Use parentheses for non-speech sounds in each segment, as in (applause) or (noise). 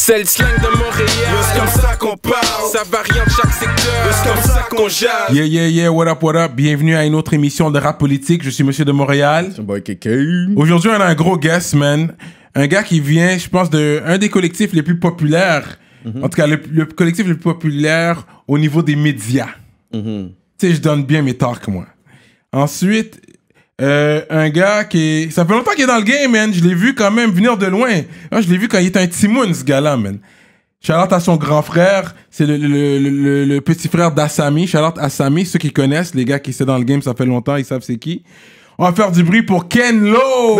C'est le slang de Montréal. C'est comme ça qu'on parle. Ça varie en chaque secteur. C'est comme ça qu'on jase. Yeah, yeah, yeah. What up, what up. Bienvenue à une autre émission de rap politique. Je suis Monsieur de Montréal. Aujourd'hui, on a un gros guest, man. Un gars qui vient, je pense, de un des collectifs les plus populaires. Mm-hmm. En tout cas, le, collectif le plus populaire au niveau des médias. Mm-hmm. Tu sais, je donne bien mes talks, moi. Ensuite, euh, un gars qui Ça fait longtemps qu'il est dans le game, man. Je l'ai vu quand même venir de loin. je l'ai vu quand il était un timoun, ce gars-là, man. Charlotte à son grand frère. C'est le, le, le, petit frère d'Assami. Charlotte Assami, ceux qui connaissent, les gars qui sont dans le game, ça fait longtemps, ils savent c'est qui. On va faire du bruit pour Ken Lo.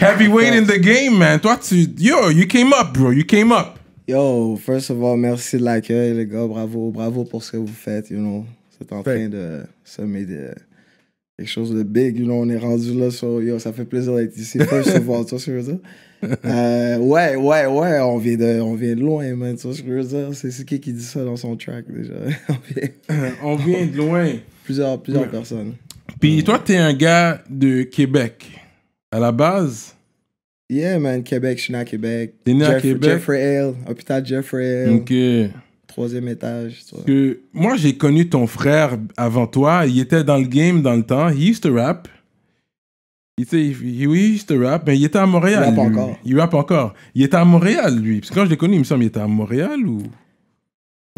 Heavyweight in the game, man. Toi, tu... Yo, you came up, bro. You came up. Yo, first of all, merci de l'accueil, les gars. Bravo, bravo pour ce que vous faites, you know. C'est en train de ça met quelque chose de big. on est rendu là yo, ça fait plaisir d'être ici. First of (laughs) tu vois ce que je euh, ouais, ouais, ouais, on vient de, on vient de loin, man. Tu vois ce que je veux dire? C'est qui qui dit ça dans son track déjà? (laughs) (laughs) on, vient... de loin. Plusieurs, plusieurs personnes. Puis toi, t'es un gars de Québec à la base? Yeah, man, Québec, je suis né à Québec. T'es né à Québec? Jeffrey Hale, hôpital Jeffrey Hale. Ok troisième étage. Que, moi, j'ai connu ton frère avant toi. Il était dans le game dans le temps. He used to rap. Il, used to rap, mais il était à Montréal. Il rappe encore. Il rappe encore. Il était à Montréal, lui. Parce que quand je l'ai connu, il me semble, il était à Montréal ou...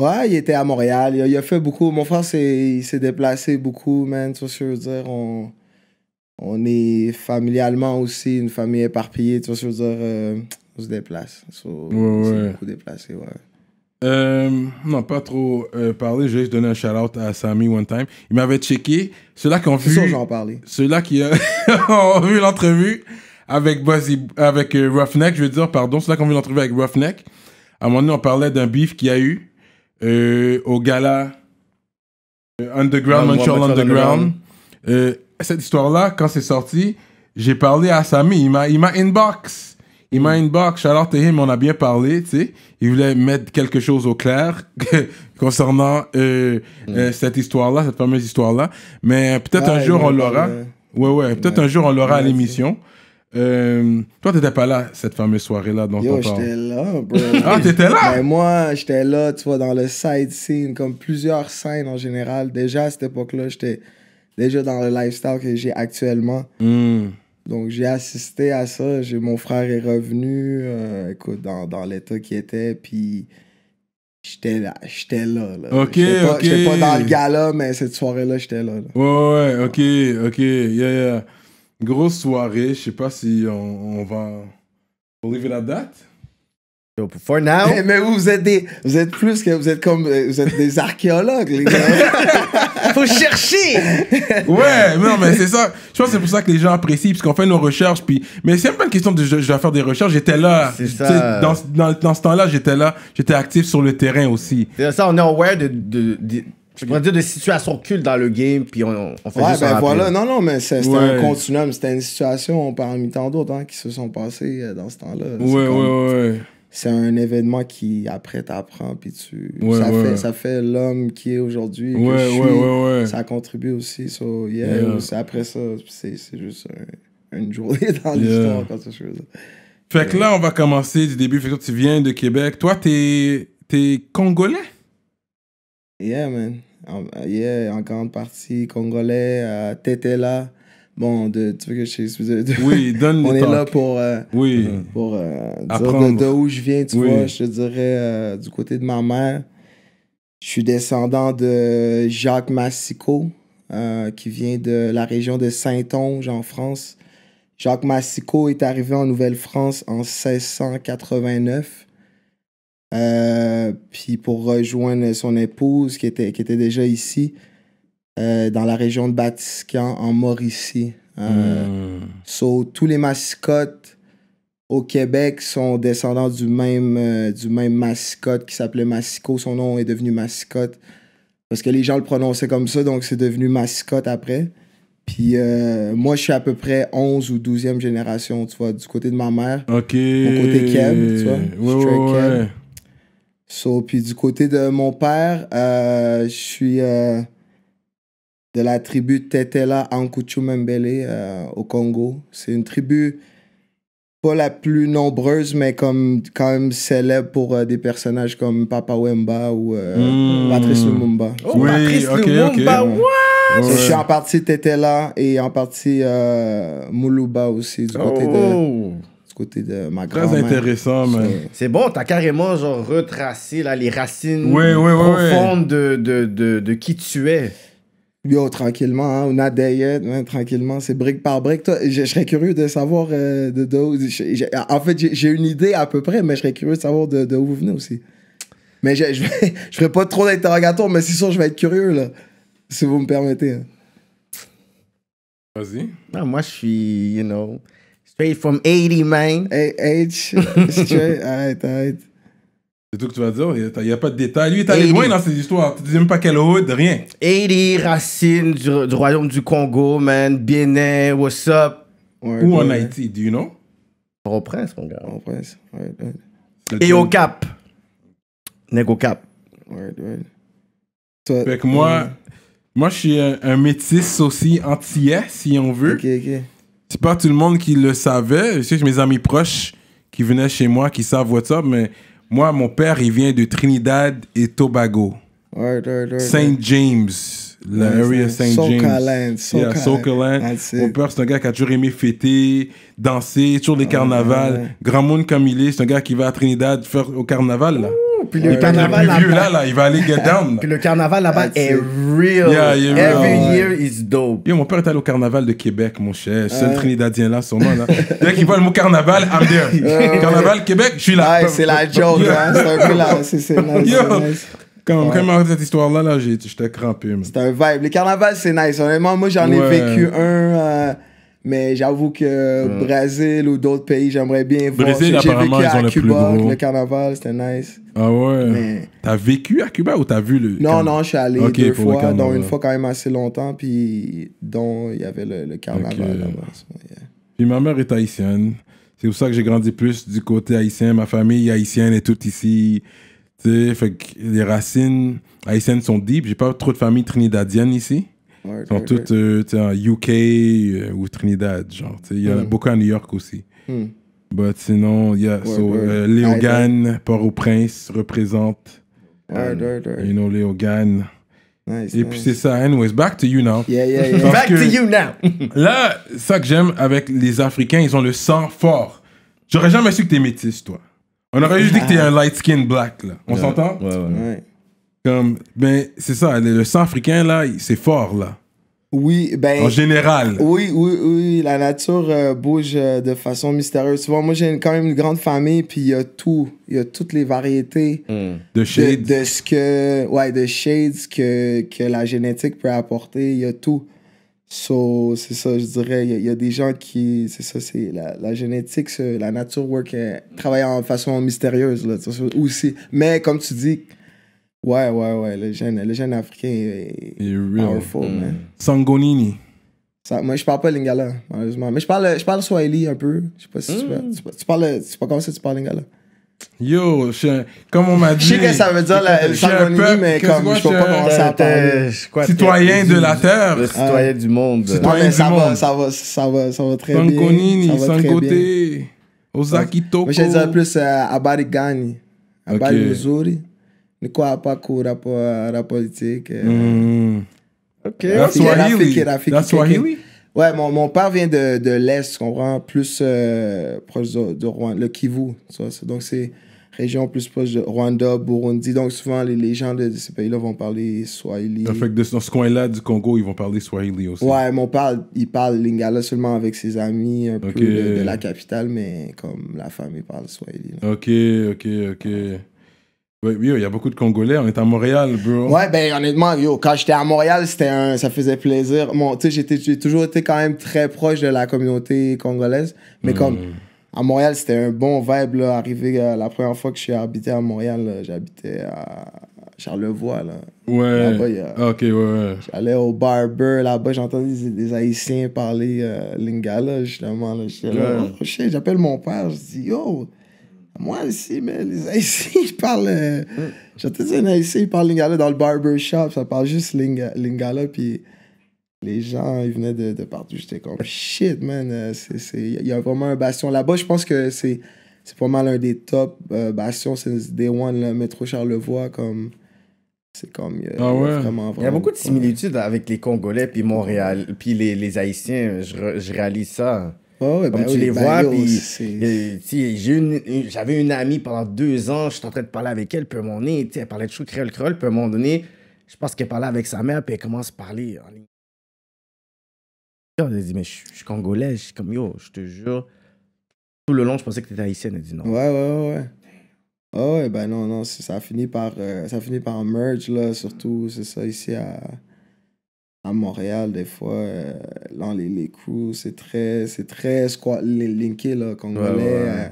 Ouais, il était à Montréal. Il a, fait beaucoup. Mon frère il s'est déplacé beaucoup, man. Tu vois ce que je veux dire? On, on est familialement aussi une famille éparpillée. Tu vois ce que je veux dire? Euh, on se déplace. So, ouais, beaucoup déplacé, ouais. Euh, non, pas trop parlé, euh, parler. Je vais juste donner un shout-out à Sammy One Time. Il m'avait checké. Ceux-là qui ont vu... j'en euh, (laughs) vu l'entrevue avec, avec euh, Roughneck, je veux dire, pardon. Ceux-là qui ont vu l'entrevue avec Roughneck. À un moment donné, on parlait d'un beef qu'il y a eu au gala Underground, Underground. cette histoire-là, quand c'est sorti, j'ai parlé à Sammy. Il m'a inbox. Il m'a inbox, alors on a bien parlé, tu sais. Il voulait mettre quelque chose au clair (laughs) concernant euh, euh, mm. cette histoire-là, cette fameuse histoire-là. Mais peut-être un jour, on l'aura. Ouais, ouais, peut-être un jour, on l'aura à l'émission. Euh, toi, t'étais pas là cette fameuse soirée-là dont on parle. j'étais là, (laughs) bro. ah, t'étais là? Ben, moi, j'étais là, tu vois, dans le side scene, comme plusieurs scènes en général. Déjà, à cette époque-là, j'étais déjà dans le lifestyle que j'ai actuellement. Hmm. Donc j'ai assisté à ça. J'ai mon frère est revenu, euh, écoute, dans, dans l'état qu'il était, puis j'étais là, j'étais là. là. Ok, j'étais pas, dans le gala, mais cette soirée-là, j'étais là, là, Ouais, ouais, ok, ok, yeah, yeah. Grosse soirée. Je sais pas si on, on va. On leave it at For now. Mais, vous, êtes des, vous êtes plus que, vous êtes comme, vous êtes des archéologues, les gars. (laughs) Faut chercher. Ouais, non, mais c'est ça. Je pense que c'est pour ça que les gens apprécient, parce qu'on fait nos recherches, puis, mais c'est même pas une question de je, faire des recherches. J'étais là. C'est ça. Dans, dans, ce temps-là, j'étais là. J'étais actif sur le terrain aussi. C'est ça, on est aware de, de, de je pourrais dire de situations cultes dans le game, puis on, on fait ouais, juste ben voilà. Non, non, mais c'était un continuum. C'était une situation parmi tant d'autres hein, qui se sont passées euh, dans ce temps-là. Ouais, ouais, ouais c'est un événement qui, après, t'apprends, puis tu... ça, Fait, ça fait l'homme qui est aujourd'hui, que je suis, ça contribue aussi, so, après ça, c'est juste une journée (laughs) dans l'histoire, Fait que là, on va commencer du début, fait que tu viens de Québec, toi, t'es es Congolais? Yeah, man, yeah, en grande partie, Congolais, à t'étais là bon, de, tu veux que je de, Oui, donne (laughs) On est là pour, euh, oui. pour euh, Dire de, où je viens, tu vois. Je te dirais, euh, du côté de ma mère, je suis descendant de Jacques Massicot, qui vient de la région de Saint-Onge, en France. Jacques Massicot est arrivé en Nouvelle-France en 1689. puis pour rejoindre son épouse qui était, qui était déjà ici, euh, dans la région de Batiscan, en Mauricie. Euh, tous les mascottes au Québec sont descendants du même, euh, du même mascotte qui s'appelait Massico. Son nom est devenu Mascotte parce que les gens le prononçaient comme ça, donc c'est devenu Mascotte après. Puis euh, moi, je suis à peu près 11 ou 12e génération, tu vois, du côté de ma mère. OK. Mon côté Keb, tu vois. puis du côté de mon père, je suis de la tribu Tetela Ankuchumembele euh, au Congo. C'est une tribu pas la plus nombreuse, mais comme quand même célèbre pour euh, des personnages comme Papa Wemba ou euh, hmm. Patrice Lumumba. Oh, oui, Patrice okay, Lumumba, Je suis en partie Tetela et en partie Moulouba aussi du côté de oh. côté de ma grand mère Très intéressant, mais... C'est bon, t'as carrément genre retracé là, les racines profondes de, de, de, qui tu es. Yo, tranquillement, hein, on a des hein, tranquillement, c'est brique par brique. Toi, je, serais curieux de savoir euh, de, d'où. en fait, j'ai une idée à peu près, mais je serais curieux de savoir de, d'où vous venez aussi. Mais je, je, (laughs) ferai pas trop d'interrogatoires, mais c'est sûr, je vais être curieux, là, si vous me permettez. Hein. Vas-y. Non, moi, je suis, you know, straight from 80, man. H, straight, (laughs) arrête, arrête. C'est tout que tu vas dire. Il n'y a, pas de détails. Lui, il est allé loin dans ces histoires. Tu ne dis même pas quelle route, rien. Et les racines du, royaume du Congo, man. Bénin, what's up? Ou en Haïti, do you know? Au prince, mon gars. Au prince. Et au Cap. Nego Cap. fait moi, moi, je suis un, métis aussi antillais, si on veut. Ok, ok. C'est pas tout le monde qui le savait. Je sais que mes amis proches qui venaient chez moi, qui savent what's up, mais moi, mon père, il vient de Trinidad et Tobago. Saint James, la area Saint James. Soca Land. Yeah, Land. Ah, mon père, c'est un gars qui a toujours aimé fêter, danser, toujours des ah, carnavals. Grand monde comme il est, c'est un gars qui va à Trinidad faire au carnaval, là. Puis le, le carnaval là-bas. Là, il va aller get down. puis le carnaval là-bas est real. Every year is dope. Yo, mon père est allé au carnaval de Québec, mon cher. C'est le Trinidadien là, son nom là. Dès qu'il voit le mot carnaval, I'm there. (laughs) carnaval Québec, je suis là. Ouais, c'est la (laughs) joke, hein. C'est un peu là. (laughs) C'est nice. Quand, ouais. quand cette histoire-là, -là, j'étais crampé. C'était un vibe. Les carnavals, c'est nice. Honnêtement, moi, j'en ai vécu un. Euh, mais j'avoue que Brésil ou d'autres pays, j'aimerais bien voir. Brésil, apparemment, vécu à Cuba, le, carnaval, c'était nice. Ah ouais. T'as vécu à Cuba ou t'as vu le. Non, non, je suis allé deux fois, dont une fois quand même assez longtemps, puis dont il y avait le, carnaval Puis ma mère est haïtienne. C'est pour ça que j'ai grandi plus du côté haïtien. Ma famille haïtienne est toute ici. Tu sais, fait que les racines haïtiennes sont deep. J'ai pas trop de famille trinidadienne ici. Ils sont toutes en UK euh, ou Trinidad, genre. Il y en a hmm. beaucoup à New York aussi. Hmm. But sinon, yeah, y so word. Euh, Port-au-Prince représente. you know, Léogane. Nice, Et puis c'est ça. Anyways, back to you now. Yeah, yeah, yeah. back to you now. (laughs) là, ça que j'aime avec les Africains, ils ont le sang fort. J'aurais jamais su que t'es métisse, toi. On aurait juste dit que t'es ah. un light skin black, là. On s'entend? ouais. ouais. Comme, ben, c'est ça, le sang africain, là, c'est fort, là. Oui, ben. En général. Oui, oui, oui. La nature euh, bouge euh, de façon mystérieuse. Tu vois, moi, j'ai quand même une grande famille, puis il y a tout. Il y a toutes les variétés. De shades. De, ce que. Ouais, de shades que, que la génétique peut apporter. Il y a tout. c'est ça, je dirais. Il y, a des gens qui. C'est ça, c'est la, la, génétique, la nature work, euh, travaille en façon mystérieuse, là, aussi. Mais comme tu dis Ouais, ouais, ouais. Le jeune, le jeune africain est, est powerful, mm. man. Sangonini. moi, je parle pas lingala, malheureusement. Mais je parle, je parle swahili un peu. Je sais pas si tu, parles, mm. tu, parles, tu, parles, tu parles lingala. Yo, comme on m'a dit. Je sais que ça veut dire le sangonini, mais comme je peux pas commencer à parler. citoyen de la terre. citoyen du monde. Citoyen Ça va, ça va, ça va très bien. Sangonini, Sangote, Osaki Toko. Moi, je vais dire plus euh, Abarigani, Abari quoi pas à la politique. ok la Swahili. ouais mon, mon, père vient de, de l'est comprends plus euh, proche de, Rwanda le Kivu donc c'est région plus proche de Rwanda Burundi donc souvent les, les gens de, ces pays là vont parler Swahili ça fait dans ce coin là du Congo ils vont parler Swahili aussi ouais mon père il parle Lingala seulement avec ses amis un peu de, la capitale mais comme la famille parle Swahili ok ok ok oui, il y a beaucoup de Congolais. On est à Montréal, bro. Ouais, ben honnêtement, yo, quand j'étais à Montréal, c'était ça faisait plaisir. Bon, tu sais, j'ai toujours été quand même très proche de la communauté congolaise. Mais hmm. comme à Montréal, c'était un bon vibe, là, arrivé euh, la première fois que je suis habité à Montréal, j'habitais à Charlevoix, là. Ouais. Ah, ok, ouais, ouais. J'allais au barber, là-bas, j'entendais des, Haïtiens parler euh, lingala, justement, là. J'étais là, oh, j'appelle mon père, je dis, yo moi, aussi, mais les Haïtiens, ils parlent. Euh, J'étais un Haïtien, ils parlent Lingala dans le barbershop. Ça parle juste Lingala. Puis les gens, ils venaient de, de partout. J'étais comme shit, man. Euh, il y a vraiment un bastion là-bas. Je pense que c'est pas mal un des top euh, bastions. C'est des One, le métro Charlevoix. Comme. C'est comme. Il y a, beaucoup de similitudes avec les Congolais, puis Montréal, puis les, Haïtiens. Je, je réalise ça comme tu les vois, puis j'avais une amie pendant deux ans, je suis en train de parler avec elle, puis à un moment donné, elle parlait de chou créole créole, puis à un moment donné, je pense qu'elle parlait avec sa mère, puis elle commence à parler en ligne. Elle dit, mais je, suis congolais, je suis comme, yo, je te jure, tout le long, je pensais que tu étais haïtienne, elle dit non. Ouais, ouais, ouais. Oh, ouais, ben non, non, ça a fini par, euh, ça a fini par un merge, là, surtout, c'est ça, ici à à Montréal, des fois, euh, les, les crews, c'est très, c'est très les linkés, là, congolais, euh,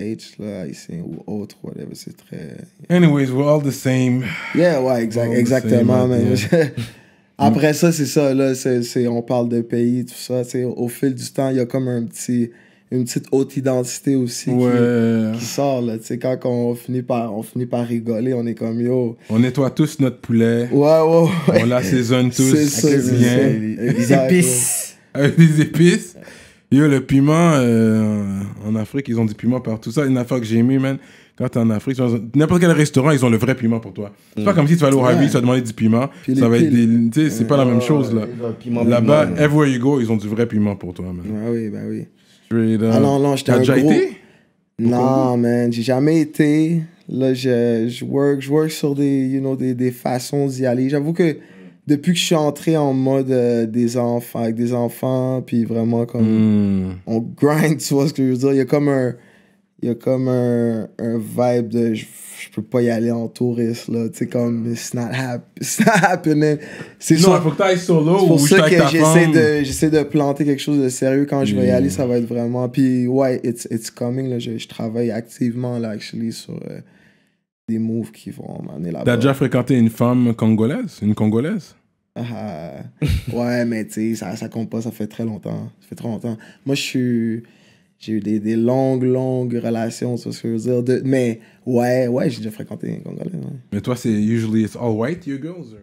H, là, ici, ou autre, whatever, c'est très... Anyways, we're all the same. Yeah, ouais, exact, exactement, (laughs) Après ça, c'est ça, là, c'est, on parle de pays, tout ça, au fil du temps, il y a comme un petit une petite haute identité aussi qui, sort là tu sais quand on finit par on finit par rigoler on est comme yo on nettoie tous notre poulet ouais ouais, on l'assaisonne tous c'est bien les épices avec des épices yo le piment euh, en Afrique ils ont du piment partout ça une affaire que j'ai aimé man quand t'es en Afrique, n'importe quel restaurant, ils ont le vrai piment pour toi. C'est mm. pas comme si tu vas au Harvey tu vas demander du piment. ça va être des. Tu sais, c'est pas la même ah, chose là. Là-bas, everywhere you go, ils ont du vrai piment pour toi, man. Ah oui, bah oui. Ah non, j'étais un déjà été? Non, man, j'ai jamais été. Là, je, work, je work sur des, you know, des, des façons d'y aller. J'avoue que depuis que je suis entré en mode euh, des enfants, avec des enfants, puis vraiment comme. Hmm. On (laughs) grind, tu vois ce que je veux dire? Il y a comme un il y a comme un, vibe de je, peux pas y aller en touriste là tu comme it's not, happening c'est faut que solo pour ça que j'essaie de j'essaie de planter quelque chose de sérieux quand je vais y aller ça va être vraiment puis ouais it's, it's coming je, travaille activement là actually sur euh, des moves qui vont m'amener là-bas t'as déjà fréquenté une femme congolaise une congolaise ah, ouais mais tu sais ça ça compte pas ça fait très longtemps ça fait trop longtemps moi je suis j'ai eu des, longues, longues relations, ça, ce que je veux dire. mais ouais, ouais, j'ai déjà fréquenté un Congolais. Mais toi, c'est usually it's all white, your girls? Or...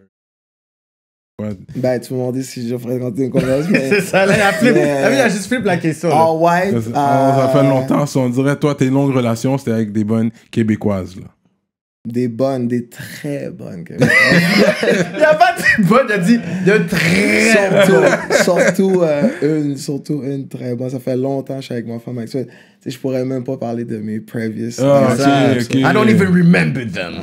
What? Ben, tu me demandais si j'ai fréquenté un Congolais, (laughs) mais... c'est ça, là, il a, flip, mais... Ah il a juste flippé la question. All white. Ça, fait euh, longtemps, si on dirait, toi, tes longues relations, c'était avec des bonnes Québécoises, là. Des bonnes, des très bonnes (laughs) Il n'y a pas de bonnes, il a dit de très bonnes. Surtout, euh, une, surtout une très bonne. Ça fait longtemps que je suis avec ma femme actuelle. je pourrais même pas parler de mes previous. oh, I don't even remember them.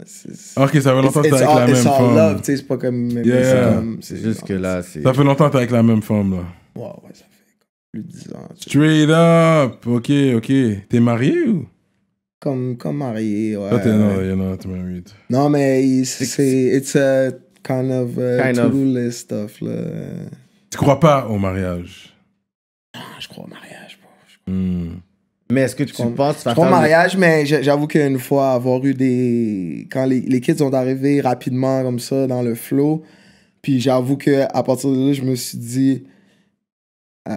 ok, ça fait longtemps que t'es avec la même femme. C'est love, c'est pas comme. C'est juste que là, c'est. Ça fait longtemps que t'es avec la même femme, là. Ouais, ouais, ça fait plus de 10 ans. Straight up! Ok, ok. T'es marié ou? comme, comme marié. Ouais, non, Non, mais c'est it's a kind of uh, kind list stuff. Là. Tu crois pas au mariage? Non, ah, je crois au mariage. Hmm. Mais est-ce que tu comprends? penses... Je crois au mariage, mais j'avoue qu'une fois avoir eu des... Quand les, les kids sont arrivés rapidement comme ça dans le flow, puis j'avoue qu'à partir de là, je me suis dit... Euh,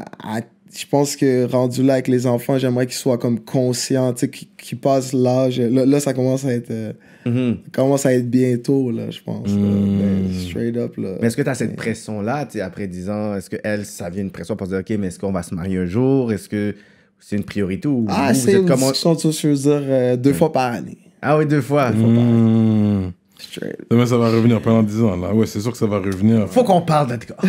je pense que rendu là avec les enfants, j'aimerais qu'ils soient comme conscients, tu sais, qu'ils passent l'âge. Là, là, ça commence à être. Euh, mhm. commence à être bientôt, là, je pense. Mhm. Ben, straight up, là. Mais est-ce que tu as cette pression-là, tu après 10 ans, est-ce que elle, ça vient une pression pour se dire, OK, mais est-ce qu'on va se marier un jour? Est-ce que c'est une priorité ou. Ah, c'est une comment... discussion, tu euh, deux fois par année. Ah oui, deux fois. Hmm. Straight. Mais ça va revenir pendant 10 ans, là. Ouais, c'est sûr que ça va revenir. Faut qu'on parle d'être (laughs)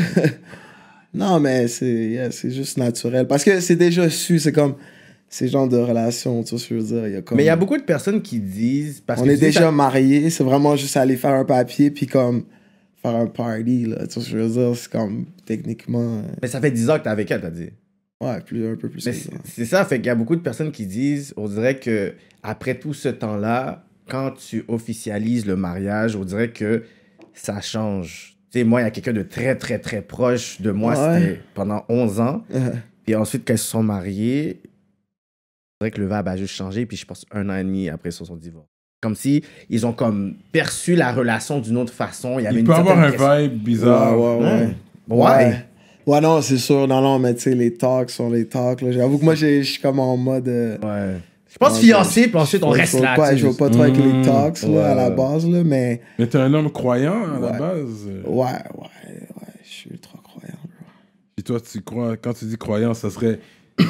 Non, mais c'est juste naturel. Parce que c'est déjà su, c'est comme ces genres de relations, tu vois ce que je veux dire. Y a comme... Mais il y a beaucoup de personnes qui disent. Parce on est déjà mariés, c'est vraiment juste aller faire un papier, puis comme faire un party, là. Tu vois ce que je veux dire? C'est comme techniquement. Euh, mais ça fait 10 ans que t'es avec elle, t'as dit. Ouais, plus, un peu plus. C'est ça, fait qu'il y a beaucoup de personnes qui disent, on dirait que après tout ce temps-là, quand tu officialises le mariage, on dirait que ça change sais, moi, il y a quelqu'un de très, très, très proche de moi, c'était pendant 11 ans. Et ensuite, quand ils se sont mariées, c'est vrai que le vibe a juste changé, puis je pense un an et demi après son, son divorce. Comme si ils ont comme perçu la relation d'une autre façon. Il, y avait avoir un vibe bizarre. Ouais, ouais, ouais. non, c'est sûr. Non, non, mais tu sais, les talks sont les talks. J'avoue que moi, je suis comme en mode. Euh, ouais. Je pense ah, fiancé, puis ensuite on reste là. Pas, je veux pas trop avec les mm, talks à la base, là, mais. Mais t'es un homme croyant à la base. Ouais, ouais, ouais, je suis ultra croyant. Et toi, tu crois, quand tu dis croyant, ça serait (coughs)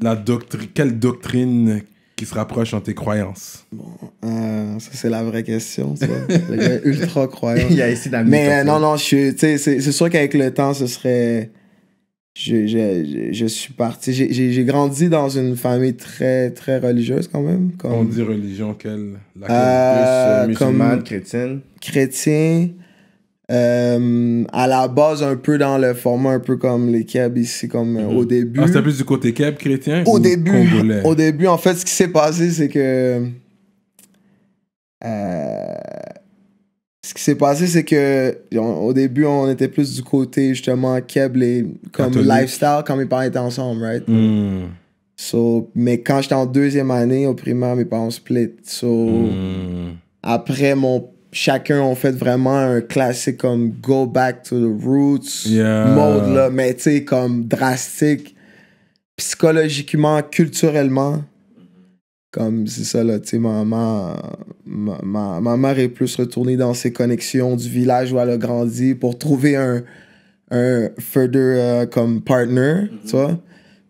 la doctrine. Quelle doctrine qui se rapproche en tes croyances Bon, euh, ça c'est la vraie question, ça. (laughs) le ultra croyant. (laughs) Il a essayé Mais euh, non, non, je suis. tu sais C'est sûr qu'avec le temps, ce serait je, je, je suis parti. J'ai grandi dans une famille très, très religieuse quand même. Comme... On dit religion, quelle La euh, euh musulmane, chrétienne Chrétien. Euh, à la base, un peu dans le format, un peu comme les Keb ici, comme euh, mhm. au début. Ah, c'était plus du côté Keb chrétien Au début, au début, en fait, ce qui s'est passé, c'est que ce qui s'est passé, c'est que au début, on était plus du côté justement câble et comme lifestyle quand mes parents étaient ensemble, right? Hmm. So, mais quand j'étais en deuxième année au primaire, mes parents split. Hmm. après, mon, chacun a fait vraiment un classique comme go back to the roots mode, mais tu sais, comme drastique, psychologiquement, culturellement. Comme c'est ça, là, tu sais, maman, ma, ma, mère est plus retournée dans ses connexions du village où elle a grandi pour trouver un, un further euh, comme partner, tu mm-hmm. vois.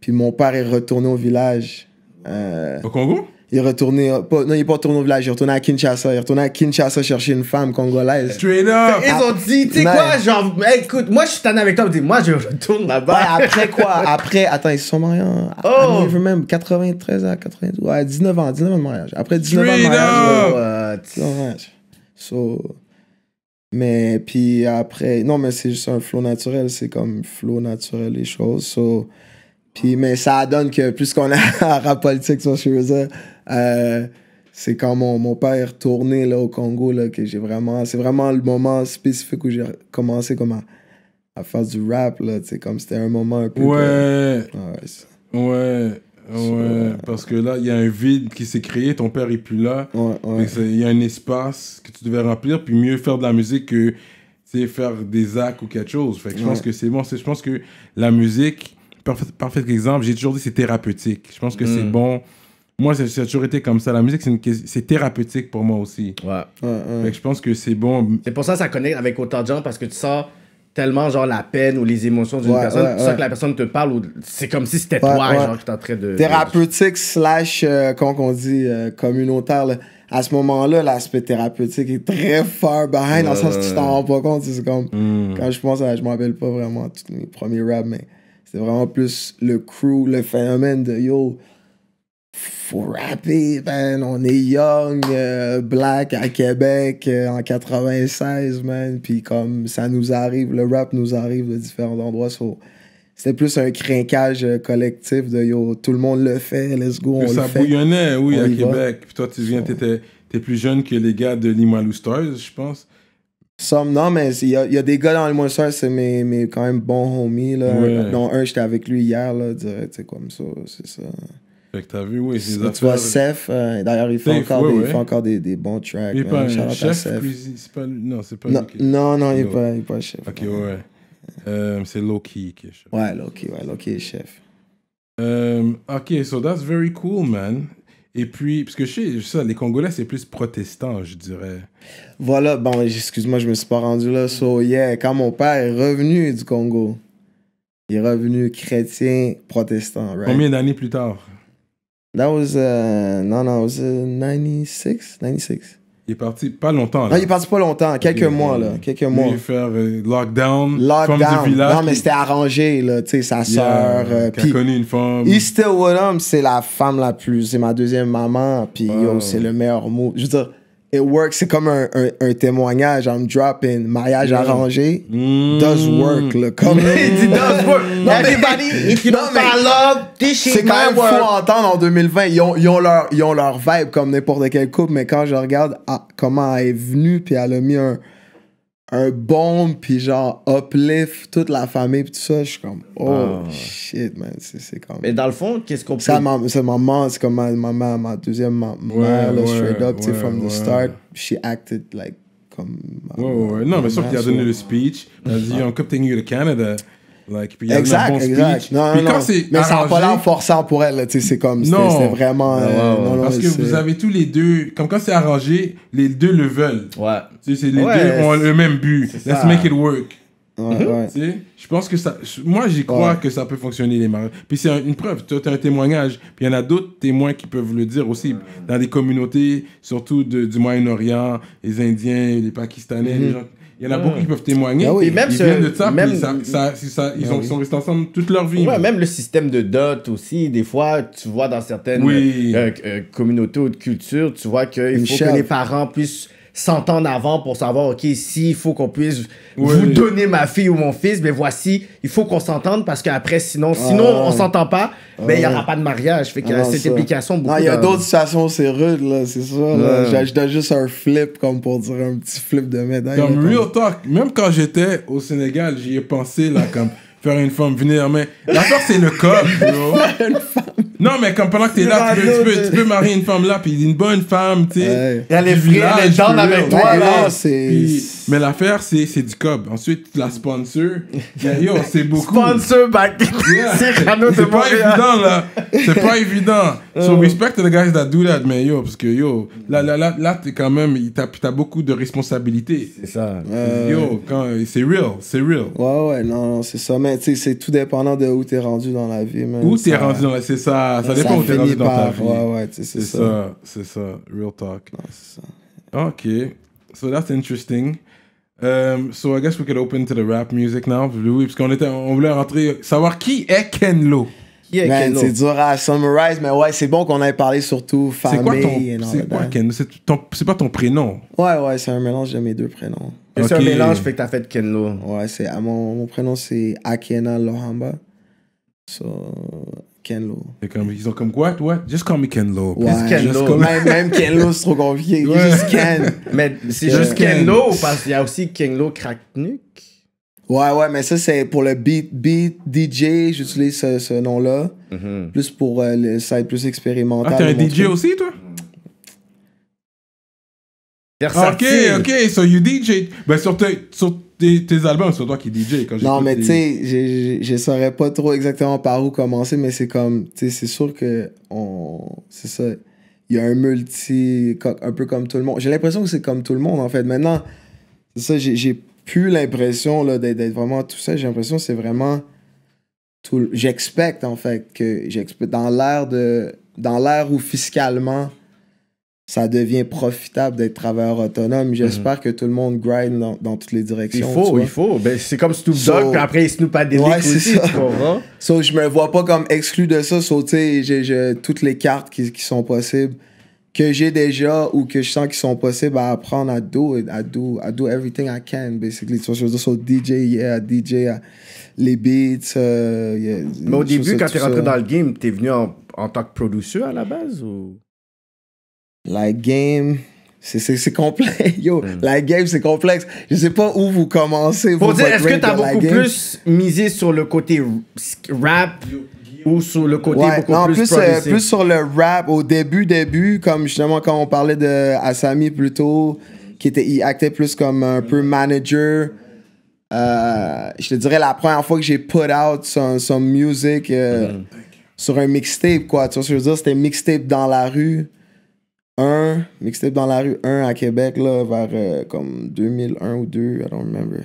Puis mon père est retourné au village. Euh, au Congo? Il est retourné, non, il est pas retourné au village, il est retourné à Kinshasa. Il est retourné à Kinshasa chercher une femme congolaise. Straight up! ils ont dit, tu sais quoi, genre, écoute, moi je suis tanné avec toi, dis, moi je retourne là-bas. après quoi? Après, attends, ils se sont mariés oh Oh! même 93 à 92. Ouais, 19 ans, 19 ans de mariage. Après 19 Straight ans de mariage. Up. So. Mais puis après, non, mais c'est juste un flow naturel, c'est comme flow naturel les choses. So, puis, mais ça donne que plus qu'on a (laughs) un rap politique, que je veux dire euh, c'est quand mon, mon, père est retourné là, au Congo là, que j'ai vraiment. C'est vraiment le moment spécifique où j'ai commencé comme à, faire du rap. Là, comme c'était un moment un peu. Ouais. ouais. ouais. parce que là, il y a un vide qui s'est créé, ton père n'est plus là. Il y a un espace que tu devais remplir, puis mieux faire de la musique que faire des actes ou quelque chose. Fait je pense que c'est bon. Je pense que la musique, parfait, parfait exemple, j'ai toujours dit c'est thérapeutique. Je pense que c'est mm. bon moi, ça a toujours été comme ça. La musique, c'est thérapeutique pour moi aussi. Ouais. Fait que je pense que c'est bon. C'est pour ça que ça connecte avec autant de gens parce que tu sens tellement genre la peine ou les émotions d'une personne. Tu sens que la personne te parle ou c'est comme si c'était toi genre qui t'es en train de. Thérapeutique slash, euh, on dit euh, communautaire. À ce moment-là, l'aspect thérapeutique est très far behind, dans le sens tu t'en rends pas compte. C'est comme, hmm. quand je pense à, je m'en rappelle pas vraiment tous mes premiers rap, mais c'est vraiment plus le crew, le phénomène de yo, faut rapper, man. On est young, euh, black à Québec euh, en 96, man. Puis comme ça nous arrive, le rap nous arrive de différents endroits. c'était plus un crinquage euh, collectif de yo, tout le monde le fait, let's go, on ça le fait. Ça bouillonnait, oui, à Québec. Puis toi, tu viens, t'étais t'es plus jeune que les gars de Limoilou je pense. non, mais il y, a des gars dans Limoilou Stars, c'est mes, mes quand même bons homies. Là. un, j'étais avec lui hier, là, direct, c'est comme ça, c'est ça. Fait que t'as vu, oui, c'est Tu vois, Seth, euh, d'ailleurs, il, fait encore, des, il fait encore des, des bons tracks. Il n'est pas un chef C'est pas, non, c'est pas non, non, il n'est pas, il pas chef. Ok, ouais. Euh, c'est Loki qui est chef. Ouais, Loki, ouais, Loki est chef. Euh, ok, so that's very cool, man. Et puis, parce que je sais, les Congolais, c'est plus protestant, je dirais. Voilà, bon, excuse-moi, je me suis pas rendu là. So, yeah, quand mon père est revenu du Congo, il est revenu chrétien protestant, right? Combien d'années plus tard That was. non, uh, non, it was 96. 96. Il est parti pas longtemps. Là. Non, il est parti pas longtemps, quelques mois là, quelques mois. Il faire euh, lockdown, lockdown. du village. Non mais c'était arrangé là, tu sais sa soeur... Yeah, euh, a connu une femme. with Woodham, c'est la femme la plus, c'est ma deuxième maman, puis ah, yo, c'est le meilleur mot. Je veux dire, it works. C'est comme un, un, un, témoignage. I'm dropping mariage mm. arrangé. Mm. Does work, le Comme mm. does work. Everybody, if you don't love, this shit C'est quand même fou à entendre en 2020. Ils ont, ils ont, leur, ils ont leur vibe comme n'importe quel couple, mais quand je regarde ah, comment elle est venue, puis elle a mis un un bombe, puis genre uplift toute la famille, puis tout ça. Je suis comme, oh ah, shit, man, c'est comme. Mais dans le fond, qu'est-ce qu'on peut. Ça, c'est maman, c'est comme ma, ma, ma deuxième ma, ouais, mère, là, straight up, from the start, she acted like comme. Ouais, ouais, Non, mais sauf qu'il a donné le speech, il a dit, (laughs) I'm coming to Canada exact, exact. Mais ça n'a pas l'air forçant pour elle. C'est comme, c'est vraiment... Ah, euh, parce que vous avez tous les deux... Comme quand c'est arrangé, les deux le veulent. Ouais. les deux ont le même but. Let's make it work. Je pense que ça. Moi, j'y crois que ça peut fonctionner, les mariages. Puis c'est une preuve. tu as un témoignage. Puis il y en a d'autres témoins qui peuvent le dire aussi. Dans des communautés, surtout de, du Moyen-Orient, les Indiens, les Pakistanais, les mm-hmm. gens il y en a beaucoup qui peuvent témoigner. Ah même ils viennent de ça, ils, ah ont, sont restés ensemble toute leur vie. même le système de dot aussi, des fois, tu vois dans certaines euh, euh, communautés ou de cultures, tu vois qu'il faut que les parents puissent s'entendre avant pour savoir, OK, s'il faut qu'on puisse vous donner ma fille ou mon fils, mais ben voici, il faut qu'on s'entende parce qu'après, sinon, ah sinon on s'entend pas, mais ben il n'y aura ah pas de mariage. Fait qu'il ah cette implication beaucoup. Il y a d'autres situations, c'est rude, là, c'est ça. J'ajoutais juste un flip, comme pour dire un petit flip de médaille. Comme real talk, même quand j'étais au Sénégal, j'y ai pensé, là, comme faire une femme venir, mais force c'est le cop, (laughs) femme. Non, mais quand pendant que t'es là, tu peux, tu, peux, tu peux marier une femme là, puis une bonne femme, tu sais. Elle est frères, elle est dans avec toi, là. C'est. Mais l'affaire, c'est, c'est du cob. Ensuite, la sponsor. yo, c'est beaucoup. Sponsor back. Yeah. (laughs) de C'est pas évident, là. C'est pas (laughs) évident. So oh. respect to the guys that do that, mais yo, parce que yo, là, là, là, là t'es quand même, t'as, t'as beaucoup de responsabilités. C'est ça. Euh, yo, quand, c'est real, c'est real. Ouais, ouais, non, non c'est ça. Mais tu sais, c'est tout dépendant de où t'es rendu dans la vie, Où t'es rendu dans la vie, c'est ça. Ça, dépend où t'es rendu dans ta vie. Ouais, ouais, c'est, c'est ça. ça. C'est ça, real talk. c'est ça. Ok. So that's interesting. Euh, so I guess we could open to the rap music now, parce qu'on on voulait rentrer, savoir qui est Ken Lo. c'est dur à summarize, mais ouais, c'est bon qu'on ait parlé surtout famille. C'est quoi, Ken C'est pas ton prénom. Ouais, ouais, c'est un mélange de mes deux prénoms. C'est un mélange, fait que t'as fait Kenlo. Ouais, c'est, mon, mon prénom c'est Akena Lohamba. So, Ken ils ont comme quoi, toi? Just call me Ken Lo. Just Comme... Même, même, Ken Lo, c'est trop compliqué. Just Ken. (laughs) Mais c'est euh, juste Ken Lo parce qu'il y a aussi Ken Lo Cracknuck. Ouais, ouais, mais ça, c'est pour le beat, beat, DJ, j'utilise ce, nom-là. Mm-hmm. Plus pour euh, le side plus expérimental. Ah, t'es un DJ aussi, toi? Ok, ok, so you DJ. Ben, surtout, tes, albums, c'est toi qui DJ quand Non, mais tu sais, je ne saurais pas trop exactement par où commencer, mais c'est comme, tu sais, c'est sûr que on. C'est ça. Il y a un multi, un peu comme tout le monde. J'ai l'impression que c'est comme tout le monde, en fait. Maintenant, c'est ça, j'ai plus l'impression d'être vraiment tout ça. J'ai l'impression que c'est vraiment. tout. J'expecte, en fait, que dans l'air de. Dans l'ère où fiscalement ça devient profitable d'être travailleur autonome. Mhm. J'espère que tout le monde grind dans, toutes les directions. Il faut, il faut. Ben, c'est comme Snoop Dogg, puis après il Snoop pas des ouais, aussi, ça. tu comprends? je me vois pas comme exclu de ça. Sauter, toutes les cartes qui, sont possibles, que j'ai déjà ou que je sens qu'ils sont possibles à apprendre à do à do, à do everything I can, basically. Tu vois, je veux dire, DJ, yeah, DJ, uh, les beats. Uh, Mais au début, quand t'es rentré dans le game, t'es venu en, tant que producer à la base ou la game, c'est complexe. (laughs) Yo, hmm. la game, c'est complexe. Je sais pas où vous commencez. Pour dire, est-ce que t'as beaucoup plus misé sur le côté rap ou sur le côté beaucoup non, plus, En euh, plus sur le rap au début, début, comme justement quand on parlait de Asami plus tôt, qui était, il actait plus comme un peu manager. Euh, je te dirais la première fois que j'ai put out some, musique music euh, hmm. sur un mixtape, quoi. Tu vois ce que je veux dire? C'était mixtape dans la rue que c'était dans la rue 1 à Québec, là, vers euh, comme 2001 ou 2, I don't remember.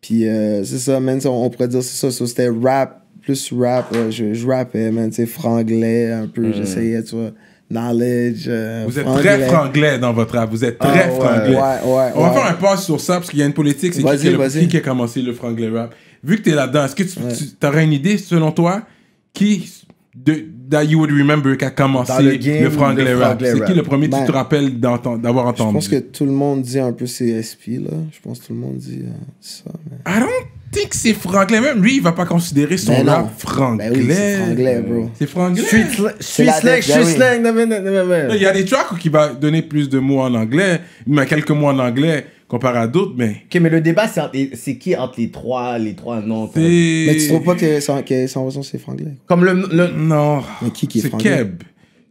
Puis euh, c'est ça, on, pourrait dire c'est ça, c'était rap, plus rap, euh, je, je rappais, man, tu sais, franglais un peu, j'essayais, tu vois. Knowledge. vous êtes très franglais dans votre rap. Vous êtes ah, très franglais. on va faire un pass sur ça parce qu'il y a une politique. C'est qui, qui, qui, a commencé le franglais rap? Vu que tu es là-dedans, est-ce que tu, tu aurais une idée, selon toi, qui, de, that you would remember qui a commencé le, franglais C'est qui le premier ben, tu te rappelles d'avoir entendu? Je pense que tout le monde dit un peu CSP, là. Je pense que tout le monde dit euh, ça. Mais... I don't think c'est franglais. Même lui, il va pas considérer son ben rap franglais. c'est franglais, bro. C'est franglais. Street ben slang, slang. Il y a des tracks qui va donner plus de mots en anglais, mais quelques mots en anglais comparé à d'autres, mais. Ok, mais le débat, c'est qui entre les trois, les trois noms Mais tu trouves pas que sans, que sans raison, c'est franglais Comme le. Non. Mais qui qui est, franglais C'est Keb.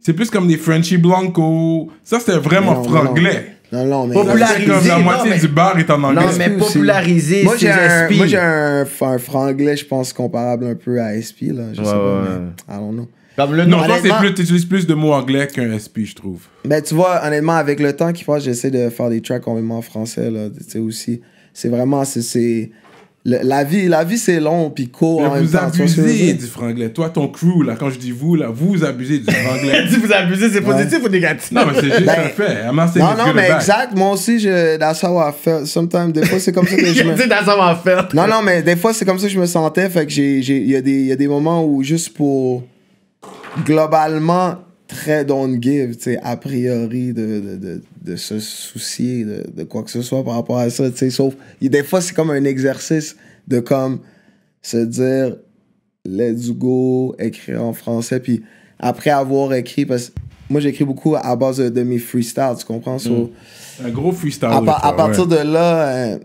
C'est plus comme des Frenchy Blanco. Ça, c'est vraiment franglais. Non, non, mais. Popularisé. Comme la moitié du bar est en anglais. Non, mais popularisé, Moi, j'ai un, moi, un, un, franglais, je pense, comparable un peu à espi là. Je ouais, sais pas, ouais. mais. Allons-nous. Comme le Non, toi, c'est plus, utilises plus de mots anglais qu'un SP, je trouve. Mais ben, tu vois, honnêtement, avec le temps qui passe, j'essaie de faire des tracks en français, là, tu sais, aussi. C'est vraiment, c'est... La vie, la vie c'est long puis court en même vous abusez du franglais. Toi, ton crew, là, quand je dis vous, là, vous abusez du (laughs) franglais. si vous abusez, c'est positif ou négatif? Non, mais c'est juste ben, un fait. à non, non, mais exact. Moi aussi, je, that's how I Sometimes, des fois, c'est comme ça que (laughs) je me... tu that's how I felt. Non, non, mais des fois, c'est comme ça que je me sentais. Fait que j'ai, il y, y, a des moments où juste pour globalement très don't give, tu sais, a priori, de, de, de, se soucier de, de, quoi que ce soit par rapport à ça, tu sais, sauf, des fois, c'est comme un exercice de comme se dire, let's go, écrire en français, puis après avoir écrit, parce que moi, j'écris beaucoup à base de, mes freestyles, tu comprends? Hmm. Un gros freestyle. À, partir de là, euh,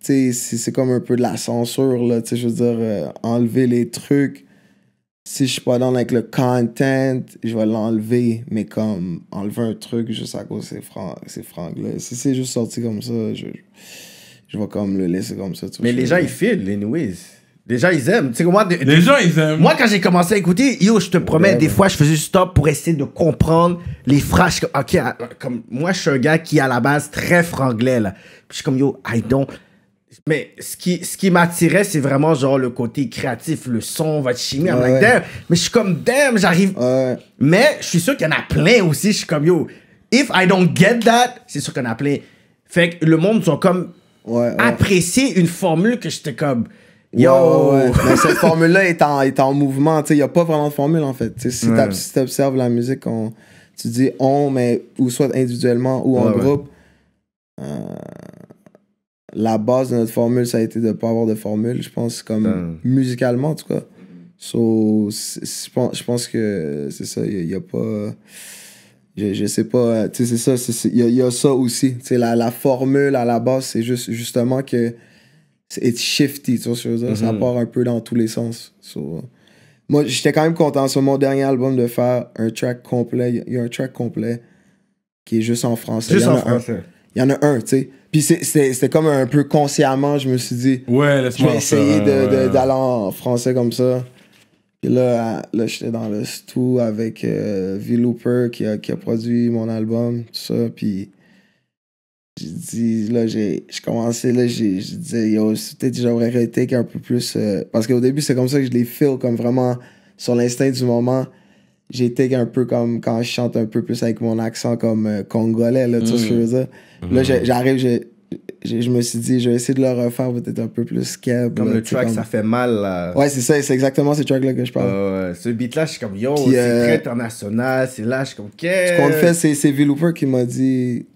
tu sais, c'est comme un peu de la censure, là, tu sais, je veux dire, euh, enlever les trucs si je suis pas dans le content, je vais l'enlever, mais comme enlever un truc juste à cause c'est ces franglais. Si c'est juste sorti comme ça, je, je vais comme le laisser comme ça. mais les gens, ils filent, les anyways. Les gens, ils aiment. Tu moi, les gens, ils aiment. Moi, quand j'ai commencé à écouter, yo, je te promets, des fois, je faisais stop pour essayer de comprendre les phrases. comme moi, je suis un gars qui, à la base, très franglais, là. Puis je suis comme, yo, I don't. Mais ce qui, ce qui m'attirait, c'est vraiment genre le côté créatif, le son, votre chimie. Mais je suis comme, damn, j'arrive. Mais je suis sûr qu'il y en a plein aussi. Je suis comme, yo, if I don't get that, c'est sûr qu'il y en a plein. Fait que le monde sont comme apprécié apprécier une formule que j'étais comme. Yo! mais cette formule-là est en, est en mouvement. Il n'y a pas vraiment de formule, en fait. si tu observes la musique, on, tu dis on, mais ou soit individuellement ou en groupe. Euh, la base de notre formule, ça a été de pas avoir de formule, je pense, comme ben. musicalement, en tout cas. So, je pense, que c'est ça, il n'y a, pas. Je, je sais pas, euh, tu sais, c'est ça, il y, a ça aussi. Tu la, la, formule à la base, c'est juste justement que. c'est shifty, tu vois Ça mm-hmm. part un peu dans tous les sens. moi, j'étais quand même content sur mon dernier album de faire un track complet. Il y, a un track complet qui est juste en français. Juste en, français il y en a un, tu sais. Puis c'était comme un peu consciemment, je me suis dit, ouais, laisse essayer d'aller en français comme ça. Puis là, là j'étais dans le studio avec euh, V. Looper qui a, produit mon album, tout ça. Puis j'ai dit, là, j'ai commencé, là, j'ai dit, yo, peut-être j'aurais été un peu plus. Euh, parce qu'au début, c'est comme ça que je les feel, comme vraiment sur l'instinct du moment j'étais un peu comme quand je chante un peu plus avec mon accent comme euh, congolais, là, tu sais ce que je veux mm. Là, mm. j'arrive, je, je, me suis dit, je vais essayer de le refaire peut-être un peu plus skeb. Comme le track, ça fait mal. Ouais, c'est ça, c'est exactement ce track-là que je parle. Ah ce beat-là, je suis comme yo, c'est euh, très international, c'est là, je suis comme qu'est-ce. qu'on fait, c'est Looper qui m'a dit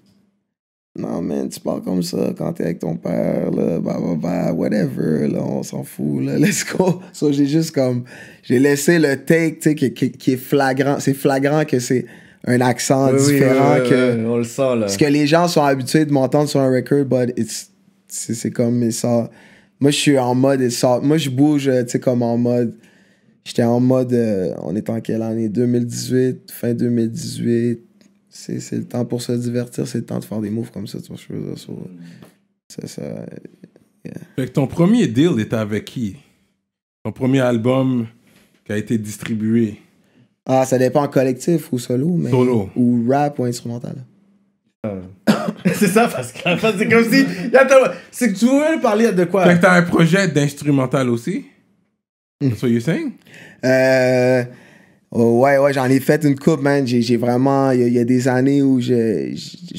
non, man, tu parles comme ça quand t'es avec ton père, bah, bah, bah, whatever, là, on s'en fout, là, (laughs) let's go. So, j'ai juste comme, j'ai laissé le take, tu sais, qui, est flagrant. C'est flagrant que c'est un accent différent que. on le sent, là. Parce que les gens sont habitués de m'entendre sur un record, but it's, c'est comme, ça. Moi, je suis en mode, ça, moi, je bouge, tu sais, comme en mode. J'étais en mode, euh, on est en quelle année? 2018, fin 2018 c'est le temps pour se divertir, c'est le temps de faire des moves comme ça, tu vois, je ça, ça yeah. fait ton premier deal était avec qui? Ton premier album qui a été distribué? Ah, ça dépend collectif ou solo, mais... Solo. Ou rap ou instrumental. Euh. (laughs) c'est ça, parce que c'est comme si... C'est que tu veux parler de quoi? Fait que t'as un projet d'instrumental aussi? Hmm. That's what you're saying? Euh... Oh, ouais, ouais, j'en ai fait une coupe, man. J'ai vraiment. Il y, a des années où je,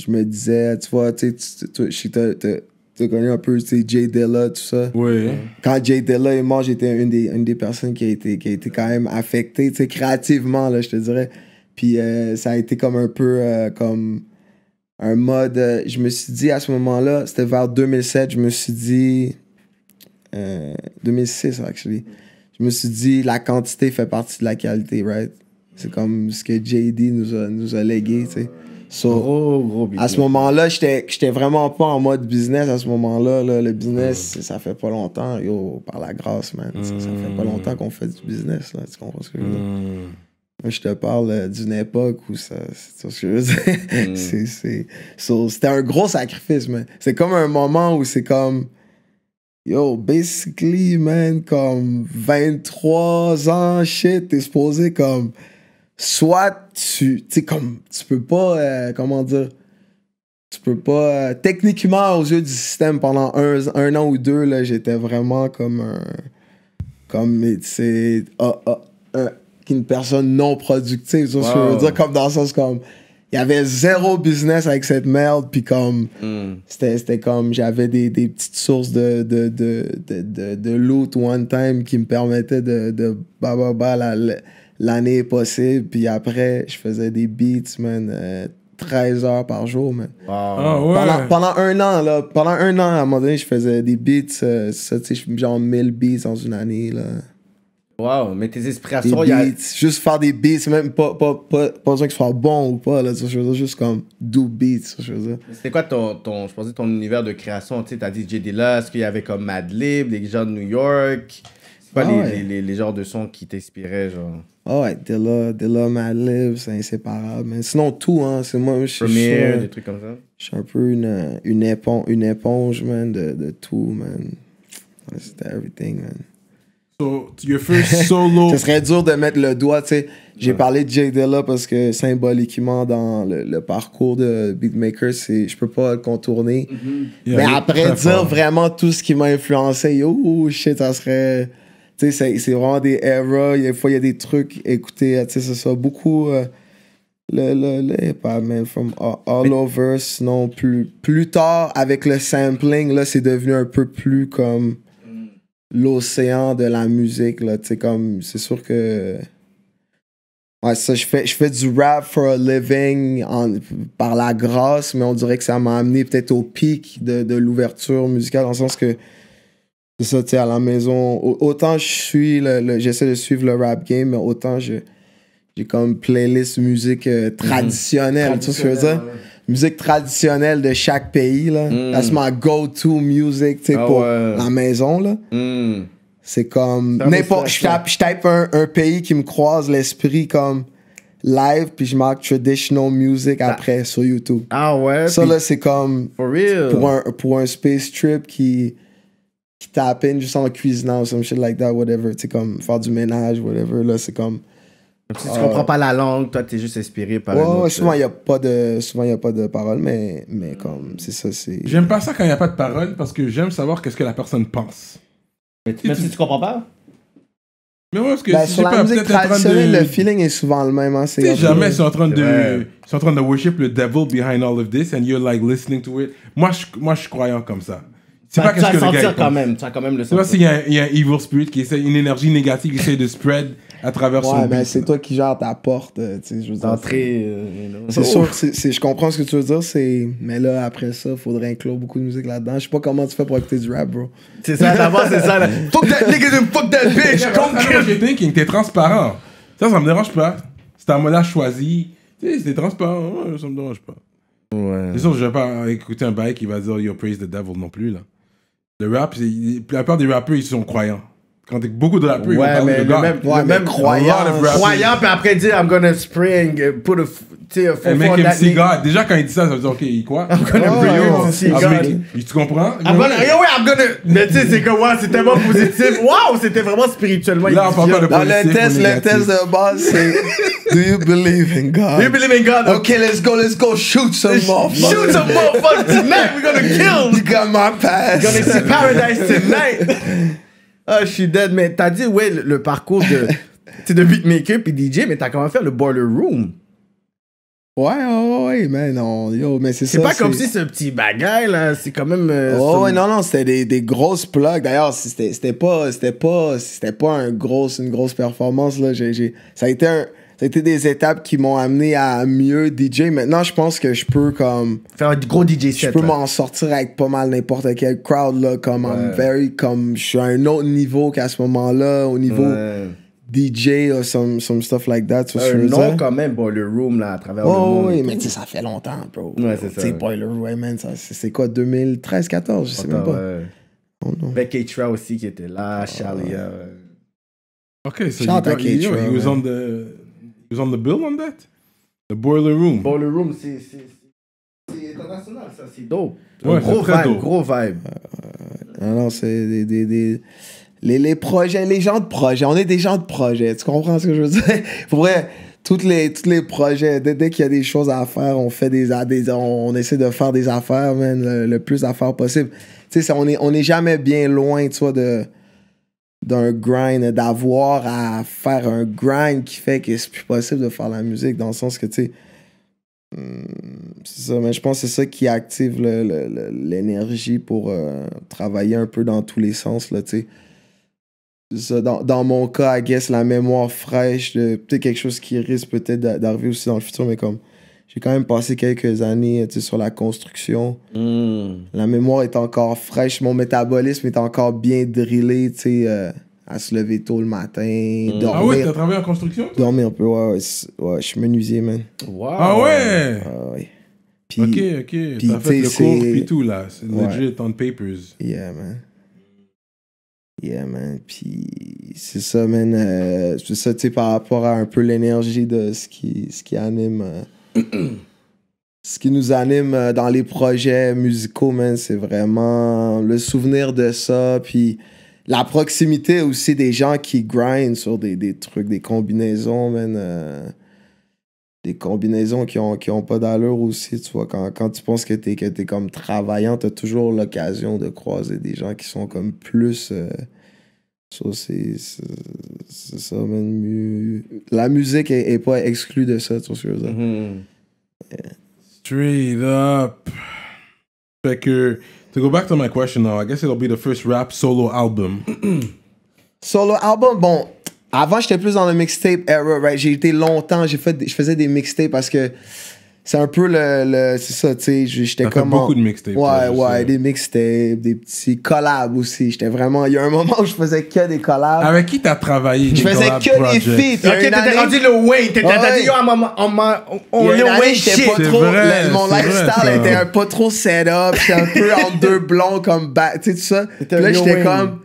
me disais, tu vois, tu sais, tu connu un peu, tu Jay Della, tout ça. Oui. Quand Jay Della est mort, j'étais une des, une des personnes qui a été, qui a été quand même affectée, tu sais, créativement, là, je te dirais. Puis euh, ça a été comme un peu euh, comme un mode. Euh, je me suis dit à ce moment-là, c'était vers 2007, je me suis dit. 2006, actually je me suis dit, la quantité fait partie de la qualité, right? C'est comme ce que JD nous a, nous a légué, tu sais. gros, à ce moment-là, j'étais vraiment pas en mode business. À ce moment-là, le business, mm. ça fait pas longtemps. Yo, par la grâce, man. Ça, fait pas mm. longtemps qu'on fait du business, Tu comprends ce que je veux mm. je te parle euh, d'une époque où ça. C'est ce que je veux (laughs) C'était un gros sacrifice, man. C'est comme un moment où c'est comme. Yo, basically, man, comme 23 ans, shit, t'es supposé comme. Soit tu. Tu comme. Tu peux pas. Euh, comment dire. Tu peux pas. Euh, techniquement, aux yeux du système, pendant un, un an ou deux, là, j'étais vraiment comme un. Comme. C'est. sais, ah, ah, une personne non productive. que je veux dire, comme dans le sens comme il y avait zéro business avec cette merde. Puis comme, hmm. c'était comme, j'avais des, petites sources de, de, loot one time qui me permettaient de, de l'année passée possible. Puis après, je faisais des beats, man. 13 euh, heures par jour, man. Ah, pendant, un an, là. Pendant un an, à un moment donné, je faisais des beats, c'est euh, ça, genre 1000 beats dans une année, là. Wow, mais tes inspirations, il y a... Juste faire des beats, même pas, pas, pas, pas besoin qu'ils soient bon ou pas, là, dire. juste comme do beats, veux dire. C'était quoi ton, ton, je pensais, ton univers de création, tu sais, t'as dit JD là, est-ce qu'il y avait comme Madlib, les gens de New York, c'est pas ah les, les, les, genres de sons qui t'inspiraient, genre? Ah ouais, Dilla, Mad Madlib, c'est inséparable, mais sinon tout, hein, c'est moi, je suis... premier des trucs comme ça? Je suis un peu une, une, éponge, man, de, de tout, man. C'était everything, man. So, your first solo. (laughs) Ce serait dur de mettre le doigt, tu sais. J'ai parlé de Jay Dilla parce que symboliquement, dans le, parcours de Beatmaker, je peux pas le contourner. Mm-hmm. Mais après dire vraiment tout ce qui m'a influencé, oh, shit, ça serait. Tu sais, c'est vraiment des a Des fois, il y a des trucs. Écoutez, tu sais, ça soit beaucoup. Euh, le, le, le Pas même from all, all over, plus, plus tard, avec le sampling, là, c'est devenu un peu plus comme l'océan de la musique, Tu comme, c'est sûr que. Ouais, ça, je fais, je fais du rap for a living par la grâce, mais on dirait que ça m'a amené peut-être au pic de, de l'ouverture musicale, dans le sens que. C'est ça, tu sais, à la maison. Autant je suis. Le, j'essaie de suivre le rap game, mais autant je. J'ai comme playlist musique euh, mhm. traditionnelle, ce que je veux dire musique traditionnelle de chaque pays. Là. Mm. ma go-to music oh, pour la maison. Là. Hmm. C'est comme. N'importe. Je tape, un, pays qui me croise l'esprit comme live, puis je marque traditional music bah. après sur YouTube. Ah ouais? Ça, là, c'est comme. For real. Pour un, pour un space trip qui qui tapine juste en cuisinant ou some shit like that, whatever. C'est comme faire du ménage, whatever. Là, c'est comme si tu ah, comprends pas la langue, toi, tu es juste inspiré par. Ouais, autre, souvent, il euh. n'y a, pas de, souvent, y a pas de parole, mais, mais comme, c'est ça, c'est. J'aime pas ça quand il n'y a pas de paroles, parce que j'aime savoir qu'est-ce que la personne pense. Mais si tu comprends pas? Mais moi ce que ben, je si sur la pas, musique traditionnelle, de... le feeling est souvent le même. Hein, c'est jamais, ils sont, en train de, ils sont en train de worship le devil behind all of this and you're like listening to it. Moi, je, moi, je suis croyant comme ça. C'est ben, pas qu'est-ce que le gars quand même, tu as quand même le Tu vois, s'il y, y, a un evil spirit qui essaie, une énergie négative qui essaie de spread à travers son mais ben, c'est toi qui gère ta porte, euh, tu sais, je veux dire. Entrée, euh, c'est sûr, oh. je comprends ce que tu veux dire, c'est... mais là, après ça, il faudrait inclure beaucoup de musique là-dedans. Je sais pas comment tu fais pour écouter du rap, bro. C'est ça, d'abord, c'est ça. (laughs) Fuck that nigga, fuck that bitch, tu t'es transparent. Ça, ça me dérange pas. C'est un mot-là choisi. Tu sais, c'est transparent, ça me dérange pas. Ouais. C'est sûr, je vais pas écouter un bail qui va dire Yo, praise the devil non plus, là. Le rap, la plupart des rappeurs, ils sont croyants quand t'es beaucoup de la pluie, ouais, mais de God. même, ouais, le même croyant, croyant, puis après dire I'm gonna spring, euh, put a, tu sais, full make him see God. Déjà quand il dit ça, ça veut dire ok, quoi? I'm gonna oh, bring oh, see God. tu comprends? I'm gonna, yeah, I'm gonna. Mais tu sais, c'est que ouais, c'est tellement (laughs) positif. Waouh, c'était vraiment spirituellement. Là, on parle pas de positif. Le le test de base, c'est Do you believe in God? Do you believe in God? Okay, let's go, let's go shoot some more, Shoot some more fuck tonight. We're gonna kill. You got my pass. Gonna see paradise tonight. (laughs) Ah, je suis dead. Mais t'as dit, ouais, le, parcours de, (laughs) de beatmaker puis DJ, mais t'as comment faire le boiler room. Ouais, ouais, ouais, mais non, yo, mais c'est ça. C'est pas comme si ce petit bagaille, là, c'est quand même. oh, ouais, non, non, c'était des, des, grosses plugs. D'ailleurs, c'était pas, c'était pas, c'était pas un gros, une grosse performance, là. j'ai, j'ai, Ça a été un. C'était des étapes qui m'ont amené à mieux DJ. Maintenant, je pense que je peux comme faire un gros DJ set. Je peux m'en sortir avec pas mal n'importe quel crowd là, comme I'm very comme je suis à un autre niveau qu'à ce moment-là au niveau DJ ou some, some stuff like that. un nom quand même, Boiler Room, là, à travers le monde. Oui, mais ça fait longtemps, bro. Ouais, c'est ça. Tu sais, Boiler Room, man, c'est quoi, 2013, 14, je sais même pas. Oh, Beck Tra aussi qui était là, Charlie. OK, Okay, so you, were on the was on the bill on that? The Boiler Room. Boiler Room, c'est international, ça, c'est dope. gros, vibe, gros euh, vibe, euh, non, non, c'est des, des, Les, les, projets, les gens de projet, on est des gens de projet, tu comprends ce que je veux dire? (laughs) Pour vrai, tous les, toutes les projets, dès, dès qu'il y a des choses à faire, on fait des, on, essaie de faire des affaires, man, le, plus d'affaires possible. Tu sais, on est, on est jamais bien loin, tu vois, de d'un grind, d'avoir à faire un grind qui fait que c'est plus possible de faire la musique, dans le sens que, tu sais, hmm, c'est ça, mais je pense que c'est ça qui active l'énergie pour euh, travailler un peu dans tous les sens, là, tu sais. Dans, mon cas, I guess, la mémoire fraîche, peut-être quelque chose qui risque peut-être d'arriver aussi dans le futur, mais comme j'ai quand même passé quelques années sur la construction. Hmm. La mémoire est encore fraîche, mon métabolisme est encore bien drillé, tu sais, euh, à se lever tôt le matin, hmm. dormir. Ah ouais, t'as travaillé en construction? Dormir un peu, ouais, ouais, je suis menuisier, man. Ah, ah ouais? Puis, ok, ok, t'as fait le cours puis tout, là. C'est legit on papers. Yeah, man. Yeah, man. Puis c'est ça, man. Euh, c'est ça, tu sais, par rapport à un peu l'énergie de ce qui, ce qui anime... Euh, (clears throat) ce qui nous anime euh, dans les projets musicaux, c'est vraiment le souvenir de ça, puis la proximité aussi des gens qui grindent sur des, trucs, des combinaisons, man, euh, des combinaisons qui ont, qui ont pas d'allure aussi, tu Quand, tu penses que t'es, que es comme travaillant, as toujours l'occasion de croiser des gens qui sont comme plus... Euh, So, c'est ça, La musique est, pas exclue de ça, tu vois que veux mm-hmm. Straight up. Fait to go back to my question now, I guess it'll be the first rap solo album. (clears throat) solo album, bon, avant j'étais plus dans le mixtape era, right? J'ai été longtemps, j'ai fait, je faisais des mixtapes parce que c'est un peu le, le c'est ça tu sais j'étais comme beaucoup de mixtapes ouais ouais euh, des mixtapes des petits collabs aussi j'étais vraiment il y a un moment où je faisais que des collabs avec qui t'as travaillé je faisais que des feats ok t'étais rendu le way t'étais ouais. dit yo on on le way shit pas trop, mon lifestyle était un pas trop set up j'étais un peu en (laughs) deux blonds comme tu sais tout ça là j'étais comme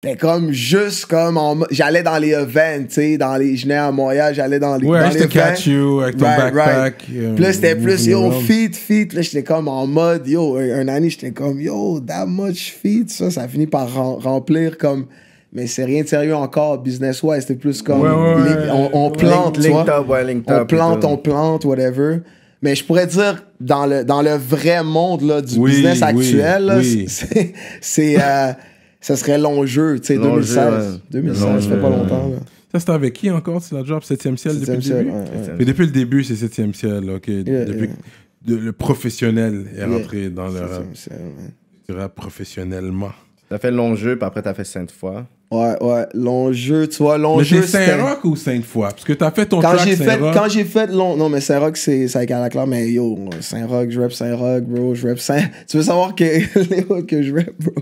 T'es ben, comme juste comme en... j'allais dans les events, tu sais, dans les venais à Montréal, j'allais dans les ouais, dans les catch you avec ton backpack. Euh, plus c'était plus yo feet feet, là j'étais comme en mode yo un année j'étais comme yo that much feet ça ça finit par remplir comme mais c'est rien de sérieux encore business wise, c'était plus comme on, plante, link, on plante, on plante whatever. Mais je pourrais dire, dans le, dans le vrai monde là, du business actuel, oui, c'est... Euh, ça serait long jeu, tu sais, 2016. Ouais. 2016, ça fait pas longtemps. Ça, c'était avec qui encore, c'est la job 7e ciel depuis ciel, le début Mais depuis le début, c'est 7e ciel, ok. depuis le professionnel est rentré dans le rap. Ciel, rap professionnellement. T'as fait long jeu puis après t'as fait sainte fois Ouais, ouais, long jeu tu vois, long Mais c'est Saint-Roch ou sainte fois Parce que t'as fait ton quand track fait, Quand j'ai fait Long... Non, mais Saint-Roch, c'est avec Anna-Claire, mais yo, Saint-Roch, je rep Saint-Roch, bro, je rep Saint... Tu veux savoir que (laughs) les autres que je rep, bro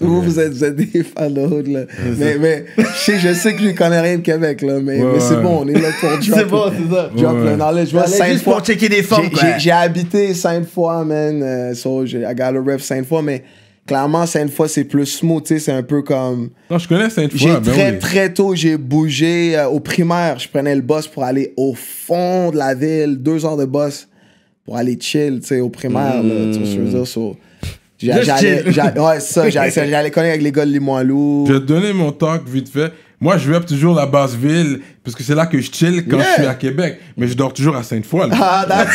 Vous, vous, êtes, des fans de hood, là. mais mais je, sais, que je connais rien de Québec, là, mais, mais c'est bon, on est là pour (laughs) drop. c'est bon, c'est ça. Drop ouais. le Juste pour checker des formes, J'ai habité sainte fois man, euh, so I le rep Sainte-Foy, mais clairement, sainte fois c'est plus smooth, tu sais, c'est un peu comme... Non, je connais Sainte-Foy, ben très, très tôt, j'ai bougé euh, au primaire. Je prenais le bus pour aller au fond de la ville, deux heures de bus pour aller chill, tu sais, au primaire, là, so, J'allais, ouais, ça, j'allais, connaître avec les gars de Limoilou. Je vais te mon talk vite fait. Moi, je vais toujours la basse ville parce que c'est là que je chill quand je suis à Québec. Mais je dors toujours à Sainte-Foy. Ah, that's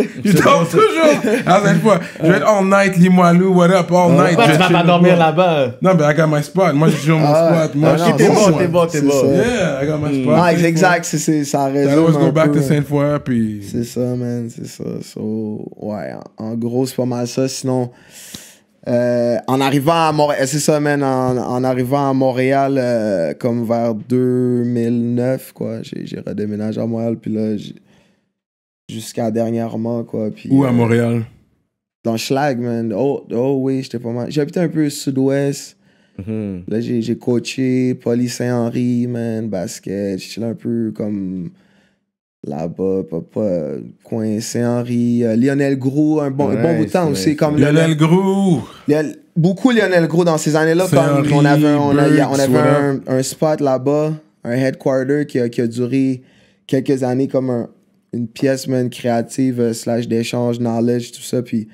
it. (laughs) je dors toujours à Sainte-Foy. Je vais être all night, Limoilou, what up, all night. Pourquoi tu vas pas dormir là-bas? Non, mais I got my spot. Moi, j'ai toujours mon ah spot. Moi, ah, non, t'es bon, t'es bon, t'es bon. Yeah, I got my mm. spot. Ah, nice, exact, c'est, c'est, ça reste. I always go back to hein. Sainte-Foy, puis... C'est ça, man, c'est ça. So, ouais, en gros, c'est pas mal ça. Sinon... Euh, en arrivant à Montréal, c'est ça, en, arrivant à Montréal, comme vers 2009, quoi, j'ai redéménagé à Montréal, puis là, jusqu'à dernièrement, quoi. Où à euh, Montréal? Dans Schlag, man. Oh, oh, oui, j'étais pas mal. J'habitais un peu sud-ouest. Mhm. Là, j'ai coaché police Saint-Henri, man, basket. J'étais un peu comme là-bas, papa, coin Saint-Henri, Lionel Gros, un bon, bon bout de temps aussi. Comme Lionel, Lionel Gros! beaucoup Lionel Gros dans ces années-là. Comme on avait, on, on avait un, spot là-bas, un headquarter qui a, qui a duré quelques années comme une pièce même créative, euh, slash d'échange, knowledge, tout ça. Puis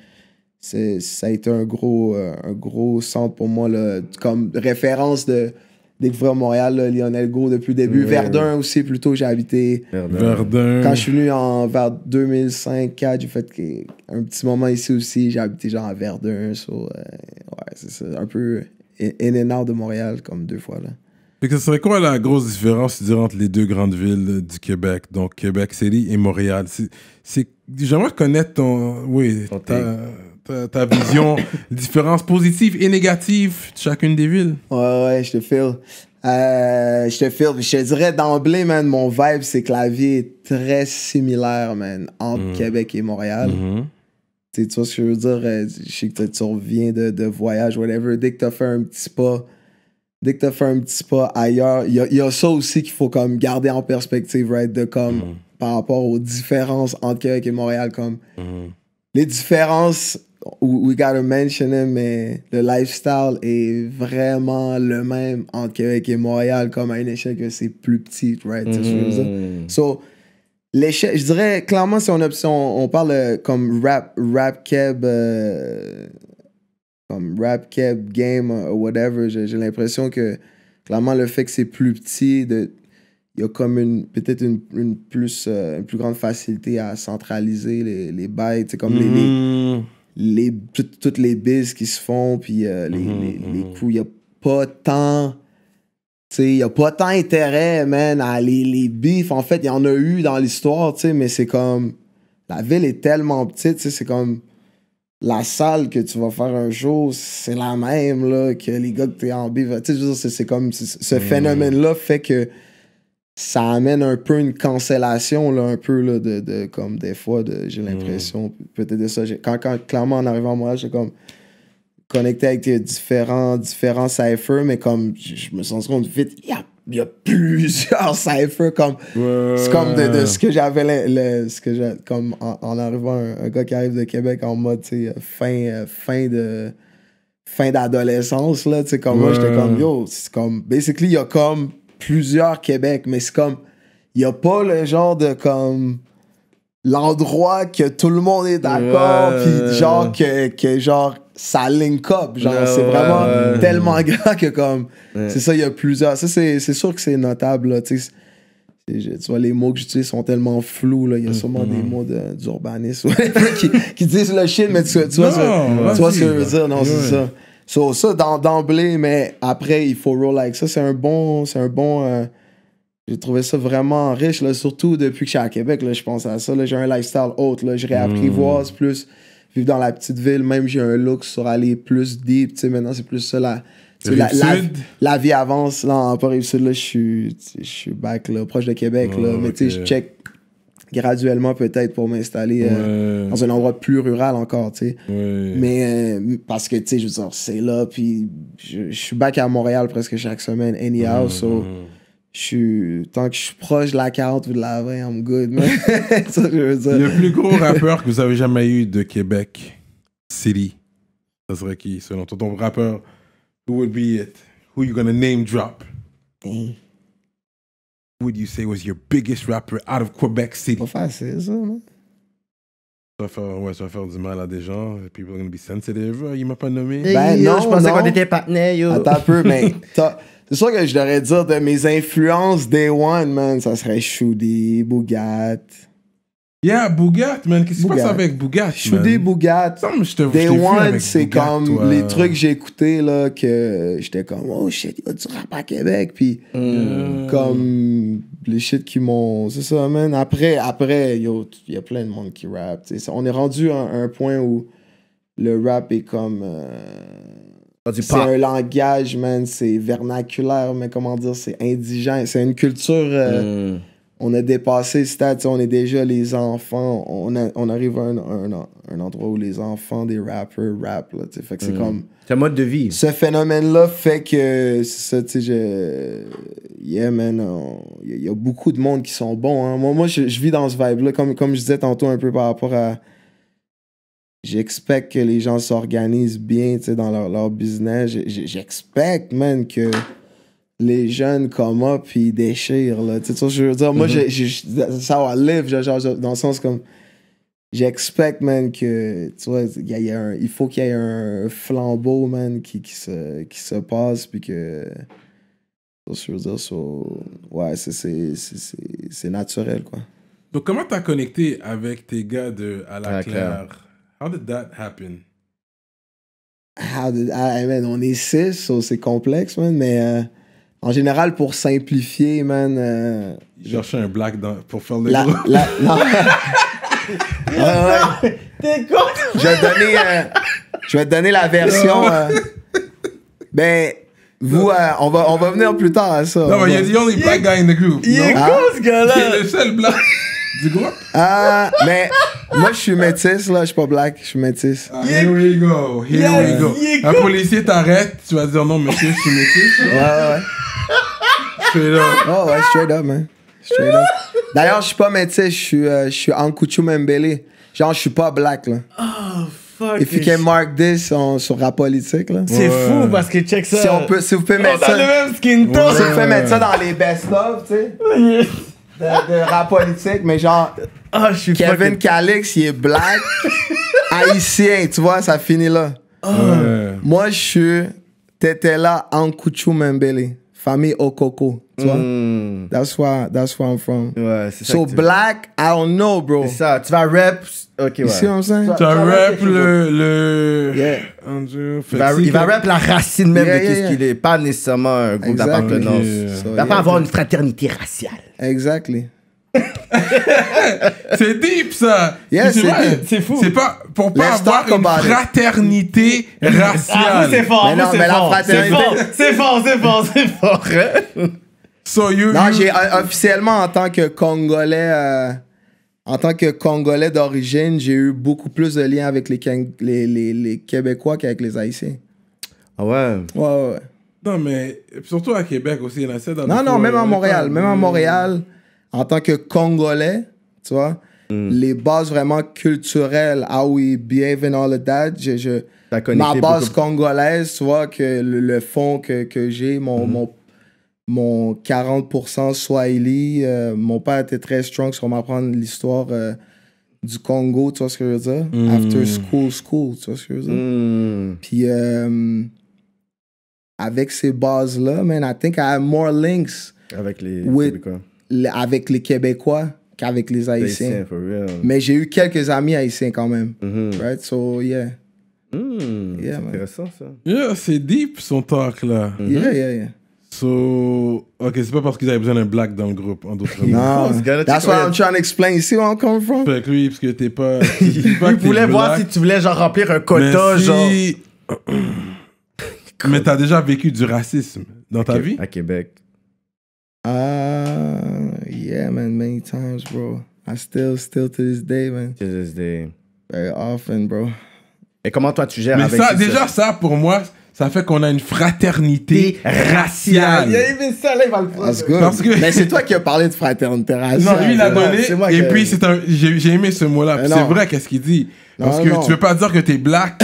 ça a été un gros, euh, un gros centre pour moi, là, comme référence de découvrir Montréal, Lionel Gros depuis le début. Verdun aussi, plutôt, j'ai habité. Verdun. Quand je suis venu en, vers 2005-2004, j'ai fait un petit moment ici aussi. J'ai habité genre à Verdun. Euh, ouais, c'est ça. Un peu in de Montréal, comme deux fois. Là. que serait quoi la grosse différence tu entre les deux grandes villes euh, du Québec, donc Québec City et Montréal? j'aimerais connaître ton, oui, ton ta, vision, (coughs) différences positives et négatives de chacune des villes. Ouais, ouais, je te file. Euh, je te file. Je te dirais d'emblée, man, mon vibe, c'est que la vie est très similaire, man, entre mm. Québec et Montréal. c'est mm-hmm. Tu vois ce que je veux dire? Euh, je sais que tu reviens de, voyage, whatever. Dès que tu as fait un petit pas, dès que tu as fait un petit pas ailleurs, il y a, ça aussi qu'il faut comme garder en perspective, right? De comme, mm-hmm. par rapport aux différences entre Québec et Montréal, comme, mm-hmm. les différences we gotta mention it, mais le lifestyle est vraiment le même entre Québec et Montréal, comme à une échelle que c'est plus petit, right? Mm-hmm. So, l'échelle, je dirais clairement, si on, on, parle comme rap, rap keb, euh, comme rap keb game ou whatever, j'ai l'impression que clairement le fait que c'est plus petit, de il y a comme une peut-être une, plus euh, une plus grande facilité à centraliser les, les bails comme les, mm-hmm les, toutes les bises qui se font, puis euh, les, mhm, mhm. coups. Il n'y a pas tant. Il a pas tant intérêt, à les, bifs. En fait, il y en a eu dans l'histoire, mais c'est comme. La ville est tellement petite, c'est comme. La salle que tu vas faire un jour c'est la même là, que les gars que tu es en bif. C'est comme. Ce mhm. phénomène-là fait que ça amène un peu une cancellation, là, un peu, de, comme des fois, j'ai mm. l'impression, peut-être de ça. Quand, clairement, en arrivant à moi, j'ai comme connecté avec différents, différents ciphers, mais comme, je me sens compte vite, il y a, plusieurs (laughs) ciphers, comme, c'est comme de, ce que j'avais, que comme, en, arrivant, un, gars qui arrive de Québec en mode, fin, fin de fin d'adolescence là tu comme moi j'étais comme yo c'est comme basically il y a comme plusieurs Québec, mais c'est comme. Il n'y a pas le genre de comme. L'endroit que tout le monde est d'accord, puis genre que, genre ça link up. Genre, c'est vraiment tellement (laughs) grand que comme. C'est ça, il y a plusieurs. Ça, c'est sûr que c'est notable. Là, tu vois, les mots que j'utilise sont tellement flous. Il y a sûrement des mm-hmm. mots d'urbanisme (laughs) (laughs) qui, disent le shit, mais tu, vois, tu vois ce que Non, c'est ça. So, ça, d'emblée, mais après, il faut roll like ça. C'est un bon. C'est un bon euh, j'ai trouvé ça vraiment riche, là, surtout depuis que je suis à Québec. Là, je pense à ça. J'ai un lifestyle autre. je réapprivoise hmm. plus vivre dans la petite ville. Même j'ai un look sur aller plus deep. maintenant, c'est plus ça la, vie avance. Là, en Paris-Sud, je suis back là, proche de Québec. là, oh, mais je check graduellement peut-être pour m'installer euh, dans un endroit plus rural encore, tu sais. Mais euh, parce que, tu sais, je veux dire, c'est là, puis je, suis back à Montréal presque chaque semaine, anyhow, mm, so mm. je suis, tant que je suis proche de la carte ou de la vraie, I'm good, (laughs) Ça, je veux dire. Le plus gros rappeur que vous avez jamais eu de Québec, City, ça serait qui, selon toi? ton rappeur? Who would be it? Who you gonna name drop? would you say was your biggest rapper out of Quebec City? Pas facile, ça, Ça va faire, ouais, ça va faire du mal à des gens. People are to be sensitive. Ah, il m'a pas nommé. Ben non, je pensais qu'on était partenaires, Attends un peu, mais (laughs) c'est sûr que je devrais dire de mes influences des One, man. Ça serait Shudi, Bougat. Yeah, Bougat, man. Qu'est-ce qui se passe avec Bougat? Je suis des Day One, c'est comme les trucs que j'ai écoutés, là, que j'étais comme, oh shit, a du rap à Québec. Puis, hmm. comme, les shit qui m'ont. C'est ça, man. Après, après, il y a plein de monde qui rap. On est rendu à un point où le rap est comme. Euh, ah, c'est un langage, man. C'est vernaculaire, mais comment dire, c'est indigent. C'est une culture. Euh, hmm on a dépassé le stade, on est déjà les enfants, on, on arrive à un, endroit où les enfants des rappers rappent, que c'est mm. comme... C'est un mode de vie. Ce phénomène-là fait que, ça, tu sais, je... Yeah, man, il y, a beaucoup de monde qui sont bons, hein. Moi, moi je, vis dans ce vibe-là, comme, comme je disais tantôt un peu par rapport à... J'expecte que les gens s'organisent bien, dans leur, leur business. J'expecte, man, que les jeunes comme moi, puis ils déchirent. Là. Tu sais ce que je veux dire? Moi, mm-hmm. j'ai ça va live, dans le sens comme. J'expecte, man, que, tu vois, y y a il faut qu'il y ait un flambeau, man, qui, qui, se, qui se passe, puis que. Ce que je veux dire, ouais, c'est naturel, quoi. Donc, comment t'as connecté avec tes gars de À la, Claire. How did that happen? How did, I, ah, man, on est six, c'est complexe, man, mais. Euh, en général, pour simplifier, man. Euh, Chercher un black pour faire le la, (laughs) ah, non. T'es con. Je vais te donner, euh, je vais te donner la version. Euh, ben, vous, euh, on, va, on va venir plus tard à ça. Non, mais il y a only black guy in the group. Il est con, ce gars-là. Il est le seul black du groupe? Ah, mais moi, je suis métisse, là. Je suis pas black. Je suis métisse. Ah, here we go. Here we go. Un policier t'arrête. Tu vas dire non, monsieur, je suis métisse. ouais, ouais. Straight up. Oh, ouais, straight up, man. Straight up. D'ailleurs, je suis pas métisse. Je suis, euh, je suis Ankuchu Mbele. Genre, je suis pas black, là. Oh, fuck. If you can mark this, on sera politique, là. C'est fou parce que check ça. Si, on peut, si vous pouvez mettre ça. le même skin tone. Si vous pouvez mettre ça dans les best of, tu sais de, rap politique, mais genre. Ah, Kevin Calix, il est black, haïtien, tu vois, ça finit là. Ah. Moi, je suis Tetela Ankuchu Membele, famille Okoko. Tu vois? Hmm. That's, why, that's where I'm from. Ouais, c'est so, black, I don't know, bro. C'est ça, tu vas rap Ok, ouais. Tu rap le. le... Yeah. Il, va, il rap la racine même de qu'est-ce qu'il est. Pas nécessairement un groupe d'appartenance. il va pas avoir une fraternité raciale. Exactly. (laughs) c'est deep ça. c'est fou. C'est pas pour pas avoir une fraternité (laughs) ah, raciale. Ah, c'est fort. Mais non, mais la fraternité. C'est fort, c'est fort, c'est fort. so you, non, j'ai euh, officiellement en tant que congolais. Euh, en tant que Congolais d'origine, j'ai eu beaucoup plus de liens avec les, les, les, Québécois qu'avec les Haïtiens. Ah ouais? Ouais, ouais, Non, mais surtout à Québec aussi. assez dans non, non, même à euh, Montréal. Même à euh, Montréal, en tant que Congolais, tu vois, hmm. les bases vraiment culturelles, ah oui, behave and all of that, je, je ma base congolaise, tu vois, que le, fond que, que j'ai, mon, hmm. mon mon 40% Swahili. Euh, mon père était très strong sur m'apprendre l'histoire euh, du Congo, tu vois ce que je veux dire? Hmm. After school, school, tu vois ce que je veux dire? Hmm. Puis euh, avec ces bases-là, man, I think I have more links avec les Québécois. avec les Québécois qu'avec les Haïtiens. Mais j'ai eu quelques amis haïtiens quand même. Mm-hmm. Right? So, yeah. Hmm. yeah c'est intéressant ça. Yeah, c'est deep son talk là. Yeah, mm-hmm. yeah, yeah. So, ok, c'est pas parce qu'ils avaient besoin d'un black dans le groupe, en d'autres mots. Non, that's why I'm trying to explain. You see where I'm coming from? Fait que lui, parce que t'es pas. (laughs) Il voulait voir si tu voulais genre remplir un quota, genre. (coughs) Mais t'as déjà vécu du racisme dans ta vie? À Québec. Ah, yeah, man, many times, bro. I still, still to this day, man. To this day. Very often, bro. Et comment toi tu gères Mais avec ça? Déjà, ça, pour moi ça fait qu'on a une fraternité raciale. Il a aimé ça, là, il va le prendre. Parce Mais c'est (laughs) toi qui as parlé de fraternité raciale. Non, lui, il l'a donné. Et puis, c'est un... j'ai aimé ce mot-là. C'est vrai, qu'est-ce qu'il dit. Parce que tu veux pas dire que t'es black,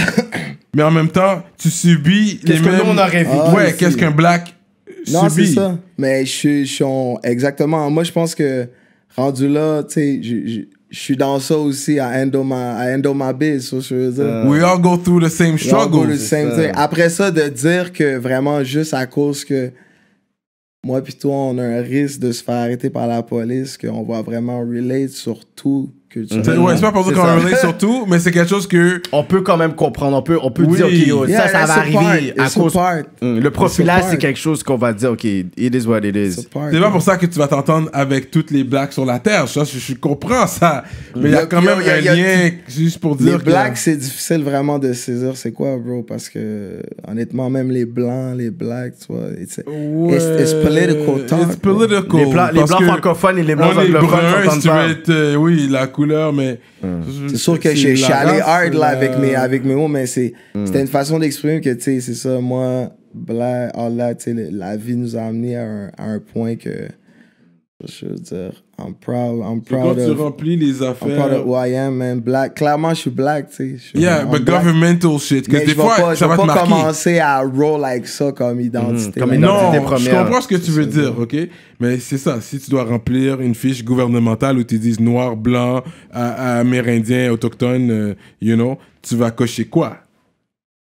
(coughs) mais en même temps, tu subis les mêmes... Qu'est-ce que nous, on aurait vécu. Ah, ouais, qu'est-ce qu'un black non, subit. c'est ça. Mais je suis... En... Exactement. Moi, je pense que, rendu là, tu sais, je suis dans ça aussi. à handle my, we all go through the same struggle. Après ça, de dire que vraiment juste à cause que moi puis toi, on a un risque de se faire arrêter par la police, qu'on va vraiment relate sur tout c'est pas pour dire qu'on est surtout mais c'est quelque chose que. (laughs) On peut quand même comprendre, on peut, on peut dire, OK, ça, ça va arriver à cause. part. Mm, le profilage, c'est quelque chose qu'on va dire, OK, it is what it is. C'est pas- pour ça que tu vas t'entendre avec toutes les blacks sur la terre. Ça, je, comprends ça. Mais il y a quand même y a- un lien juste pour dire Les blagues blacks, c'est difficile vraiment de saisir c'est quoi, bro, parce que honnêtement, même les blancs, les blacks, tu vois, it's, political talk. Les, blancs- francophones et les blancs on bruns, s'entendent tu euh, oui, la mais. Hmm. C'est sûr que je suis allé hard là avec mes, avec mes mots, mais c'est, hmm. c'était une façon d'exprimer que, tu sais, c'est ça, moi, bla, ah, là, tu sais, la vie nous a amené à un point que je veux dire, I'm proud, I'm proud quand tu remplis les affaires... I'm proud of I am, man. Black. Clairement, je suis black, tu sais. Yeah, but governmental shit. Que des fois, ça va te marquer. Je vais pas commencer à roll like ça comme identité. comme non, je comprends ce que tu veux dire, OK? Mais c'est ça, si tu dois remplir une fiche gouvernementale où tu dis noir, blanc, amérindien, autochtone, euh, you know, tu vas cocher quoi?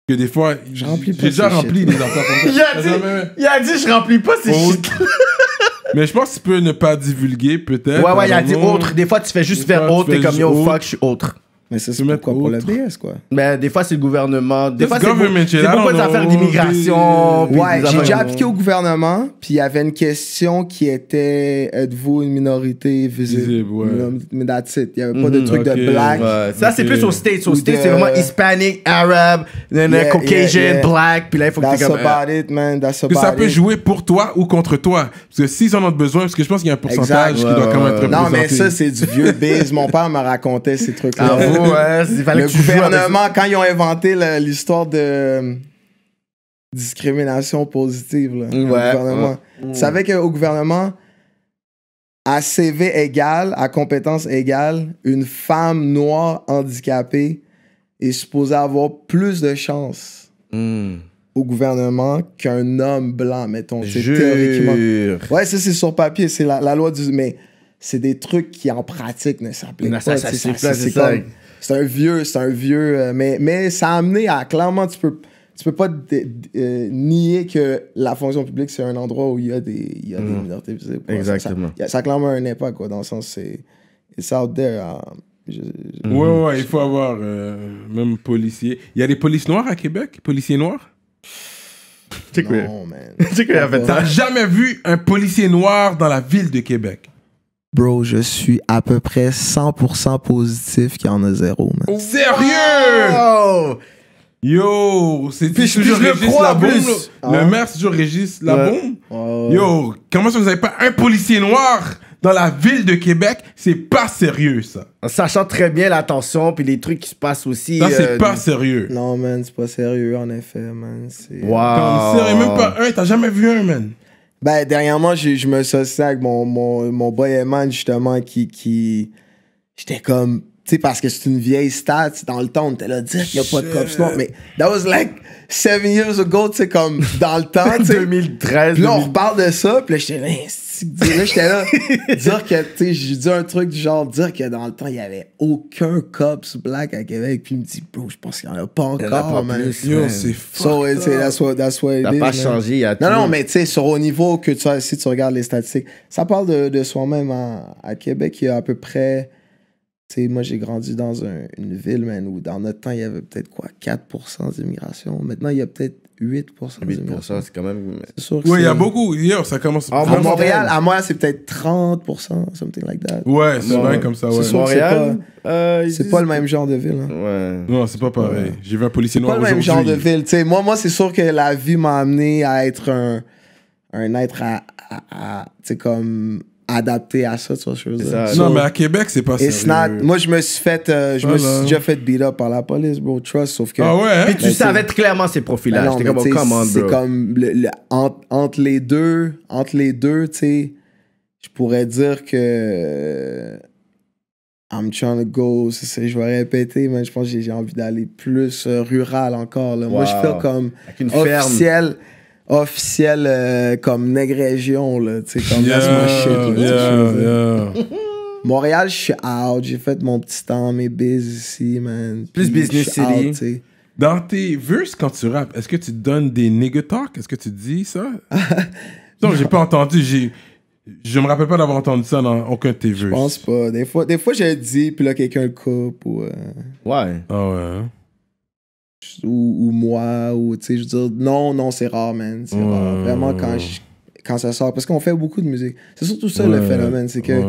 Que des fois, j'ai déjà rempli des affaires (laughs) il, a dit, il a dit, je remplis pas ces shit mais je pense qu'il peut ne pas divulguer, peut-être. Ouais, ouais, il a dit autre. Des fois, tu fais juste faire autre, t'es comme yo, fuck, je suis autre. Mais c'est quoi quoi pour la BS, quoi. Mais ben, des fois, c'est le gouvernement. Des fois, c'est beaucoup d'affaires d'immigration. Ouais, j'ai déjà appliqué au gouvernement, puis il y avait une question qui était « Êtes-vous une minorité visible? » Mais that's it. Il n'y avait pas de mm-hmm, truc de black. Ça, c'est plus aux States. Aux States, c'est vraiment hispanic, arabe, euh, caucasian, black. Puis là, il faut que tu That's about euh, ça peut jouer pour toi ou contre toi. Parce que s'ils en ont besoin, parce que je pense qu'il y a un pourcentage qui doit quand même être représenté. Non, mais ça, c'est du vieux biz. Mon père me racontait ces trucs-là. Ah, le gouvernement, quand ils ont inventé l'histoire de euh, discrimination positive, là, gouvernement. Tu savais qu'au gouvernement, à CV égal, à compétence égale, une femme noire handicapée est supposée avoir plus de chances hmm. au gouvernement qu'un homme blanc, mettons. c'est Théoriquement. Ouais, ça c'est sur papier, c'est la, loi du. Mais c'est des trucs qui en pratique ne s'appliquent pas. c'est c'est un vieux, c'est un vieux. Euh, mais, mais ça a amené à. Clairement, tu peux, tu peux pas euh, nier que la fonction publique, c'est un endroit où il y a des, il y a des mm. minorités Exactement. Ça, a clairement un impact, quoi, dans le sens, c'est. out there. Hein. Mm. Ouais, ouais, il faut avoir euh, même policier. Il y a des polices noires à Québec Policiers noirs Non, man. (laughs) T'as jamais vu un policier noir dans la ville de Québec Bro, je suis à peu près 100% positif qu'il y en a zéro, man. Oh. Sérieux? Yo, c'est toujours le Régis ah. Le, maire, c'est toujours Régis la bombe. Yo, comment ça, vous avez pas un policier noir dans la ville de Québec? C'est pas sérieux, ça. En sachant très bien la tension puis les trucs qui se passent aussi. Ça, c'est euh, pas sérieux. Non, man, c'est pas sérieux, en effet, man. C'est... Wow. Comme sérieux, même pas un, t'as jamais vu un, man. Ben, dernièrement, je, je me suis avec mon, mon, mon boy Eman, justement, qui. qui... J'étais comme. Tu sais, parce que c'est une vieille stat, dans le temps, on était là, dire qu'il n'y a pas de cops non, mais that was like seven years ago, tu sais, comme dans le temps, (laughs) tu sais. 2013. là, on reparle de ça, puis là, j'étais, j'étais là. (laughs) dire que, tu sais, j'ai dit un truc du genre, dire que dans le temps, il n'y avait aucun cops black à Québec. Puis il me dit, bro, je pense qu'il n'y en a pas encore, a pas c'est fou. that's pas changé. non, non, mais tu sais, sur au niveau que tu si tu regardes les statistiques, ça parle de, soi-même à Québec. Il y a à peu près. moi, j'ai grandi dans une ville, man, où dans notre temps, il y avait peut-être quoi, 4% d'immigration. Maintenant, il y a peut-être 8%. 8%, c'est quand même. Oui, il y a beaucoup. Hier, ça commence. À ah, Montréal, à moi, c'est peut-être 30%, something like that. Ouais, c'est vrai comme ça. Ouais. Montréal, euh, c'est pas, le même genre de ville. Hein. Ouais. Non, c'est pas pareil. J'ai vu un policier noir aujourd'hui. C'est pas le même genre de ville. moi, moi c'est sûr que la vie m'a amené à être un, un être à, C'est comme adapté à ça, je veux dire Non, mais à Québec, c'est pas ça. Moi, je me suis fait, euh, je me suis déjà fait beat up par la police, bro, trust, sauf que. Ah ouais? Puis hein? tu ben, savais clairement ces profilage ben comme, C'est comme, le, entre, les deux, entre les deux, tu sais, je pourrais dire que. Euh, I'm trying to go, c'est je vais répéter, mais je pense que j'ai envie d'aller plus euh, rural encore. Moi, je fais comme Avec une officiel. Ferme officiel euh, comme négrégion, là. Tu sais, comme that's my shit. Là, (laughs) Montréal, je suis out. J'ai fait mon petit temps, mes biz ici, man. Plus business city. sais. Dans tes verses, quand tu rappes, est-ce que tu donnes des nigga talk? Est-ce que tu dis ça? (laughs) non, j'ai pas entendu. J'ai... Je me rappelle pas d'avoir entendu ça dans aucun de tes verses. Je pense pas. Des fois, des fois je dit puis là, quelqu'un le coupe. Ou, euh, Ouais. Ah ouais. Hein? ou, ou moi, ou tu sais, je veux dire, non, non, c'est rare, man. C'est rare. Vraiment, quand, je, quand ça sort, parce qu'on fait beaucoup de musique. C'est surtout ça le phénomène, c'est que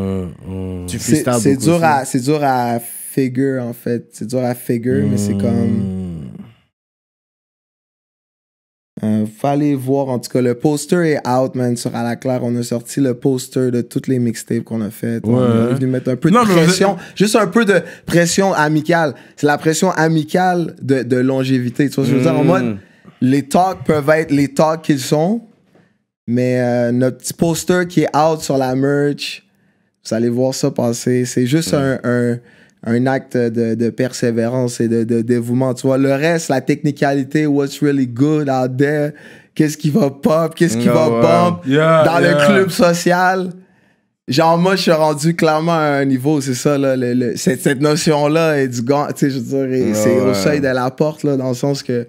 c'est dur, à, dur à figure, en fait. C'est dur à figure, mais c'est hmm. comme il euh, fallait voir, en tout cas, le poster est out, man, sur À la Claire. On a sorti le poster de toutes les mixtapes qu'on a faites. On est venu mettre un peu de pression, juste un peu de pression amicale. C'est la pression amicale de, longévité. Tu vois ce que je veux dire? En mode, mm. les talks peuvent être les talks qu'ils sont, mais euh, notre petit poster qui est out sur la merch, vous allez voir ça passer. C'est juste un un acte de, persévérance et de, dévouement. Tu vois, le reste, la technicalité, what's really good out there, qu'est-ce qui va pop, qu'est-ce qui va pop dans le club social. Genre, moi, je suis rendu clairement à un niveau, c'est ça, là, cette, notion-là est du gant, tu sais, je veux dire, c'est au seuil de la porte, là, dans le sens que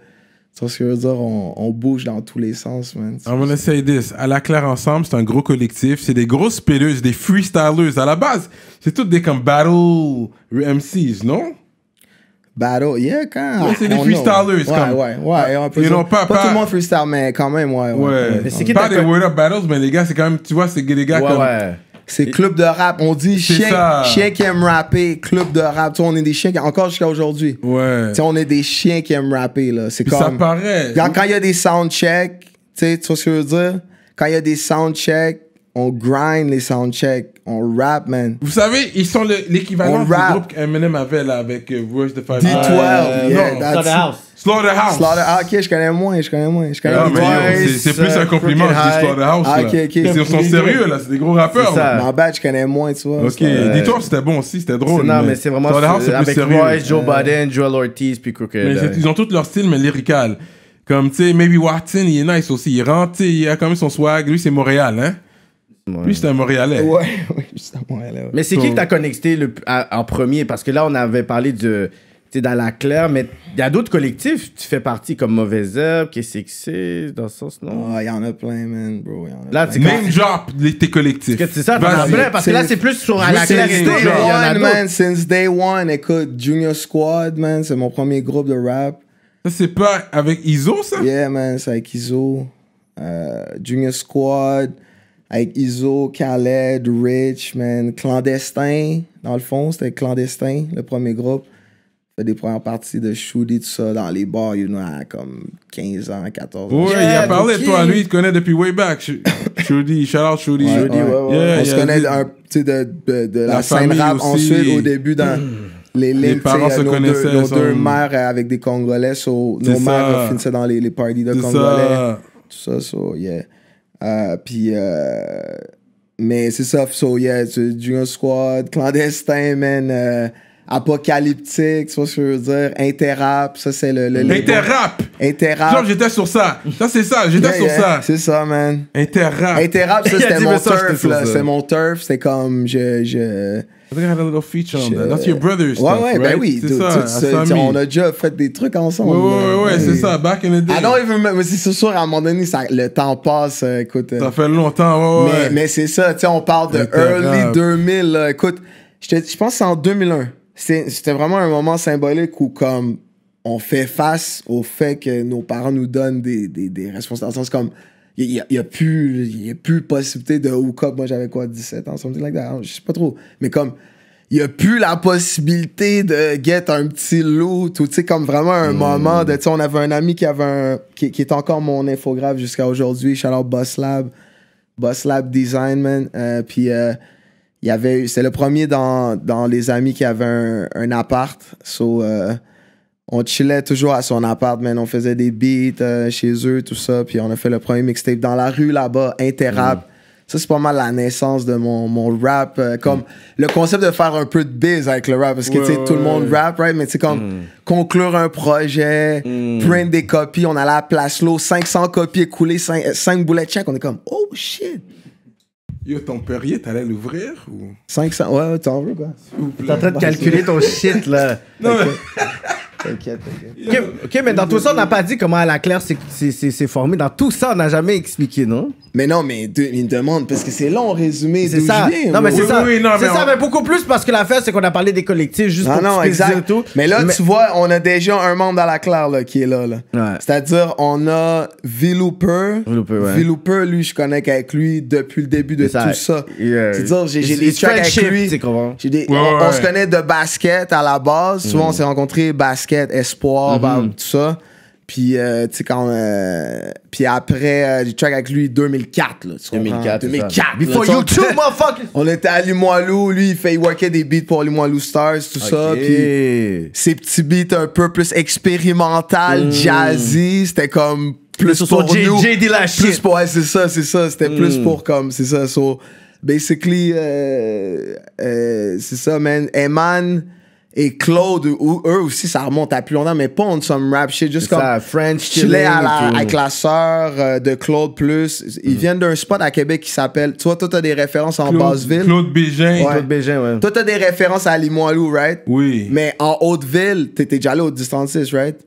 tu ce que je veux dire? On, bouge dans tous les sens, man. I'm gonna say this. À la Claire Ensemble, c'est un gros collectif. C'est des grosses spelleuses, des freestyleuses. À la base, c'est tout des comme battle MCs, non? Battle, yeah, quand. c'est des freestyleuses quand. Ouais, ouais, ouais. you know, pas, pas, tout le monde freestyle, mais quand même, ouais. Ouais. ouais. Pas des word-up battles, mais les gars, c'est quand même, tu vois, c'est des gars ouais, comme. Ouais. C'est club de rap. On dit chien, chien qui aime rapper, club de rap. on est des chiens encore jusqu'à aujourd'hui. Ouais. sais, on est des chiens qui aiment rapper, là. C'est comme. Ça paraît. Quand il y a des soundchecks, tu sais, tu vois ce que je veux dire? Quand il y a des soundchecks, on grind les soundchecks. On rap, man. Vous savez, ils sont l'équivalent du groupe Eminem avait là avec Voice euh, The Five. D12. Yeah, non. The Slaughterhouse. Slaughterhouse. Ah, ok, je connais moins, je connais moins. Je connais ah, c'est plus un compliment, je dis Slaughterhouse. Ah, Ils sont sérieux, là, c'est des gros rappeurs. Mais en je connais moins, tu vois. Ok, toi c'était bon aussi, c'était drôle. Non, mais c'est vraiment. Slaughterhouse, c'est plus sérieux. Royce, Joe euh, Biden, Joel Ortiz, puis Crooked. Mais ils ont tous leur style, mais lyrical. Comme, tu sais, Maybe Watson, il est nice aussi. Il rentre, il a quand même son swag. Lui, c'est Montréal, hein. Ouais. Lui, c'est un Montréalais. Ouais, (laughs) oui, c'est un Montréalais. Mais c'est qui que t'as connecté le, en premier Parce que là, on avait parlé de t'es dans la claire, mais il y a d'autres collectifs, tu fais partie comme Mauvaise Herbe, qui ce que c'est, dans ce sens, non? Ah, il y en a plein, man, bro. là, c'est Même genre, tes collectifs. C'est ça, parce que là, c'est plus sur à la claire. Since day one, man, since day one, écoute, Junior Squad, man, c'est mon premier groupe de rap. Ça, c'est pas avec Iso, ça? Yeah, man, c'est avec Iso. Euh, Junior Squad, avec Iso, Khaled, Rich, man, Clandestin, dans le fond, c'était Clandestin, le premier groupe fait des premières parties de shooter, tout ça, dans les bars, you know, a comme 15 ans, 14 ans. Ouais, il a parlé de toi, lui, il te connaît depuis way back. Shudi, shout out Shudi. Ouais, ouais, ouais, on se connaît de, de, la, scène rap ensuite, au début, dans mm. les Les parents euh, se nos connaissaient. Deux, nos deux mères euh, avec des Congolais, nos ça. mères finissaient dans les, les parties de Congolais. Tout ça, so, yeah. Euh, puis, mais c'est ça, so, yeah, Junior Squad, clandestin, man apocalyptique, tu vois ce que je veux dire, interrap, ça c'est le... le interrap! Interrap! Genre j'étais sur ça, ça c'est ça, j'étais sur ça. C'est ça, man. Interrap. Interrap, ça c'était mon, turf, là, c'est mon turf, c'est comme je... je... I think I had a little feature on that. That's your brother's ouais, ouais, Ben oui, c'est ça. on a déjà fait des trucs ensemble. Ouais, ouais, ouais, c'est ça. Back in the day. Ah non, mais c'est sûr, à un moment donné, ça, le temps passe. Euh, écoute, euh. ça fait longtemps, ouais, ouais. Mais, mais c'est ça, tu sais, on parle de early 2000. écoute, je pense que c'est en 2001 c'était vraiment un moment symbolique où comme on fait face au fait que nos parents nous donnent des, des, des responsabilités. comme, il n'y a, y a, plus, y a plus possibilité de hook Moi, j'avais quoi, 17 ans, something like Je sais pas trop. Mais comme, il n'y a plus la possibilité de get un petit loot ou, tu sais, comme vraiment un mm. moment de, tu sais, on avait un ami qui avait un, qui, est encore mon infographe jusqu'à aujourd'hui, Chalor Boss Lab, Boss Lab Design, man. Euh, puis, euh, c'est le premier dans, dans, les amis qui avait un, appart euh, on chillait toujours à son appart mais on faisait des beats euh, chez eux tout ça puis on a fait le premier mixtape dans la rue là-bas interrap mm. ça c'est pas mal la naissance de mon, rap euh, comme mm. le concept de faire un peu de biz avec le rap parce que tout le monde rap right mais c'est comme mm. conclure un projet print des copies on allait à Place Lowe, 500 copies écoulées 5, boulets boulettes check on est comme oh shit Yo, ton perrier, t'allais l'ouvrir ou 500, ouais, t'en veux quoi? T'es en train de calculer ton (laughs) shit là. Non, mais... (laughs) T'inquiète, t'inquiète. Ok, mais dans tout ça, on n'a pas dit comment la Claire s'est- formé Dans tout ça, on n'a jamais expliqué, non? Mais non, mais une il me demande, parce que c'est long résumé. C'est ça. Non, mais c'est ça. mais ça, mais beaucoup plus parce que l'affaire, c'est qu'on a parlé des collectifs juste ah pour tout. Mais là, tu vois, on a déjà un membre dans la claire là, qui est là. C'est-à-dire, on a Villoupeur Villoupeur lui, je connais avec lui depuis le début de tout ça. Tu C'est-à-dire, j'ai des avec lui. on, se connaît de basket à la base. Souvent, on mm. s'est rencontrés basket espoir, bah, tout ça. Puis, euh, tu sais, quand. Euh, puis après, euh, track avec lui 2004, là. 2004. 2004. Before YouTube, motherfucker! (laughs) On était à Limoilou. Lui, il, fait, il workait des beats pour Limoilou Stars, tout ça. Puis, ses petits beats un peu plus expérimental, mm. jazzy. C'était comme plus pour J, nous. la plus pour, ouais, c'est ça, c'est ça. C'était mm. plus pour comme, c'est ça. So, basically, euh, c'est ça, man. Eman et Claude, eux aussi, ça remonte à plus longtemps, mais pas on some rap shit, juste comme ça, French Chile. avec la soeur euh, » de Claude Plus. Ils mm. viennent d'un spot à Québec qui s'appelle, tu toi t'as des références en Basse-Ville. Claude Bégin. Claude ouais. Toi t'as des références à Limoilou, right? Oui. Mais en Haute-Ville, t'étais déjà allé au 1036, right?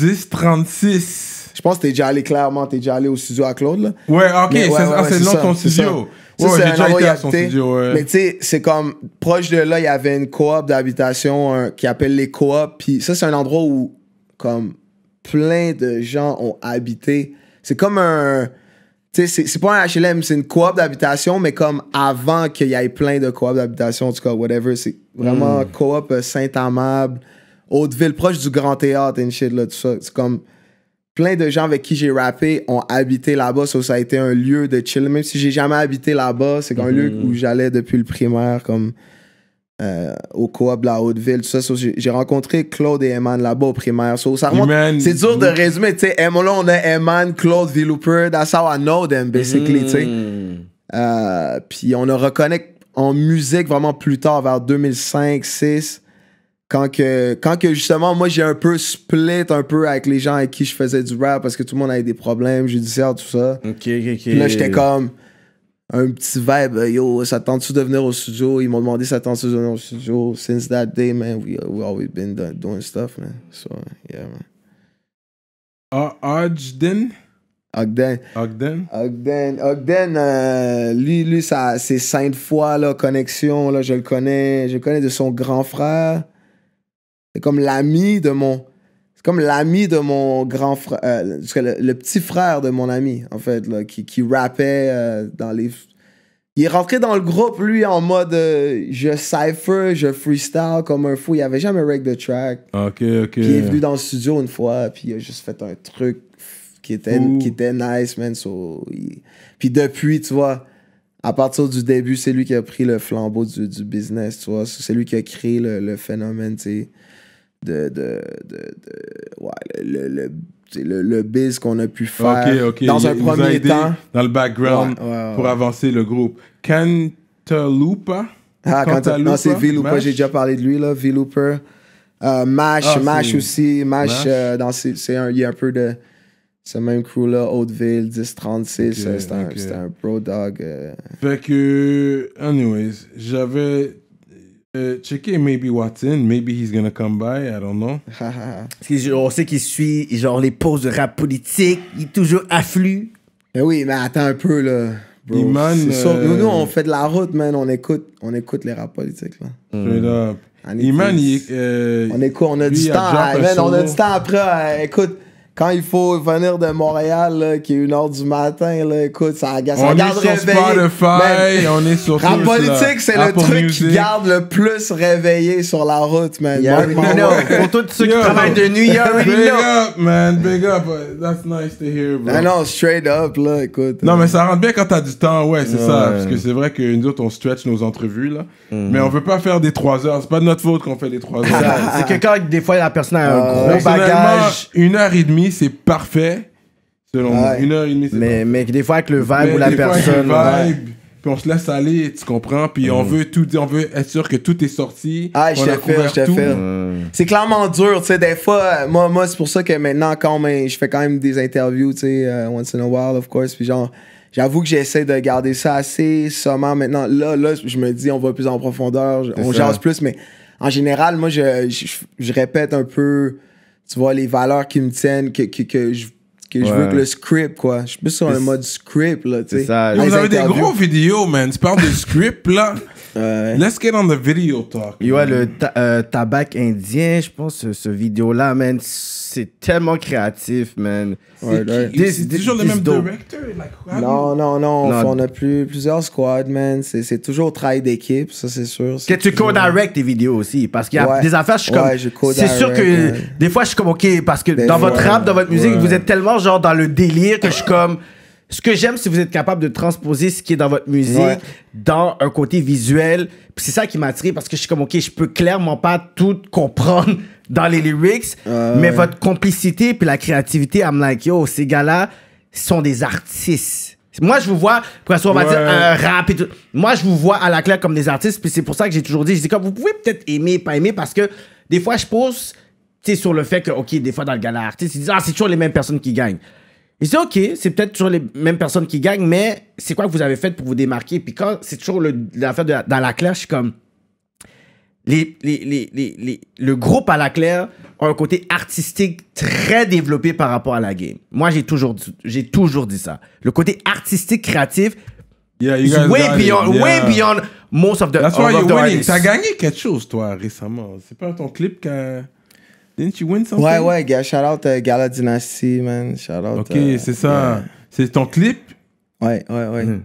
1036. Je pense que t'es déjà allé, clairement, t'es déjà allé au studio à Claude, là. Ouais, ok, c'est ah, ouais, c'est le studio c'est un endroit son Studio, ouais. Mais tu sais, c'est comme proche de là, il y avait une coop d'habitation qui appelle les coops. Puis ça, c'est un endroit où comme plein de gens ont habité. C'est comme un. Tu sais, c'est pas un HLM, c'est une coop d'habitation, mais comme avant qu'il y ait plein de coop d'habitation, en tout cas, whatever. C'est vraiment hmm. coop euh, Saint-Amable, Haute-Ville, proche du Grand Théâtre et shit, là, tout ça. C'est comme plein de gens avec qui j'ai rappé ont habité là-bas. ça a été un lieu de chill. Même si j'ai jamais habité là-bas, c'est un lieu mm-hmm. où j'allais depuis le primaire, comme euh, au coop de la Haute-Ville, j'ai rencontré Claude et Eman là-bas au primaire. c'est dur de résumer. Tu eh, on a Eman, Claude, Villouper. That's how I know them, basically. Mm-hmm. Euh, puis on a reconnu en musique vraiment plus tard, vers 2005, 2006 quand que, quand que justement, moi, j'ai un peu split un peu avec les gens avec qui je faisais du rap parce que tout le monde avait des problèmes judiciaires, tout ça. Ok, ok, ok. là, j'étais comme un petit vibe, euh, yo, ça tente-tu de venir au studio? Ils m'ont demandé ça tente-tu de venir au studio. Since that day, man, we, we always been doing stuff, man. So, yeah, man. Ah, Ogden? Ogden. Ogden? Ogden. Euh, lui, lui, ça, c'est sainte foi, là, connexion, là, je le connais. Je le connais de son grand frère c'est comme l'ami de mon. C'est comme l'ami de mon grand frère. Euh, le, petit frère de mon ami, en fait, qui, qui rappait euh, dans les. Il est rentré dans le groupe, lui, en mode euh, je cipher, je freestyle comme un fou. Il avait jamais wreck the track. Ok, ok. il est venu dans le studio une fois, puis il a juste fait un truc qui était, qui était nice, man. Puis depuis, tu vois, à partir du début, c'est lui qui a pris le flambeau du, business, tu vois. C'est lui qui a créé le, le phénomène, tu sais de, de, de, ouais, le, le, le, biz qu'on a pu faire dans un premier temps. Dans le background pour avancer le groupe. Cantaloupa. Ah, Cantaloupa. Non, c'est Viloupa, j'ai déjà parlé de lui, là, Viloupa. Euh, Mash, ah, Mash aussi. Mash, euh, dans un, il y a un peu de ce même crew-là, Hauteville, 1036. Euh, okay, c'est un, un, pro dog. Euh... que, anyways, j'avais euh, check checker maybe Watson, maybe he's gonna come by, I don't know. (laughs) Parce que, on sait qu'il suit genre les pauses de rap politique, il est toujours afflu. Mais ben oui, mais attends un peu là. Bro, Iman, euh, nous, nous, on fait de la route, man. On écoute, on écoute les rap politiques là. Straight up. On Iman, il, euh, on écoute, on a du temps, man, on a du temps après. Hein. Écoute quand il faut venir de Montréal, qui est une heure du matin, écoute, ça, agace. on garde est réveillé. Spotify, on est sur En politique, c'est le truc qui garde le plus réveillé sur la route, man. Yeah, Pour tous ceux qui travaillent de New York, Big up, man. Big up. That's nice to hear, bro. Ah non, straight up, là, écoute. Non, mais ça rentre bien quand t'as du temps, ouais, c'est ça. Parce que c'est vrai que nous autres, on stretch nos entrevues, là. Mm. Mais on veut pas faire des 3 heures. C'est pas de notre faute qu'on fait des 3 (laughs) heures. c'est que quand, des fois, la personne a un gros bagage. Une heure et demie c'est parfait. Selon Une heure et demie, mais, des fois, avec le vibe ou la personne. on se laisse aller, tu comprends? Puis on mm. veut tout, on veut être sûr que tout est sorti. Ah, je te je C'est clairement dur, tu sais. Des fois, moi, moi c'est pour ça que maintenant, quand même, je fais quand même des interviews, tu sais, euh, once in a while, of course. Puis j'avoue que j'essaie de garder ça assez seulement. maintenant. Là, là, je me dis, on va plus en profondeur, on jase plus, mais en général, moi, je, je répète un peu tu vois, les valeurs qui me tiennent, que, que, que je que veux que le script, quoi. Je suis plus sur un mode script, là, tu sais. Vous avez des gros vidéos, man. Tu parles de script, là. (laughs) Let's get on the video talk. Yo, le euh, tabac indien, je pense, ce, ce vidéo-là, man, c'est tellement créatif, man. c'est toujours le même directeur? Like, non, non, non, On a plus, plusieurs squads, man. C'est toujours travail d'équipe, ça, c'est sûr. Que tu co-direct tes vidéos aussi. Parce qu'il y a des affaires, je suis comme. c'est sûr que des fois, je suis comme, OK, parce que ben dans votre rap, dans votre musique, vous êtes tellement genre dans le délire que je suis comme ce que j'aime, c'est que vous êtes capable de transposer ce qui est dans votre musique dans un côté visuel. Puis c'est ça qui m'a parce que je suis comme, OK, je peux clairement pas tout comprendre (laughs) dans les lyrics, mais votre complicité puis la créativité, I'm like, yo, ces gars-là sont des artistes. Moi, je vous vois, pour on va dire un rap et tout. Moi, je vous vois à la claire comme des artistes, puis c'est pour ça que j'ai toujours dit, je dis comme, vous pouvez peut-être aimer, pas aimer, parce que des fois, je pose, tu sais, sur le fait que, OK, des fois, dans le gala artiste, ils disent, ah, c'est toujours les mêmes personnes qui gagnent. Il dit, OK, c'est peut-être toujours les mêmes personnes qui gagnent, mais c'est quoi que vous avez fait pour vous démarquer? Puis quand c'est toujours l'affaire la, dans la suis comme les, les, les, le groupe à la claire a un côté artistique très développé par rapport à la game. Moi, j'ai toujours, j'ai toujours dit ça. Le côté artistique, créatif, yeah, way, beyond, way beyond most of the That's why you're winning. T'as gagné quelque chose, toi, récemment. C'est pas ton clip que... Didn't you win something? Ouais, ouais, shout out euh, Gala Dynasty, man. Shout out. Ok, euh, c'est ça. C'est ton clip? Ouais, ouais, ouais. Mm.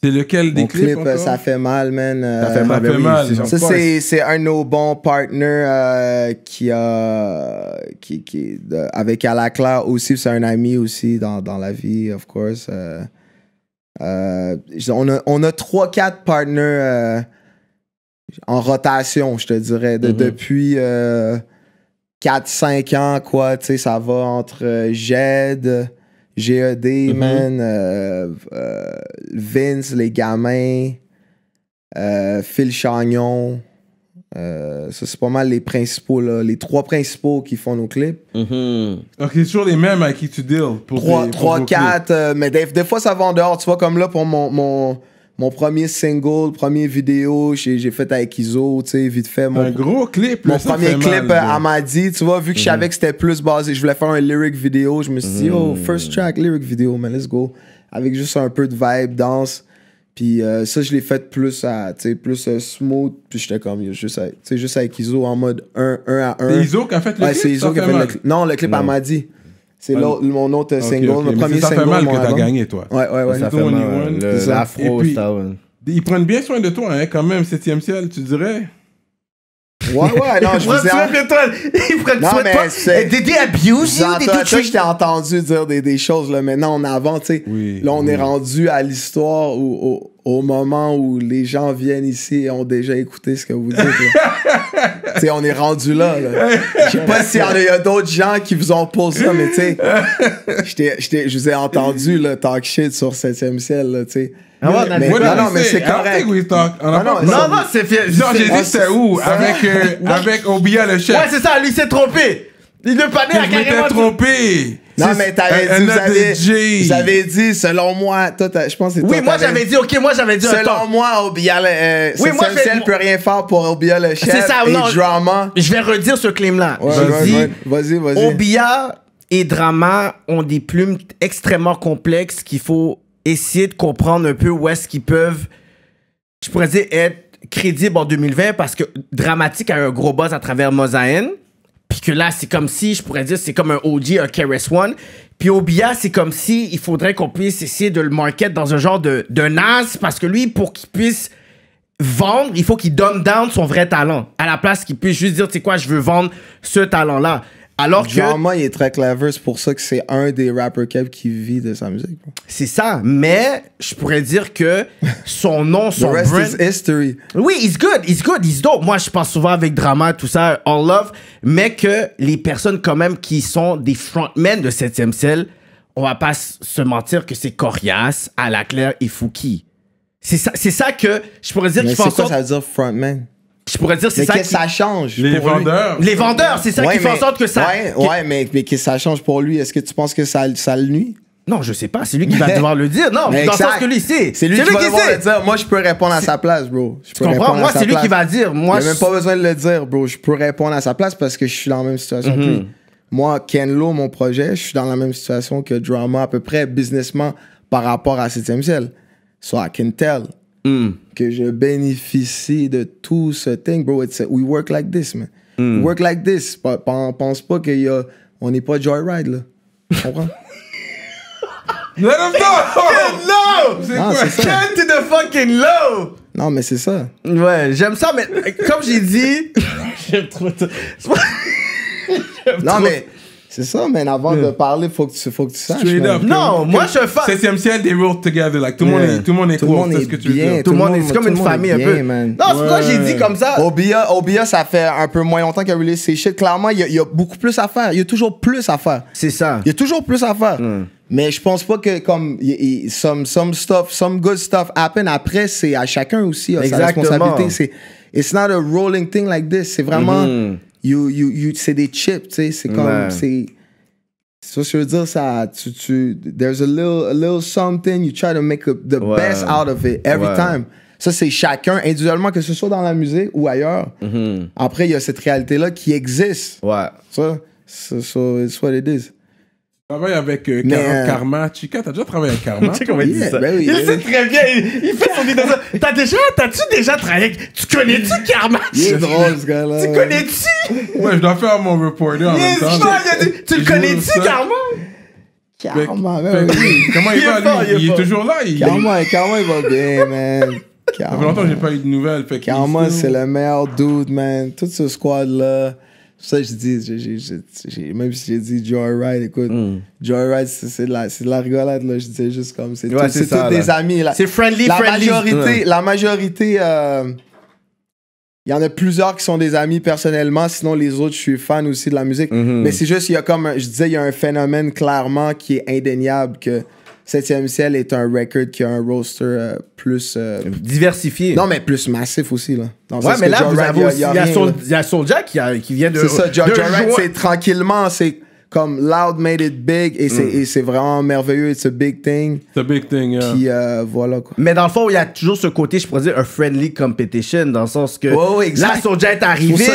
C'est lequel des Mon clips? clip, euh, ça fait mal, man. Ça fait ah, mal, ben ça fait mal. Ça, c'est, un de nos bons partners qui a. Qui, qui, avec Alakla aussi, c'est un ami aussi dans, dans la vie, of course. on a, on a 3-4 partners en rotation, je te dirais, mm-hmm. depuis 4-5 ans, quoi, tu sais, ça va entre euh, Jed, GED, mm-hmm. man, euh, euh, Vince, les gamins, Phil Chagnon. ça, c'est pas mal les principaux, là, les trois principaux qui font nos clips. Mm-hmm. Ok, c'est toujours les mêmes avec qui tu deals. 3-4, mais des, des, fois, ça va en dehors, tu vois, comme là, pour mon, mon mon premier single, premier vidéo, j'ai fait avec Izo tu sais, vite fait. Mon, un gros clip, Mon premier clip mal, euh, à Madi, tu vois, vu que je mhm. savais que c'était plus basé, je voulais faire un lyric vidéo, je me suis dit, oh, mhm. first track, lyric vidéo, man, let's go. Avec juste un peu de vibe, danse. Puis euh, ça, je l'ai fait plus tu sais, plus euh, smooth. Puis j'étais comme, juste, tu sais, juste avec Iso en mode 1, à 1. C'est Iso qui a fait le ouais, c'est qui a fait, le clip. Non, le clip c'est ben, mon autre euh, single, mon premier single. Ça fait mal que t'as gagné, toi. Ouais, ouais, ouais. C'est mal. One. L'afro, Stone. Ils prennent bien soin de toi, hein, quand même, 7 ciel, tu dirais. Ouais, ouais, non, (laughs) je vous ai... Il prend soin de toi. Dédé abuse you? je t'ai entendu dire des, des choses, là. Maintenant, on avance, tu sais. Oui, là, on est rendu à l'histoire où, au, au, moment où les gens viennent ici et ont déjà écouté ce que vous dites. (laughs) on est rendu là. Je sais pas s'il y, a d'autres gens qui vous ont posé ça, mais tu sais, je vous ai entendu là, talk shit sur 7ème ciel, tu sais. Ah non, non, mais c'est correct. Non, non, c'est fier. Non, j'ai dit c'est où avec, euh, avec Obia le chef. Ouais, c'est ça, lui s'est trompé. Il ne pas à carrément. Il s'est trompé. Non, mais t'avais dit, dit, selon moi, toi, je pense que c'est Oui, moi, j'avais dit, OK, moi, j'avais dit Selon moi, Obia euh, oui, peut rien faire pour Obia le chef. et Drama. Je vais redire ce claim-là. vas-y, vas-y. Obia et Drama ont des plumes extrêmement complexes qu'il faut essayer de comprendre un peu où est-ce qu'ils peuvent, je pourrais dire, être crédibles en 2020 parce que Dramatique a un gros buzz à travers Mosaïne. Puis que là, c'est comme si, je pourrais dire, c'est comme un OG, un KRS-One. Puis Obia, c'est comme si il faudrait qu'on puisse essayer de le market dans un genre de, de NAS, parce que lui, pour qu'il puisse vendre, il faut qu'il donne down son vrai talent. À la place qu'il puisse juste dire, tu sais quoi, je veux vendre ce talent-là. Alors que. Normalement, il est très clever, c'est pour ça que c'est un des rappers qui vit de sa musique. C'est ça, mais je pourrais dire que son nom, (laughs) son The rest is history. Oui, he's good, he's good, it's dope. Moi, je pense souvent avec Drama, tout ça, All Love, mais que les personnes, quand même, qui sont des frontmen de 7ème Cell, on va pas se mentir que c'est la Alaclair et Fouki. C'est ça, ça que je pourrais dire qu'il c'est quoi, ça veut dire frontman? je pourrais dire c'est ça que ça change les vendeurs les vendeurs c'est ça qui fait en sorte que ça ouais, ouais mais, mais, que ça change pour lui est-ce que tu penses que ça ça le nuit non, je sais pas, c'est lui qui va devoir le dire. Non, mais dans le que lui sait. C'est lui, qui, va Le dire. Moi, je peux répondre à sa place, bro. Je tu comprends? Moi, c'est lui qui va dire. Moi, j'ai même pas besoin de le dire, bro. Je peux répondre à sa place parce que je suis dans la même situation que mhm. lui. Moi, Ken Lo, mon projet, je suis dans la même situation que Drama à peu près, businessment, par rapport à 7 ciel. So I can tell. Mm. Que je bénéficie de tout ce thing, bro. we work like this, man. Mm. We work like this. P pense pas qu'il y a. On n'est pas joyride, là. Tu comprends? (laughs) Let him know! low! to the fucking low! Non, mais c'est ça. Ouais, j'aime ça, mais comme j'ai dit. (laughs) j'aime trop ça. (laughs) non, trop. mais c'est ça, mais avant de parler, faut que tu, faut que tu saches. non, moi je fais. Septième ciel, des road together. Like, tout le monde tout le monde est, cool, monde ce que tu veux Tout le monde est, c'est comme une famille un peu. Non, c'est ouais. ça j'ai dit comme ça. Obia, Obia, ça fait un peu moins longtemps qu'il a release ses shit. Clairement, il y, a beaucoup plus à faire. Il y a toujours plus à faire. C'est ça. Il y a toujours plus à faire. Mm. Mais je pense pas que comme some, some stuff, some good stuff happen après, c'est à chacun aussi, sa responsabilité. C'est, it's not a rolling thing like this. C'est vraiment. Mm-hmm. You, you, you, c'est des chips, tu sais. C'est comme. Ouais. C'est ça, je veux dire, ça. Tu, tu, there's a little, a little something, you try to make the best out of it every time. Ça, c'est chacun, individuellement, que ce soit dans la musique ou ailleurs. Mm-hmm. Après, il y a cette réalité-là qui existe. Ouais. Ça, so, so it's what it is travaille avec euh, euh, Karma. Chica, t'as déjà travaillé avec Karma? (laughs) Tu sais comment il dit ça? Ben il ben sait très bien, il, fait son vidéo T'as déjà, t'as-tu déjà travaillé avec... Tu connais-tu Karma? Il est drôle, ce gars-là. Tu connais-tu? ouais, je dois faire mon reporter en même temps. tu le connais-tu, Karma? Karma, ben oui. Comment il, va, fort, il est toujours là. Il... Karma, il va bien, man. Ça fait longtemps que j'ai pas eu de nouvelles. Fait Karma, c'est le meilleur dude, man. Tout ce squad-là, ça je dis, même si j'ai dit Joyride, écoute, hmm. Joyride, c'est de la, rigolade, là. Je disais juste comme, c'est ouais, tous des amis. C'est friendly, la friendly. Majorité, La majorité, il euh, y en a plusieurs qui sont des amis personnellement, sinon les autres, je suis fan aussi de la musique. Mm-hmm. Mais c'est juste, il y a comme, je disais, il y a un phénomène clairement qui est indéniable que 7 ciel est un record qui a un roster euh, plus. Euh, Diversifié. Non, mais plus massif aussi. Là. ouais, mais là, vous Il y a, Soulja qui, qui vient de. C'est ça, Joe c'est tranquillement, c'est comme Loud made it big mm. et c'est vraiment merveilleux. It's a big thing. It's a big thing, yeah. Puis euh, voilà quoi. Mais dans le fond, il y a toujours ce côté, je pourrais dire, un friendly competition, dans le sens que oh, là, Soja est arrivé,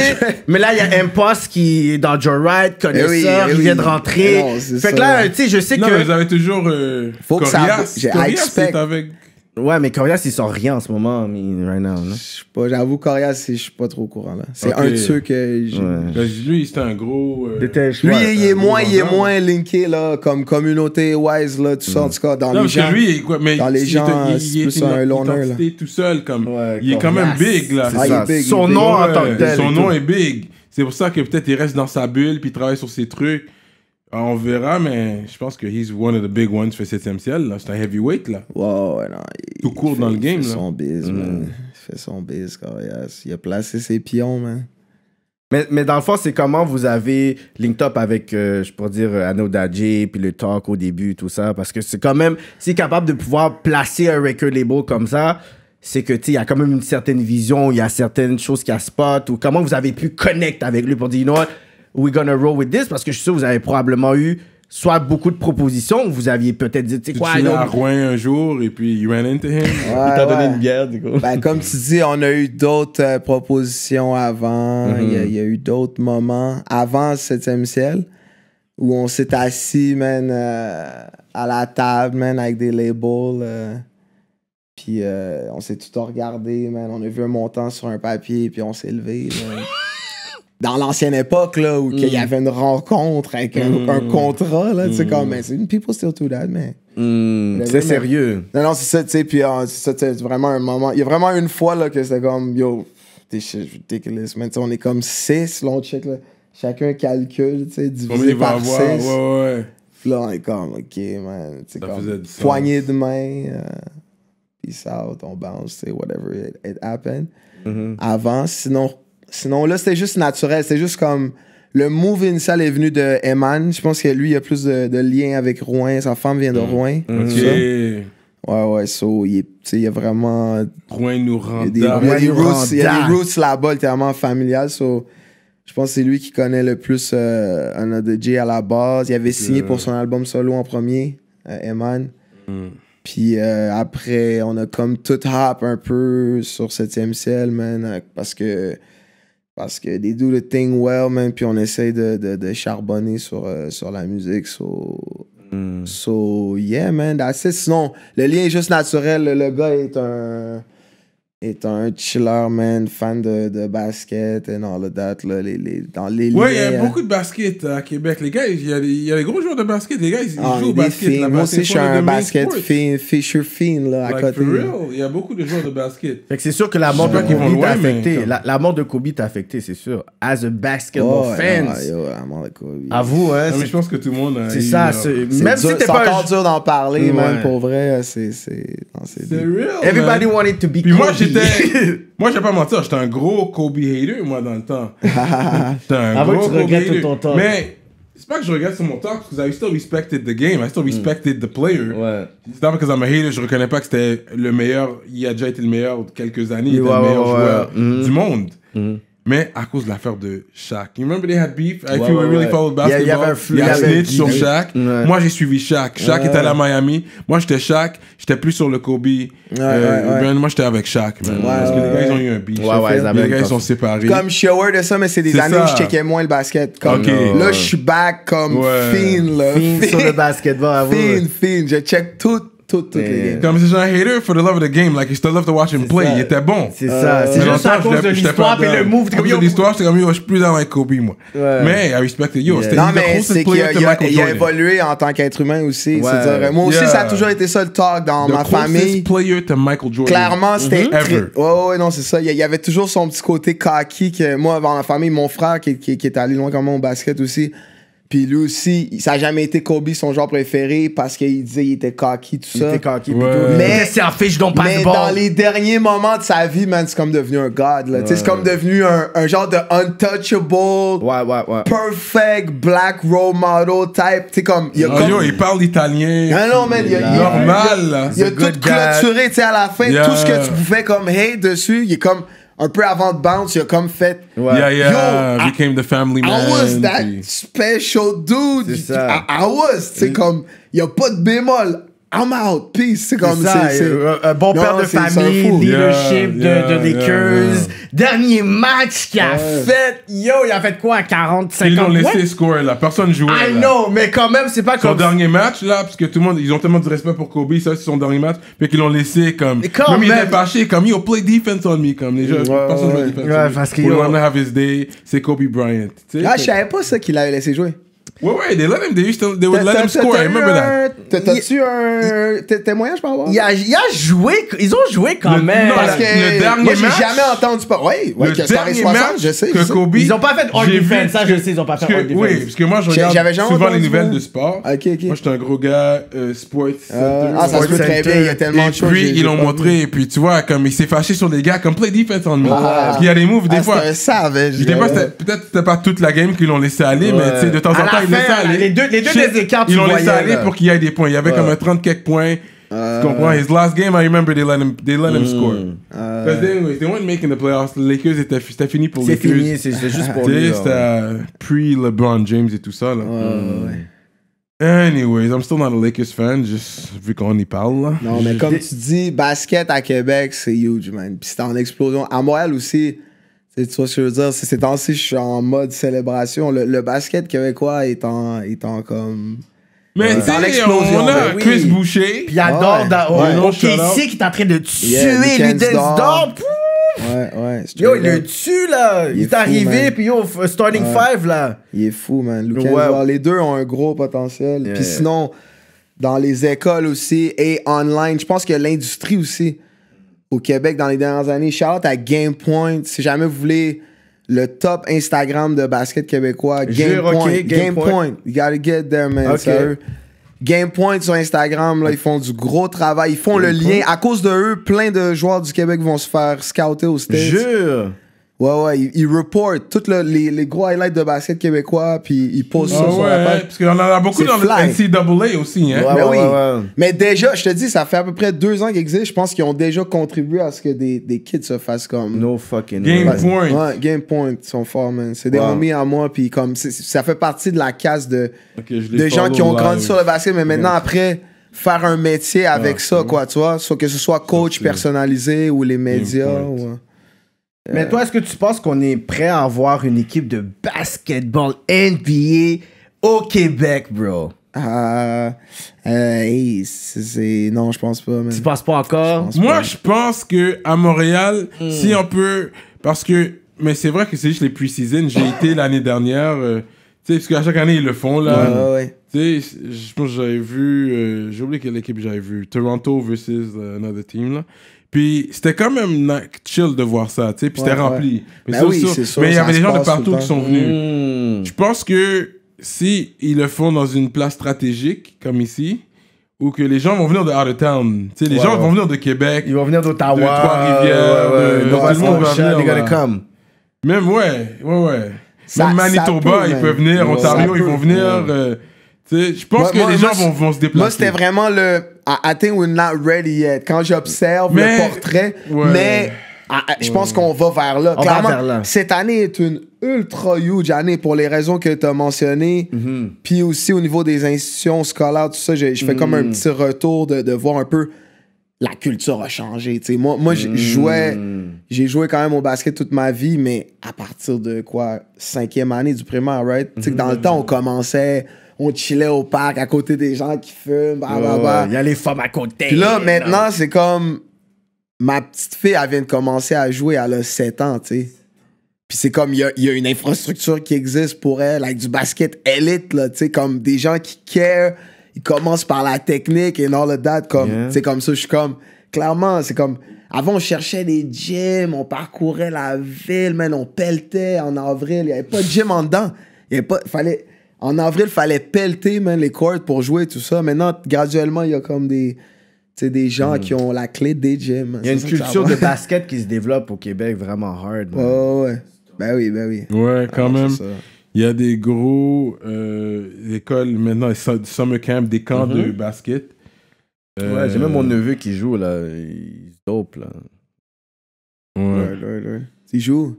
mais là, il y a Impost qui est dans Joyride, eh eh connaisseur, il vient de rentrer. Eh fait que là, tu sais, je sais que. mais vous avez toujours. Euh, Faut Corias, que ça. avec Ouais, mais Corias, il sort rien en ce moment, mais right now. Je sais pas, j'avoue, Corias, je suis pas trop au courant, là. C'est un de ceux que. Ouais. Lui, c'était un gros. Euh... lui, il, est moins, il est moins linké, là, comme communauté-wise, là, tout ça, mm. en tout cas, dans non, les gens. lui, quoi, mais dans les gens, est plus un loner, là. tout seul, comme. il est quand même big, là. Ah, son nom en tant que tel. Son nom est big. C'est pour ça que peut-être il reste dans sa bulle, puis il travaille sur ses trucs. On verra, mais je pense que he's one of the big ones fait 7 ciel. C'est un heavyweight. Là. Tout court dans le game. Mm. Il fait son biz, Il fait son biz, quand il a, placé ses pions, man. Mais, mais, dans le fond, c'est comment vous avez linked up avec, euh, je pourrais dire, euh, Anno puis le talk au début, tout ça. Parce que c'est quand même, si capable de pouvoir placer un record label comme ça, c'est que, tu il y a quand même une certaine vision, il y a certaines choses qui a spot, ou comment vous avez pu connecter avec lui pour dire, you know what, we're gonna roll with this parce que je suis sûr que vous avez probablement eu soit beaucoup de propositions, vous aviez peut-être dit, tu sais quoi, tu un jour et puis you ran into him. Ouais, il t'a donné une bière, du coup. Ben, comme tu dis, on a eu d'autres euh, propositions avant, mm-hmm. il y, a eu d'autres moments avant 7e ciel où on s'est assis, man, euh, à la table, man, avec des labels. Euh, puis on s'est tout regardé, man. On a vu un montant sur un papier, puis on s'est levé dans l'ancienne époque, là, où il y mm. avait une rencontre avec un, mm. contrat, là, tu sais, mm. comme, mais c'est une people still do that, mais. C'est sérieux. Non, non, c'est ça, tu sais, puis ah, c'est vraiment un moment. Il y a vraiment une fois, là, que c'était comme, yo, t'es ridiculous, sais, on est comme six, long check, là. Chacun calcule, tu sais, divisé par avoir, six. Ouais, ouais. Puis là, on est comme, OK, man. C'est comme poignée de main, euh, peace out, on bounce, tu sais, whatever, it, happened. Mm-hmm. Avant, sinon, Sinon, là, c'était juste naturel. C'était juste comme. Le move initial est venu de Eman. Je pense que lui, il a plus de, liens avec Rouen. Sa femme vient de mm. Rouen. Ouais, ouais, so, il, y a vraiment. Rouen nous rend. Il y a des, roots, là-bas, littéralement familiales. So, je pense que c'est lui qui connaît le plus euh, un de à la base. Il avait signé pour son album solo en premier, euh, Eman. Mm. Puis euh, après, on a comme tout hop un peu sur 7 ciel, man, parce que parce que they do the thing well, man, puis on essaye de, de, charbonner sur, euh, sur la musique. Hmm. So, yeah, man, that's it. Sinon, le lien est juste naturel. le gars est un est un chiller, man, fan de, de basket et all of that, là, les, les, dans les Ouais, il y a beaucoup de basket à Québec. Les gars, il y a, y a gros joueurs de basket. Les gars, ils, ah, jouent au basket. Là, Moi aussi, je suis un basket fin, Fisher Fiend, là, like for real il y a beaucoup de joueurs de basket. Fait que c'est sûr que la mort de Kobe t'a affecté. La, la, mort de Kobe t'a affecté, c'est sûr. As a basketball oh, fan. la mort de Kobe. À vous, hein. Non, mais je pense que tout le monde. C'est ça. Euh, même si t'es pas. encore dur d'en parler, même, pour vrai. C'est. C'est real. Everybody wanted to be Kobe. (laughs) moi, je vais pas mentir, j'étais un gros Kobe hater, moi, dans le temps. (laughs) j'étais un Avant gros que tu Kobe regrettes Tout ton temps. Mais c'est pas que je regrette sur mon temps, parce que j'ai toujours respecté le game, j'ai toujours mm. respecté le player. Ouais. C'est pas parce que je me hater, je reconnais pas que c'était le meilleur, il a déjà été le meilleur de quelques années, il était le meilleur joueur mm. du monde. Mm. Mais à cause de l'affaire de Shaq. You remember they had beef? If think you really ouais. followed basketball, yeah, il y avait un snitch sur Shaq. Moi, j'ai suivi Shaq. Shaq était allé à Miami. Moi, j'étais Shaq. J'étais plus sur le Kobe. Ouais. Euh, moi, j'étais avec Shaq. Ouais. Parce que les gars, ils ont eu un beef. les gars, ils sont séparés. Comme Shower de ça, mais c'est des années où je checkais moins le basket. Comme, okay. Là, je suis back comme fine. Là. Fine sur le basketball. Fine, fine. Je check tout toutes, les games. Comme c'est un hater for the love of the game, like he still love to watch him play. Ça. Il était bon. C'est ça. Euh, c'est juste à cause de l'histoire et le move. Comme l'histoire, c'est comme yo, je suis plus dans like Kobe moi. Mais I respect it. Yo, c'était c'est qu'il a, évolué en tant qu'être humain aussi. moi aussi, ça a toujours été ça le talk dans ma famille. player to Michael Jordan. Clairement, c'était. Ouais, ouais, non, c'est ça. Il y avait toujours son petit côté cocky que moi, dans la famille, mon frère qui est allé loin comme moi au basket aussi. Puis lui aussi, ça n'a jamais été Kobe son genre préféré parce qu'il disait qu'il était cocky, tout ça. Mais c'est un dont pas Mais dans les derniers moments de sa vie, man, c'est comme devenu un god. C'est comme devenu un, genre de untouchable, perfect black role model type. comme, ah, il, parle italien. non, il a, normal. Il a, tout clôturé à la fin. Tout ce que tu pouvais comme hey dessus, il est comme un peu avant de bounce, il a comme fait. Yeah, yeah, Yo, became I, the family man. I was that special dude. I, I, was, c'est comme, il n'y a pas de bémol. I'm out, peace. C'est comme ça. C'est euh, Un bon père de famille, leadership de, Lakers de Dernier match qu'il a fait. Yo, il a fait quoi à 40, 50 Ils l'ont laissé scorer là. Personne jouait. I know, mais quand même, c'est pas son comme. Son dernier match là, parce que tout le monde, ils ont tellement de respect pour Kobe, ça c'est son dernier match, puis qu'ils l'ont laissé comme. quand même, il est fâché, comme il a play defense on me, comme les gens. personne ne joue defense. Ouais, on have his day, c'est Kobe Bryant. Ah, je savais pas ça qu'il avait laissé jouer. Ouais, ouais, they let him, they would let him score, I remember that. T'as-tu un témoignage par rapport? Il a, a joué, ils ont joué quand même. parce que le dernier match j'ai jamais entendu pas. Ouais, ouais, que ça 60, je sais. Que Kobe, ils ont pas fait hard defense, ça je sais, ils ont pas fait hard defense. Oui, parce que moi je regarde souvent les nouvelles de sport. Ok, ok. Moi j'étais un gros gars euh, sports. Ah, ah ça se peut très bien, il y a tellement de choses. et Puis ils l'ont montré, et puis tu vois, comme il s'est fâché sur les gars, comme play defense en mode. Ah, parce y a des moves, des ah, fois. Je savais. Peut-être c'était pas toute la game qu'ils l'ont laissé aller, mais tu sais, de temps en temps. Hein, les deux, les deux des écarts, Ils ont laissé aller pour qu'il y ait des points. Il y avait comme un 30 quelques points. tu euh, comprends? His last game, I remember they let him, mm. score. Euh. but anyways, they weren't making the playoffs. Les Lakers, c'était fini pour les Lakers. C'est fini, c'était juste pour lui. C'était pre-LeBron James et tout ça. Là. Anyways, I'm still not a Lakers fan, just vu qu'on y parle. Non, mais comme tu dis, basket à Québec, c'est huge, man. Puis c'était en explosion. À Montréal aussi c'est vois ce que je veux dire? Ces temps-ci, je suis en mode célébration. Le, basket québécois est en, est en comme. Euh, Mais euh, dans l'explosion. On a ben Chris Boucher. Puis il adore ouais, dans, ouais. ici qui est en train de tuer yeah, Ludens Dor. Ouais, ouais. Yo, il le tue, là. Il, est, arrivé, puis yo, starting five, là. Il est fou, man. Lucas Les deux ont un gros potentiel. puis sinon, dans les écoles aussi et online, je pense que l'industrie aussi au Québec dans les dernières années. Shout à Point, Si jamais vous voulez le top Instagram de basket québécois, GamePoint. Point, GamePoint. Game you gotta get there, man. sur Instagram, là, ils font du gros travail. Ils font le lien. À cause de eux, plein de joueurs du Québec vont se faire scouter au stage. Ouais, ouais, ils reportent tous les, gros highlights de basket québécois, puis ils posent ça ouais, sur la page. Parce y en a beaucoup dans le NCAA aussi. Hein? Mais ben oui. Mais déjà, je te dis, ça fait à peu près deux ans qu'ils existent. Je pense qu'ils ont déjà contribué à ce que des, des kids se fassent comme. No fucking Game point. game point, ils sont forts, man. C'est des wow. à moi, puis comme, ça fait partie de la casse de, gens qui ont grandi sur le basket. Mais maintenant, après faire un métier avec ah, ça, quoi, tu vois. Soit que ce soit coach personnalisé ou les médias. Ouais. Mais toi, est-ce que tu penses qu'on est prêt à avoir une équipe de basketball NBA au Québec, bro? Ah, euh, c'est non, je pense pas. Man. Tu penses pas encore Moi, je pense que à Montréal, hmm. si on peut, parce que, mais c'est vrai que c'est juste les pre-season. J'ai été (laughs) l'année dernière, euh, tu sais, parce qu'à chaque année ils le font là. Ouais, ouais. Tu sais, je pense j'avais vu, euh, j'ai oublié quelle équipe j'avais vu, Toronto versus another team là. Puis c'était quand même chill de voir ça, tu sais. Puis c'était rempli. Mais ben oui, c'est Sûr, Mais il y avait des gens de partout qui sont venus. Hmm. Je pense que si ils le font dans une place stratégique, comme ici, ou que les gens vont venir de out of town. Tu sais, les gens vont venir de Québec. Ils vont venir d'Ottawa. De Trois-Rivières. De, tout le monde va venir. come. Même, ouais, ouais, ouais. Même Manitoba, ils peuvent venir. Ontario, ils vont venir. Euh, je pense que les gens vont, se déplacer. Moi, c'était vraiment le I think we're not ready yet. Quand j'observe le portrait, mais je pense qu'on va vers là. Clairement, cette année est une ultra huge année pour les raisons que tu as mentionnées. Mm-hmm. Puis aussi au niveau des institutions scolaires, tout ça, je, fais comme un mm. petit retour de, voir un peu la culture a changé. Moi, moi mm. j'ai joué quand même au basket toute ma vie, mais à partir de quoi, cinquième année du primaire, right? dans le mm. temps, on commençait on chillait au parc à côté des gens qui fument, bah bah Il bah. Oh, y a les femmes à côté. là, maintenant, c'est comme. Ma petite fille, elle vient de commencer à jouer, elle a 7 ans, tu sais. Puis c'est comme, il y a, une infrastructure qui existe pour elle, avec du basket élite, là, tu sais, comme des gens qui care, ils commencent par la technique et non le date, comme, c'est comme ça, je suis comme, clairement, c'est comme, avant, on cherchait des gyms, on parcourait la ville, man, on pelletait en avril, il n'y avait pas de gym en dedans. Il fallait, en avril, il fallait pelleter les cordes pour jouer tout ça. Maintenant, graduellement, il y a comme des des gens qui ont la clé des gyms. Il y a une culture de basket qui se développe au Québec vraiment hard. Ben oui, ben oui. Ouais, ah, quand même. Il y a des gros euh, écoles maintenant, summer camp, des camps de mm-hmm. basket. Ouais, j'ai même euh, mon neveu qui joue là. Il dope là. Il joue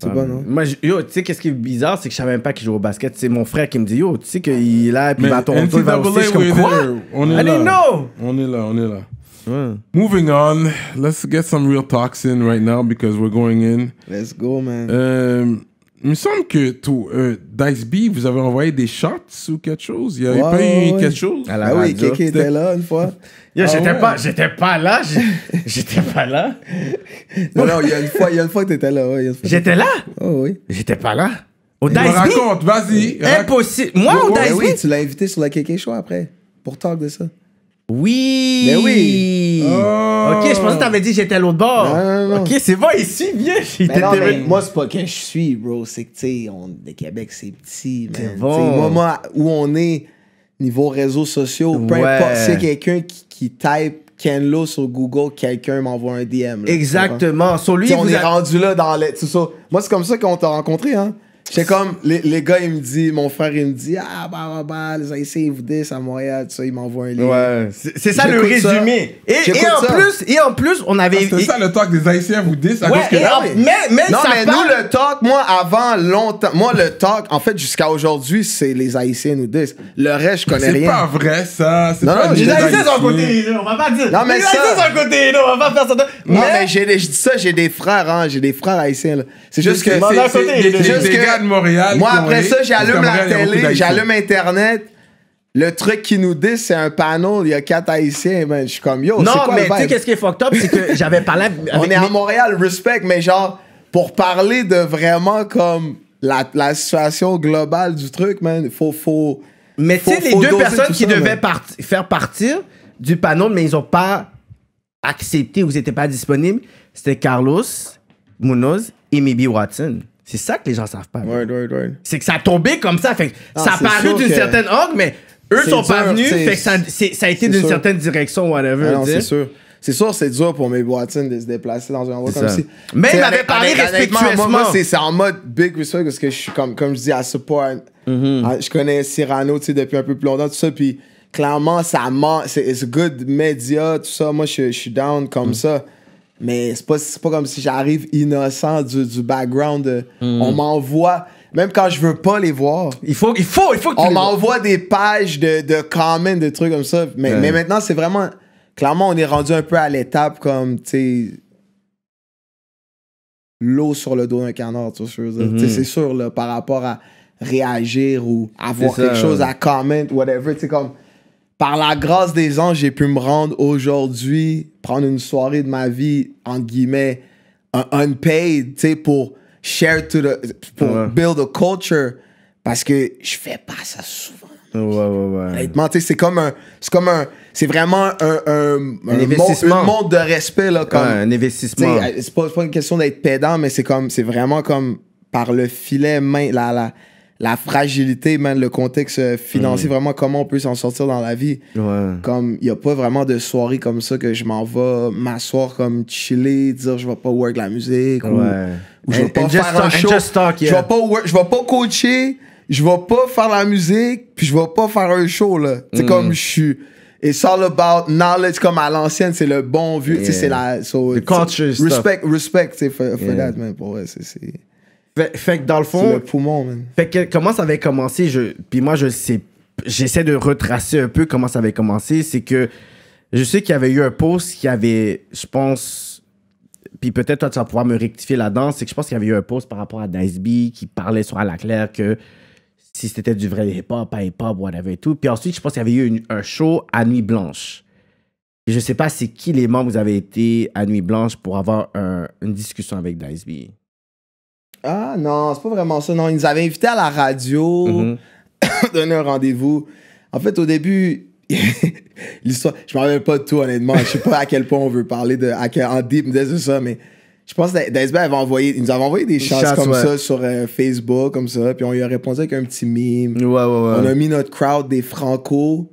pas, hein? Moi, yo, tu sais, qu'est-ce qui est bizarre, c'est que je savais même pas qu'il joue au basket. C'est mon frère qui me dit, yo, tu sais qu'il est là, puis il va tomber il va aussi. Je comme, quoi? On est là. On est là, on est là. Ouais. Moving on, let's get some real talks in right now because we're going in. Let's go, man. Um, il me semble que tout, euh, Dice vous avez envoyé des shots ou quelque chose. Il y avait pas eu quelque chose. ah oui, ah Kéké était là une fois. (laughs) Yo, j'étais ah pas, pas là. (laughs) J'étais pas là. non, non, il y a une fois, il y a une fois que t'étais là. j'étais là. Oh oui. J'étais pas là. Au Dice me raconte, vas-y. Impossible. Moi, au Dice Oui, tu l'as invité sur la Kéké Show après pour talk de ça. Oui! Mais oui! Oh. Ok, je pensais que t'avais dit que j'étais à l'autre bord. Ok, c'est bon, ici, viens! Mais moi, c'est pas que je suis, bro. C'est que, tu sais, le Québec, c'est petit. C'est bon. Moi, où on est, niveau réseaux sociaux, peu importe, c'est quelqu'un qui, type Ken Lo sur Google, quelqu'un m'envoie un DM. Exactement. Sur lui, on est rendu là dans les. ça. Moi, c'est comme ça qu'on t'a rencontré, hein? c'est comme, les, les, gars, ils me disent, mon frère, il me dit, ah, bah, bah, bah, les Haïtiens, ils vous disent à Montréal, tout ça, ils m'envoient un livre. Ouais. C'est ça le résumé. Et, et, en Plus, et en plus, on avait. C'est ça le talk des Haïtiens, vous disent, à cause que mais, mais, non, mais nous, le talk, moi, avant, longtemps, moi, le talk, en fait, jusqu'à aujourd'hui, c'est les Haïtiens nous disent. Le reste, je connais rien. C'est pas vrai, ça. Non, pas non, les Haïtiens sont côté, on va pas dire. Non, mais les ça. Les Haïtiens sont côté, on va pas faire ça. Non, mais, je dis ça, j'ai des frères, hein, j'ai des frères Haïtiens, C'est juste que. C'est juste que. Montréal. Moi, après ça, j'allume la télé, j'allume Internet. Le truc qu'ils nous disent, c'est un panneau il y a quatre haïtiens, Je suis comme, yo, Non, mais tu sais, qu'est-ce qui est fucked up, c'est que (laughs) j'avais parlé On est à Montréal, respect, mais genre, pour parler de vraiment comme la, situation globale du truc, man, faut. faut mais tu sais, les deux personnes qui devaient faire partir du panneau mais ils ont pas accepté ou ils n'étaient pas disponibles, c'était Carlos Munoz et Mibi Watson. C'est ça que les gens savent pas. C'est que ça a tombé comme ça. Fait ah, ça a paru d'une certaine angle, mais eux sont pas venus. Fait que ça, a été d'une certaine direction, whatever. Ah, c'est sûr. C'est sûr, c'est dur pour mes boitines de se déplacer dans un endroit comme ça. si. Mais il m'avait parlé respectueusement. Moi, c'est en mode big respect parce que je suis comme, comme je dis, à support. point mm-hmm. Je connais Cyrano, depuis un peu plus longtemps, tout ça. Puis clairement, ça C'est good media tout ça. Moi, je, suis down comme mm. ça. Mais c'est pas, pas comme si j'arrive innocent du, du background. Hmm. On m'envoie, même quand je veux pas les voir. Il faut, il faut, il faut On m'envoie des pages de, de de trucs comme ça. Mais, mais maintenant, c'est vraiment. Clairement, on est rendu un peu à l'étape comme, tu sais. L'eau sur le dos d'un canard, tu sais. Mhm. C'est sûr, là, par rapport à réagir ou avoir quelque chose à comment, whatever. Tu comme par la grâce des anges, j'ai pu me rendre aujourd'hui, prendre une soirée de ma vie, en guillemets, un unpaid, tu sais, pour share to the, pour build a culture, parce que je fais pas ça souvent. Ouais, ouais, ouais. tu sais, c'est comme un, c'est comme un, c'est vraiment un, un, investissement. Monde, de respect, là, un investissement. Euh, c'est pas, une question d'être pédant, mais c'est comme, c'est vraiment comme par le filet, main, la, la, la fragilité, man, le contexte euh, financier, mm. vraiment comment on peut s'en sortir dans la vie. Comme il n'y a pas vraiment de soirée comme ça que je m'en vais m'asseoir comme chiller, dire je vais pas work la musique ouais. ou, ou, je vais pas faire un show. Je vais vais pas coacher, je vais pas faire la musique, puis je vais pas faire un show là. C'est mm. comme je suis It's all about knowledge comme à l'ancienne, c'est le bon vieux, c'est la respect, respect, man, pour c'est fait, que dans le fond. C'est le poumon, Fait que comment ça avait commencé, je, puis moi, je sais. J'essaie de retracer un peu comment ça avait commencé. C'est que je sais qu'il y avait eu un post qui avait, je pense. Puis peut-être toi, tu vas pouvoir me rectifier là-dedans. C'est que je pense qu'il y avait eu un post par rapport à Dice qui parlait sur claire que si c'était du vrai hip-hop, pas hip-hop, whatever et tout. Puis ensuite, je pense qu'il y avait eu un show à Nuit Blanche. Je sais pas c'est qui les membres vous avez été à Nuit Blanche pour avoir une discussion avec Dice ah non, c'est pas vraiment ça. Non, ils nous avaient invités à la radio, pour mm-hmm. (coughs) donner un rendez-vous. En fait, au début, (laughs) l'histoire, je m'en rappelle pas de tout, honnêtement. Je sais pas à quel point on veut parler de, en deep, de ça, mais je pense que DSB nous avait envoyé des chances comme ça sur euh, Facebook, comme ça, puis on lui a répondu avec un petit mime. Ouais, ouais, ouais. On a mis notre crowd des Franco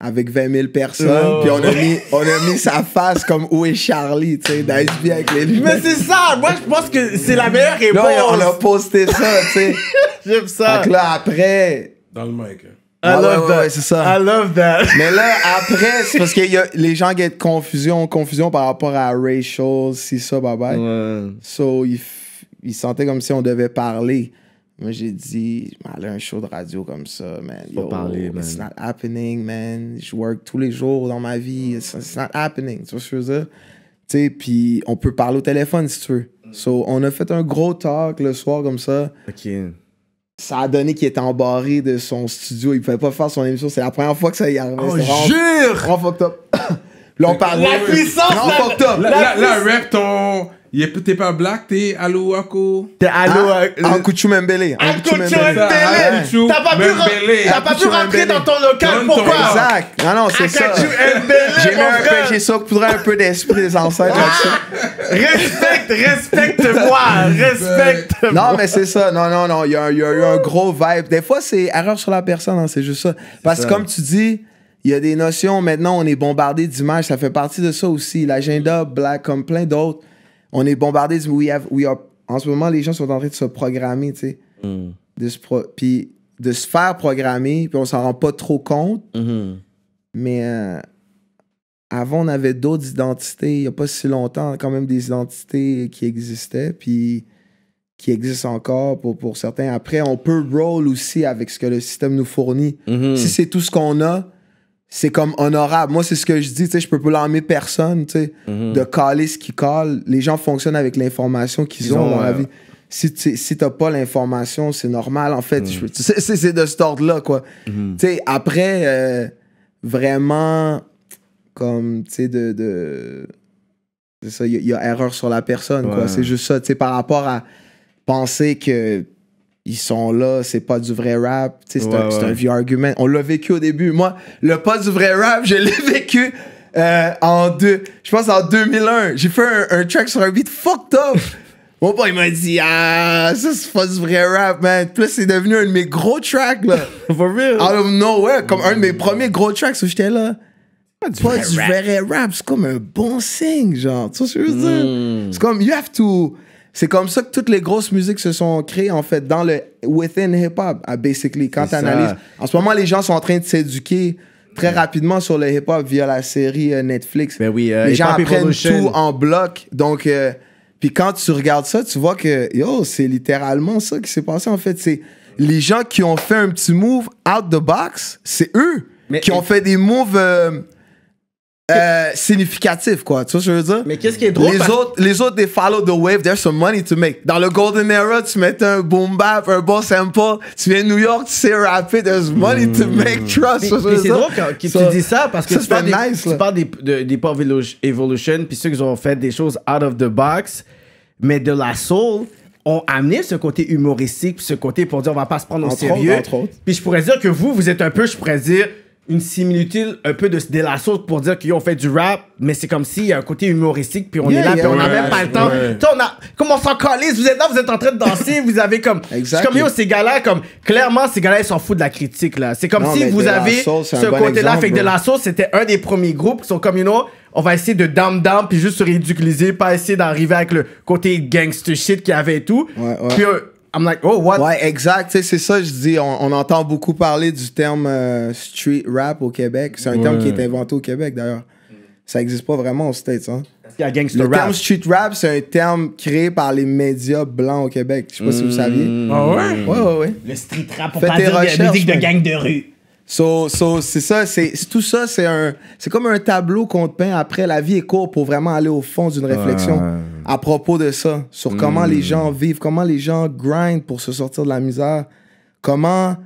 avec 20 000 personnes, oh. puis on a, mis, on a mis sa face comme Où est Charlie, tu sais, SB avec les lunettes. Mais c'est ça, moi je pense que c'est la meilleure réponse. on a posté ça, tu sais. (laughs) J'aime ça. Donc là, après. Dans le mic. Hein. I love that. c'est ça. I love that. (laughs) Mais là, après, c'est parce que y a, les gens qui ont confusion, confusion par rapport à racial, c'est ça, bye bye. So, ils il sentaient comme si on devait parler. Moi, j'ai dit, je un show de radio comme ça, man. Yo, parler, man. It's not happening, man. Je work tous les jours dans ma vie. It's, not happening. Tu vois ce que je veux dire? Tu sais, puis on peut parler au téléphone si tu veux. So, on a fait un gros talk le soir comme ça. OK. Ça a donné qu'il était embarré de son studio. Il pouvait pas faire son émission. C'est la première fois que ça y arrivait. Oh, jure! On fucked up. (coughs) Là, on parle. La puissance! Là, on fucked up. Là, rep T'es pas black, t'es Alouakou. T'es Alouakou. Ah, Ankouchoumbele. Ankouchoumbele. T'as pas pu, t'as pas pu rentrer dans ton local. Pourquoi Exact. Non, ah non, c'est ça. J'ai mis un peu, j'ai saupoudré un peu d'esprit des ancêtres (laughs) Respecte, respecte-moi. Respecte-moi. Non, mais c'est ça. Non, non, non. Il y a eu un gros vibe. Des fois, c'est erreur sur la personne. Hein, c'est juste ça. Parce que comme tu dis, il y a des notions. Maintenant, on est bombardé d'images. Ça fait partie de ça aussi. L'agenda black, comme plein d'autres on est bombardé. We have, we En ce moment, les gens sont en train de se programmer, tu mm. De se Puis de se faire programmer, puis on s'en rend pas trop compte. Mm-hmm. Mais euh, avant, on avait d'autres identités. Il n'y a pas si longtemps, quand même, des identités qui existaient, puis qui existent encore pour, pour certains. Après, on peut roll aussi avec ce que le système nous fournit. Mm-hmm. Si c'est tout ce qu'on a, c'est comme honorable. Moi, c'est ce que je dis, tu sais, je peux pas l'armer personne, mhm. de caler ce qui colle Les gens fonctionnent avec l'information qu'ils ont, dans la vie. Si tu si t'as pas l'information, c'est normal, en fait. Mhm. C'est de ce ordre-là, quoi. Mhm. Tu sais, après, euh, vraiment, comme, tu sais, de... ça, il y, a erreur sur la personne, quoi. C'est juste ça, par rapport à penser que ils sont là, c'est pas du vrai rap. C'est un, vieux argument. On l'a vécu au début. Moi, le pas du vrai rap, je l'ai (laughs) vécu euh, en deux. Je pense en 2001. J'ai fait un, track sur un beat fucked up. (laughs) Mon père, il m'a dit, ah, ça, c'est pas du vrai rap, man. Puis c'est devenu un de mes gros tracks, là. (laughs) For real? Out of nowhere, comme un de mes mm. premiers gros tracks où j'étais là. Pas du, vrai, rap. c'est comme un bon signe, genre. Tu vois ce que je veux dire? Mm. C'est comme, you have to c'est comme ça que toutes les grosses musiques se sont créées, en fait, dans le within hip-hop, ah, basically, quand tu analyses. En ce moment, les gens sont en train de s'éduquer très rapidement sur le hip-hop via la série euh, Netflix. Ben oui, euh, les gens apprennent tout en bloc. Donc, euh, puis quand tu regardes ça, tu vois que, yo, c'est littéralement ça qui s'est passé, en fait. C'est les gens qui ont fait un petit move out the box, c'est eux qui ont fait des moves... Euh, significatif, quoi. Tu vois ce que je veux dire? Mais qu'est-ce qui est drôle? Les, autres, les autres, they follow the wave, there's some money to make. Dans le Golden Era, tu mets un boom bap, un bon sample, tu viens de New York, tu sais rapper, there's money to mm. make, trust. c'est drôle quand, tu dis ça parce que tu, parles des, des, de, des Evolution, puis ceux qui ont fait des choses out of the box, mais de la soul ont amené ce côté humoristique, ce côté pour dire on va pas se prendre au sérieux. Puis je pourrais dire que vous, vous êtes un peu, je pourrais dire, une similitude un peu de, de la sauce pour dire qu'ils ont fait du rap, mais c'est comme s'il y a un côté humoristique, puis on est là, puis on n'a même pas le temps. Ouais. on a, comment s'en coller vous êtes là, vous êtes en train de danser, (laughs) vous avez comme. C'est comme yo, ces gars-là, comme. Clairement, ces gars-là, ils s'en foutent de la critique, là. C'est comme si vous avez ce côté-là. Fait que de la sauce, c'était un des premiers groupes qui sont comme, you know, on va essayer de dam dam puis juste se ridiculiser, pas essayer d'arriver avec le côté gangster shit qu'il y avait et tout. Ouais, puis euh, I'm like, oh, what? Ouais, exact. C'est ça, je dis, on, entend beaucoup parler du terme euh, street rap au Québec. C'est un terme qui est inventé au Québec, d'ailleurs. Ça n'existe pas vraiment aux States. Hein? le terme street rap, c'est un terme créé par les médias blancs au Québec. Je sais pas si vous saviez. Mm. Ah ouais? Ouais, ouais, ouais. Le street rap, pour Faites pas dire musique de gang de rue. So, so c'est ça, c'est tout ça, c'est un, c'est comme un tableau qu'on te peint après. La vie est courte pour vraiment aller au fond d'une réflexion à propos de ça, sur comment les hmm. gens vivent, comment les gens grind pour se sortir de la misère, comment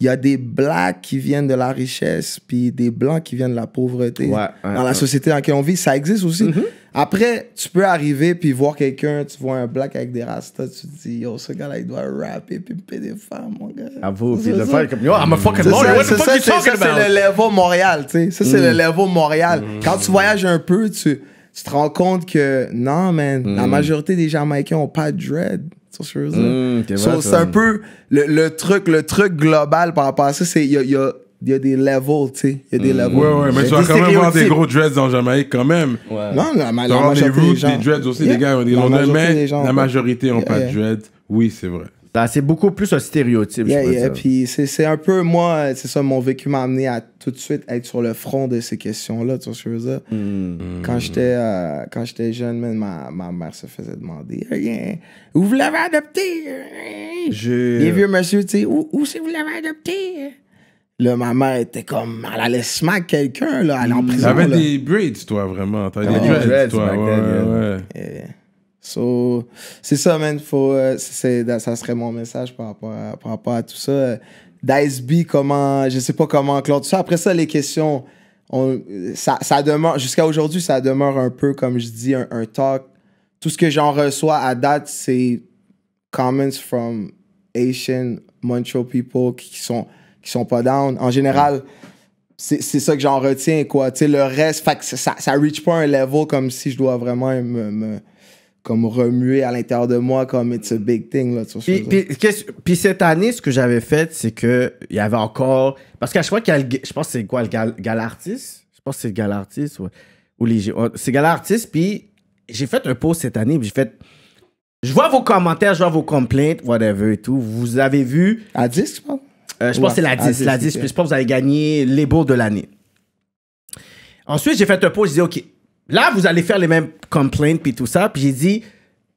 il y a des blacks qui viennent de la richesse, puis des blancs qui viennent de la pauvreté. Dans la société dans laquelle on vit, ça existe aussi. Mm-hmm. Après, tu peux arriver puis voir quelqu'un, tu vois un black avec des rastas, tu te dis, yo, ce gars-là, il doit rapper, péter des femmes, mon gars. Ah, vous, puis le faire comme, yo, I'm a fucking lawyer, what the fuck you talking about? Ça, c'est le level Montréal, tu sais. Ça, c'est le mm. level Montréal. Mm. Quand tu voyages un peu, tu, tu te rends compte que, non, man, la mm. majorité des Jamaïcains ont pas de dread. So, c'est un peu le, truc, le truc global par rapport à ça, c'est, il y a il y a des levels, tu sais. Il y a des mm. levels. Ouais, ouais, mais tu vas quand même voir des gros dreads en Jamaïque, quand même. Ouais. Non, la, la, la majorité des, roots, des dreads aussi, les gars on des mais gens, la majorité n'ont pas de dreads. Oui, c'est vrai. C'est beaucoup plus un stéréotype, je yeah. Puis c'est un peu, moi, c'est ça, mon vécu m'a amené à tout de suite être sur le front de ces questions-là, tu vois ce que je veux dire? Mm. Euh, quand j'étais jeune, même, ma, ma mère se faisait demander ou Où vous l'avez adopté? » Les vieux monsieur, tu sais, « Où, où c'est vous l'avez adopté? » Le ma mère était comme, elle allait smack quelqu'un, là, elle est en mm. prison. des braids, toi, vraiment. T'avais des braids, toi. Ouais, ouais. So, c'est ça, man. Faut, euh, ça serait mon message par rapport à, tout ça. B, comment, je sais pas comment clore ça. Après ça, les questions, ça, demeure, jusqu'à aujourd'hui, ça demeure un peu, comme je dis, un, un talk. Tout ce que j'en reçois à date, c'est comments from Asian Montreal people qui sont qui sont pas down. En général, c'est ça que j'en retiens, quoi. le reste, fait ça, ça reach pas un level comme si je dois vraiment me, comme remuer à l'intérieur de moi comme it's a big thing. Là, puis, cette année, ce que j'avais fait, c'est que il y avait encore. Parce qu'à chaque fois qu'il Je pense que c'est quoi, le gal, Galartis Je pense que c'est le Galartis, Ou les. C'est Galartis, puis j'ai fait un post cette année, j'ai fait. Je vois vos commentaires, je vois vos complaints, whatever et tout. Vous avez vu. À 10, je pense euh, je pense que c'est la 10. Ah, la 10, puis je pense que vous allez gagner les beaux de l'année. Ensuite, j'ai fait un pause j'ai dit, OK, là, vous allez faire les mêmes complaints, puis tout ça. Puis j'ai dit,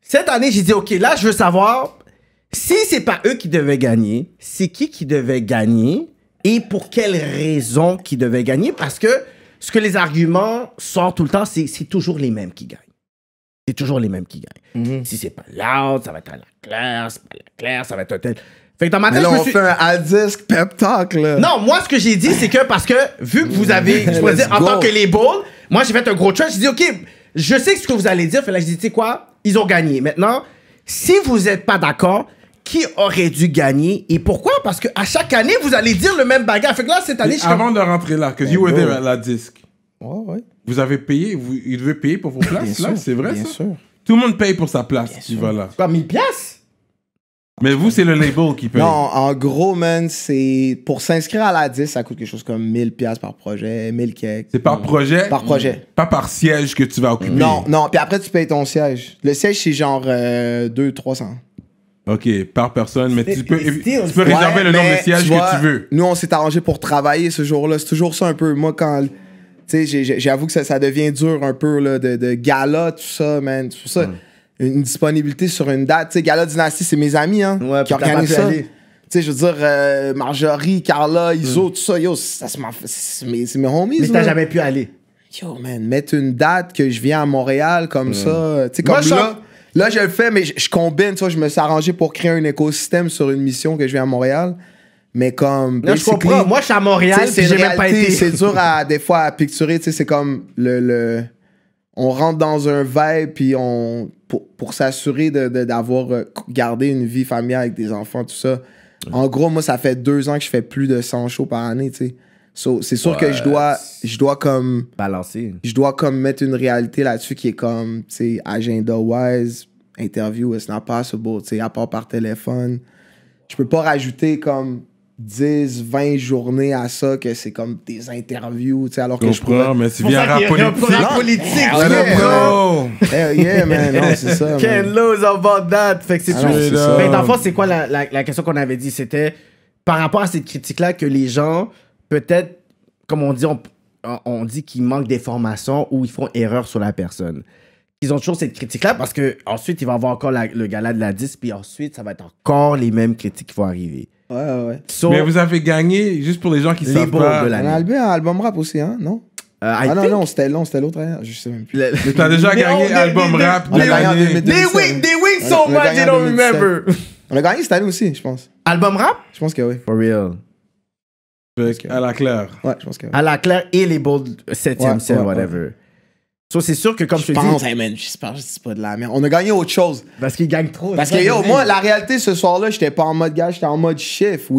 cette année, j'ai dit, OK, là, je veux savoir si c'est pas eux qui devaient gagner, c'est qui qui devait gagner et pour quelles raisons qui devait gagner. Parce que ce que les arguments sortent tout le temps, c'est toujours les mêmes qui gagnent. C'est toujours les mêmes qui gagnent. Mhm. Si c'est pas l'autre, ça va être à la claire, pas la claire, ça va être un tel. Fait que là, fait un à disque pep talk, là. Non, moi, ce que j'ai dit, c'est que parce que, vu que vous avez, (laughs) choisi en tant que les balls, moi, j'ai fait un gros trash. J'ai dit, OK, je sais ce que vous allez dire. Fait là, je dis, tu sais quoi, ils ont gagné. Maintenant, si vous n'êtes pas d'accord, qui aurait dû gagner et pourquoi Parce que à chaque année, vous allez dire le même bagarre. Fait que là, cette année, je Avant de rentrer là, que you were there à la disque. Ouais, ouais. Vous avez payé, vous, il devez payer pour vos places, là, c'est vrai, bien ça? Sûr. Tout le monde paye pour sa place, tu vas là. Pas 1000 piastres mais vous, c'est le label qui peut… Non, en gros, man, c'est. Pour s'inscrire à la 10, ça coûte quelque chose comme 1000$ par projet, 1000 C'est par projet Par projet. Pas par siège que tu vas occuper. Non, non. Puis après, tu payes ton siège. Le siège, c'est genre 2 euh, 200-300. OK, par personne, mais tu peux, tu peux réserver le nombre de sièges que tu veux. Nous, on s'est arrangé pour travailler ce jour-là. C'est toujours ça un peu. Moi, quand. Tu sais, j'avoue que ça, devient dur un peu là, de, gala, tout ça, man. C'est ça une disponibilité sur une date. Tu sais, Gala Dynasty, c'est mes amis hein, ouais, qui organisent ça. Tu sais, je veux dire, euh, Marjorie, Carla, Iso, mm. tout ça, yo, ça, c'est mes, mes, homies. Mais t'as jamais pu aller. Yo, man, mettre une date que je viens à Montréal comme mm. ça. Tu sais, comme là, je... là, je le fais, mais je, combine, tu vois, je me suis arrangé pour créer un écosystème sur une mission que je viens à Montréal. Mais comme. Là, je comprends. Moi, je suis à Montréal, c'est j'ai même pas été. C'est dur des fois, à picturer, tu sais, c'est comme le... le on rentre dans un vibe puis on, pour, s'assurer d'avoir de, euh, gardé une vie familiale avec des enfants, tout ça. En gros, moi, ça fait deux ans que je fais plus de 100 shows par année, tu sais. c'est sûr que je dois, je dois comme... Balancer. Je dois comme mettre une réalité là-dessus qui est comme, agenda-wise, interview, it's not possible, tu à part par téléphone. Je peux pas rajouter comme 10, 20 journées à ça, que c'est comme des interviews, tu sais, alors que je pourrais... mais tu viens à politique. politique, yeah, man, c'est ça. (laughs) Can't lose about that. Fait que c'est Mais ah ben, dans le c'est quoi la, la, la question qu'on avait dit? C'était par rapport à cette critique-là que les gens, peut-être, comme on dit, on, dit qu'ils manquent des formations ou ils font erreur sur la personne. Ils ont toujours cette critique-là parce que ensuite, il va avoir encore le gala de la 10, puis ensuite, ça va être encore les mêmes critiques qui vont arriver. Ouais, ouais, Mais vous avez gagné, juste pour les gens qui savent pas. De on a album, un album rap aussi, hein, non? Euh, ah non, non, c'était l'autre, je sais même plus. T'as déjà gagné album rap de l'année. They win, so much, they don't remember. On a gagné cette année aussi, je pense. Album rap Je pense que oui. For real. Avec à la claire. Ouais, je pense que oui. À la claire et les Bold 7 e whatever. So, c'est sûr que comme je te pense, dis. Hey que c'est pas de la merde. On a gagné autre chose. Parce qu'ils gagnent trop. Parce que yo, moi, la réalité, ce soir-là, j'étais pas en mode gars, j'étais en mode shift.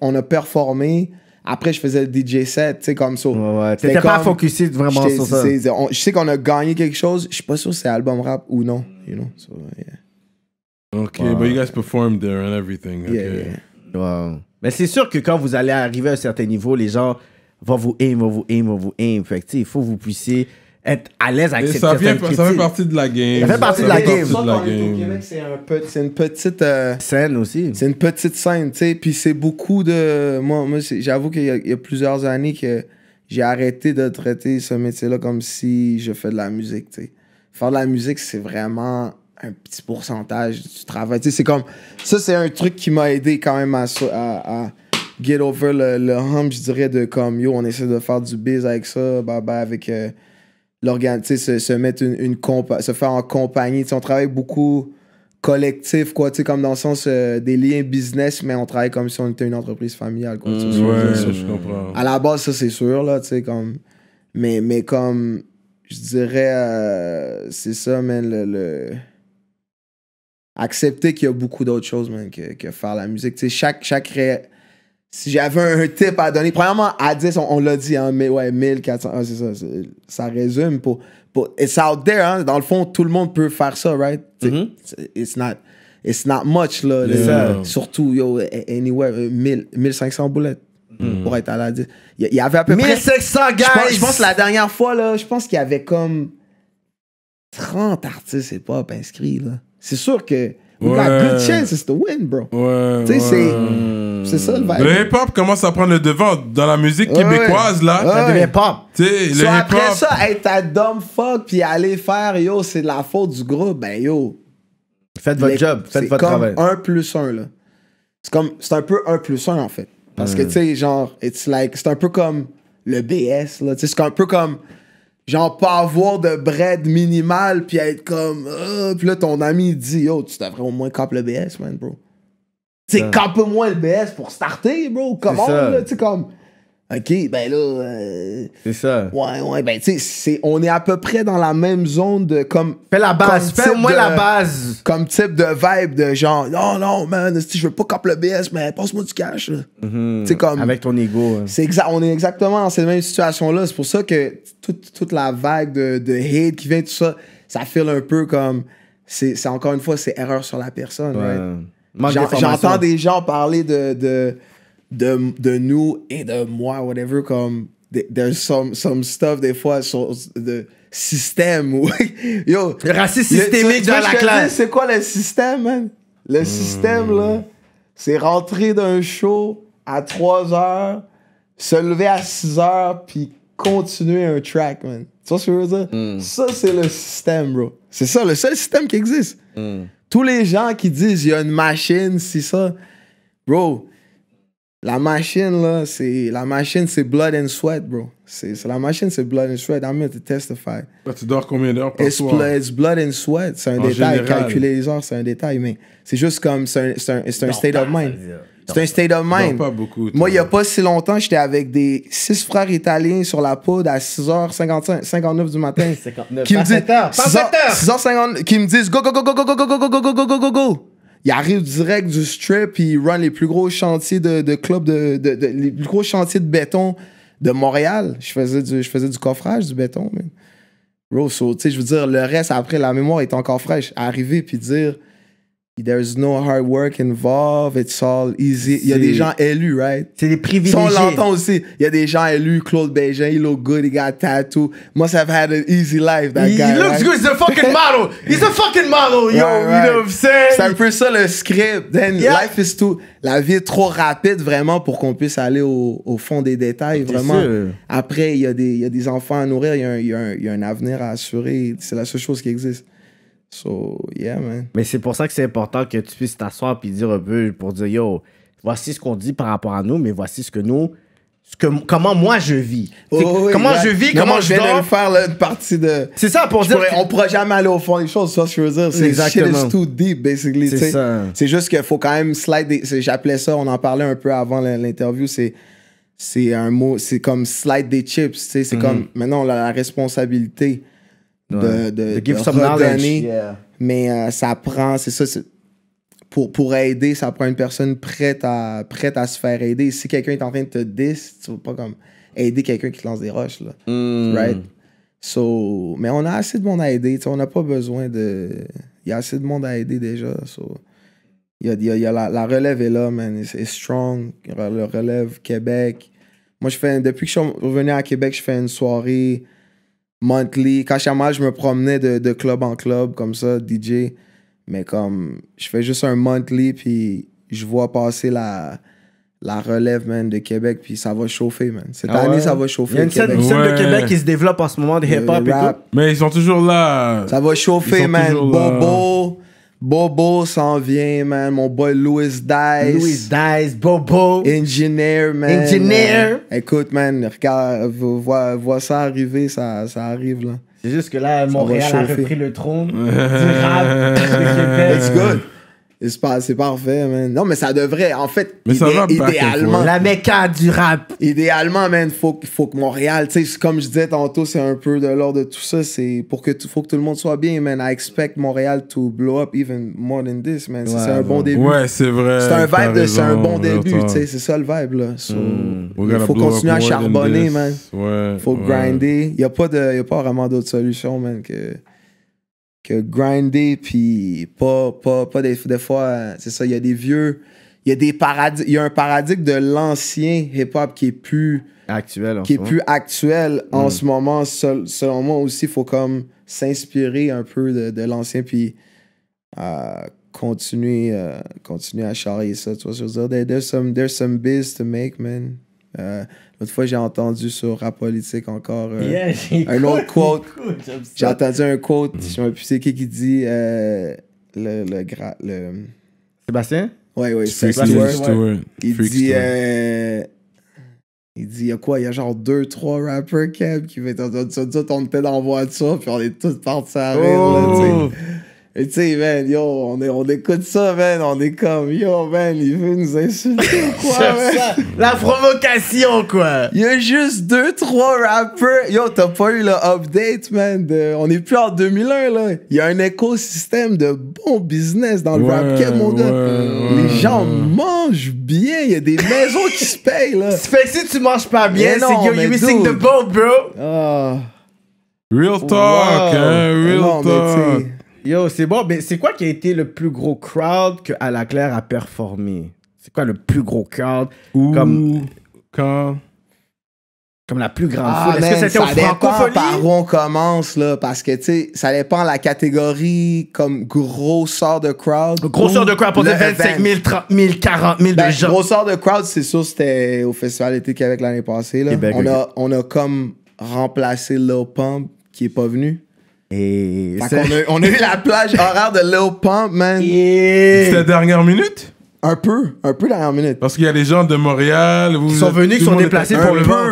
on a performé. Après, je faisais le DJ set, tu sais, comme ça. Ouais, ouais. T'étais pas focusé vraiment sur ça. je sais qu'on a gagné quelque chose. Je suis pas sûr si c'est album rap ou non. You know, so, yeah. Ok, but you guys performed there and everything. Yeah, Wow. Mais c'est sûr que quand vous allez arriver à un certain niveau, les gens vont vous aimer, vont vous aimer, vont vous aimer. Fait que, il faut que vous puissiez être à l'aise avec ça, ça fait partie de la game. Ça fait partie de, la game. c'est une petite euh, scène aussi. C'est une petite scène, tu sais. Puis c'est beaucoup de. Moi, j'avoue qu'il y, a plusieurs années que j'ai arrêté de traiter ce métier-là comme si je fais de la musique, tu sais. Faire de la musique, c'est vraiment un petit pourcentage du travail. Tu sais, c'est comme. Ça, c'est un truc qui m'a aidé quand même à, à, get over le, hump, je dirais, de comme yo, on essaie de faire du biz avec ça, bah, bah, avec. Euh, se, se mettre une, compa se faire en compagnie. on travaille beaucoup collectif, quoi, tu sais, comme dans le sens euh, des liens business, mais on travaille comme si on était une entreprise familiale, quoi. Mmh. je comprends. À la base, ça, c'est sûr, là, tu sais, comme... Mais, mais comme, je dirais, euh, c'est ça, man, le... Accepter qu'il y a beaucoup d'autres choses, man, que, que, faire la musique. Tu chaque, chaque, si j'avais un tip à donner, premièrement, à 10, on, l'a dit, hein, mais ouais, 1400, ah, c'est ça, ça résume pour, pour, It's out there, hein, dans le fond, tout le monde peut faire ça, right? Mm-hmm. It's not... It's not much, là. surtout, yo, anywhere, 1500 euh, boulettes mm. pour être à la Il y, avait à peu près... 1500, guys! Je pense, que la dernière fois, là, je pense qu'il y avait comme 30 artistes et pas inscrits, là. C'est sûr que... La got good chances to win, bro. tu sais, c'est. C'est ça le vibe. Le hip-hop commence à prendre le devant dans la musique québécoise, là. Ça devient pop. Tu sais, le hip-hop. Après ça, être un dumb fuck puis aller faire, yo, c'est la faute du groupe, ben yo. Faites votre job, faites votre travail. C'est comme un plus un là. C'est comme, c'est un peu un plus un en fait. Parce que, tu sais, genre, it's like, c'est un peu comme le BS, là. Tu sais, c'est un peu comme genre pas avoir de bread minimal puis être comme euh, puis là ton ami dit yo tu devrais au moins cap le BS man bro c'est cap moins le BS pour starter bro comment là tu comme OK, ben là. Euh, c'est ça. Ouais, ouais, ben tu sais, on est à peu près dans la même zone de comme. Fais la base, fais-moi la base. Comme type de vibe de genre, non, non, man, je veux pas cap le BS, mais passe-moi du cash. Mm-hmm. Tu comme. Avec ton ego. Hein. C'est exact, on est exactement dans cette même situation-là. C'est pour ça que toute, la vague de, hate qui vient, tout ça, ça file un peu comme. C'est encore une fois, c'est erreur sur la personne, J'entends des gens parler de de, de nous et de moi, whatever, comme there's some, some stuff des fois sur de système (laughs) yo le racisme systémique dans la classe c'est quoi le système man le hmm. système là c'est rentrer d'un show à 3 heures se lever à 6 heures puis continuer un track man tu vois ce que je veux dire hmm. ça c'est le système bro c'est ça le seul système qui existe hmm. tous les gens qui disent il y a une machine c'est ça bro la machine, là, c'est. La machine, c'est blood and sweat, bro. C'est la machine, c'est blood and sweat. I'm here to testify. Bah, tu dors combien d'heures par it's soir? Blood, it's blood and sweat. C'est un détail. Général. Calculer les heures, c'est un détail, mais c'est juste comme. C'est un, un, un state of mind. C'est un state of mind. Pas beaucoup, Moi, il n'y a pas si longtemps, j'étais avec des six frères italiens sur la poudre à 6h55, 59 du matin. 59. 7h! Qui 7 h 6h59. Qui me disent, go, go, go, go, go, go, go, go, go, go, go, go, go, go, go il arrive direct du strip, puis il run les plus gros chantiers de, club, de, de, les plus gros chantiers de béton de Montréal. Je faisais du, je faisais du coffrage du béton. Mais... Bro, je veux dire, le reste, après, la mémoire est encore fraîche. Arriver, puis dire There's no hard work involved, it's all easy. Il y a des gens élus, right? C'est des privilégiés. Si on l'entend aussi. Il y a des gens élus. Claude Bégin, il look good, he got tattoo. Must have had an easy life, that guy. He looks good, he's a fucking (laughs) model. He's a fucking model, yo. You know what I'm saying? C'est un peu ça le script. Then life is too. La vie est trop rapide vraiment pour qu'on puisse aller au, fond des détails, vraiment. Sûr. Après, il y, a des, y a des enfants à nourrir, il y il y a un avenir à assurer. C'est la seule chose qui existe. So, yeah, man. Mais c'est pour ça que c'est important que tu puisses t'asseoir puis dire un peu pour dire yo, voici ce qu'on dit par rapport à nous, mais voici ce que nous. Ce que, comment moi je vis. Oh, comment je vis, comment je, je faire une partie de. C'est ça pour dire. On pourra jamais aller au fond des choses, ça, je veux dire. C'est Exactement. too deep, basically. C'est ça. C'est juste qu'il faut quand même slide. J'appelais ça, on en parlait un peu avant l'interview, c'est c'est un mot, c'est comme slide des chips, c'est sais c'est mm-hmm. comme maintenant la responsabilité de, de, give Mais euh, ça prend, c'est ça, pour, pour aider, ça prend une personne prête à, prête à se faire aider. Si quelqu'un est en train de te diss, tu veux pas comme aider quelqu'un qui te lance des roches, là. Hmm. Right? So, mais on a assez de monde à aider, on n'a pas besoin de... Il y a assez de monde à aider déjà, so... Il y a, y a la, relève est là, man. C'est strong. Le relève Québec. Moi, je fais. Depuis que je suis revenu à Québec, je fais une soirée monthly. Quand mal je me promenais de, club en club, comme ça, DJ. Mais comme, je fais juste un monthly, puis je vois passer la, la relève, man, de Québec, puis ça va chauffer, man. Cette ah année, ça va chauffer. Il y a une scène, de Québec qui se développe en ce moment, de hip-hop et tout. Mais ils sont toujours là. Ça va chauffer, man. Bobo, Bobo s'en vient, man. Mon boy Louis Dice. Louis Dice, Bobo. Engineer, man. Engineer. écoute, man, regarde, vois, vois ça arriver, ça, ça arrive, là. C'est juste que là, Montréal a repris le trône c'est grave, c'est grave. It's good. C'est c'est parfait, man. Non, mais ça devrait, en fait, mais idéalement. La méca du rap. Idéalement, man, faut, faut que Montréal, tu sais, comme je disais tantôt, c'est un peu de l'ordre de tout ça. C'est pour que, faut que tout le monde soit bien, man. I expect Montréal to blow up even more than this, man. c'est un bon début. Ouais, c'est vrai. C'est un vibe c'est un bon début, tu sais. C'est ça le vibe, là. Il hmm. faut continuer à charbonner, man. Ouais. Faut grinder. Y a pas de, y a pas vraiment d'autre solution, man, que que grinder, puis pas, pas, pas des, fois, c'est ça, il y a des vieux, il y a des paradigmes, il y a un paradigme de l'ancien hip-hop qui est plus actuel, en qui est plus actuel en mm. ce moment. selon moi aussi, il faut comme s'inspirer un peu de, l'ancien, puis euh, continuer, euh, continuer à charrier ça, tu vois, je veux dire, there's some, there's some biz to make, man. Euh, L'autre fois, j'ai entendu sur Rap Politique encore euh, (laughs) un autre quote. (laughs) j'ai entendu un quote, je sais plus c'est qui qui dit euh, le, le, Sébastien Ouais, ouais, c'est Stewart. Euh, il dit. il dit, y a quoi Il y a genre deux, trois rappers, Keb, qui veulent. On était dans de ça, puis on est tous partis à rire, oh. là, tu sais, man, yo, on, est, on écoute ça, man, on est comme, yo, man, il veut nous insulter quoi, man? la provocation, quoi! Il y a juste deux, trois rappeurs. Yo, t'as pas eu l'update, update, man, de, on est plus en 2001, là. Il y a un écosystème de bon business dans le rap game, mon gars. Les gens mangent bien, il y a des maisons qui se payent, là. (laughs) si tu manges pas bien, c'est que you're missing the boat, bro! Ah. Real talk, hein, real talk! Yo, c'est bon. Mais c'est quoi qui a été le plus gros crowd que À Claire a performé C'est quoi le plus gros crowd ou Comme. Quand... Comme la plus grande ah, foule. Est-ce que c'était au dépend par où on commence, là. Parce que, tu sais, ça dépend la catégorie comme grosseur de crowd. Grosseur de crowd pour des 25 000, 30 000, 40 000 de ben, gens. Grosseur de crowd, c'est sûr, c'était au Festival d'été Québec l'année passée, là. on, a, on a comme remplacé Low Pump qui est pas venu on a, la plage horaire de Lil Pump, man. C'est la dernière minute? Un peu, un peu dernière minute. Parce qu'il y a des gens de Montréal. Vous ils sont venus, ils sont déplacés pour le vent.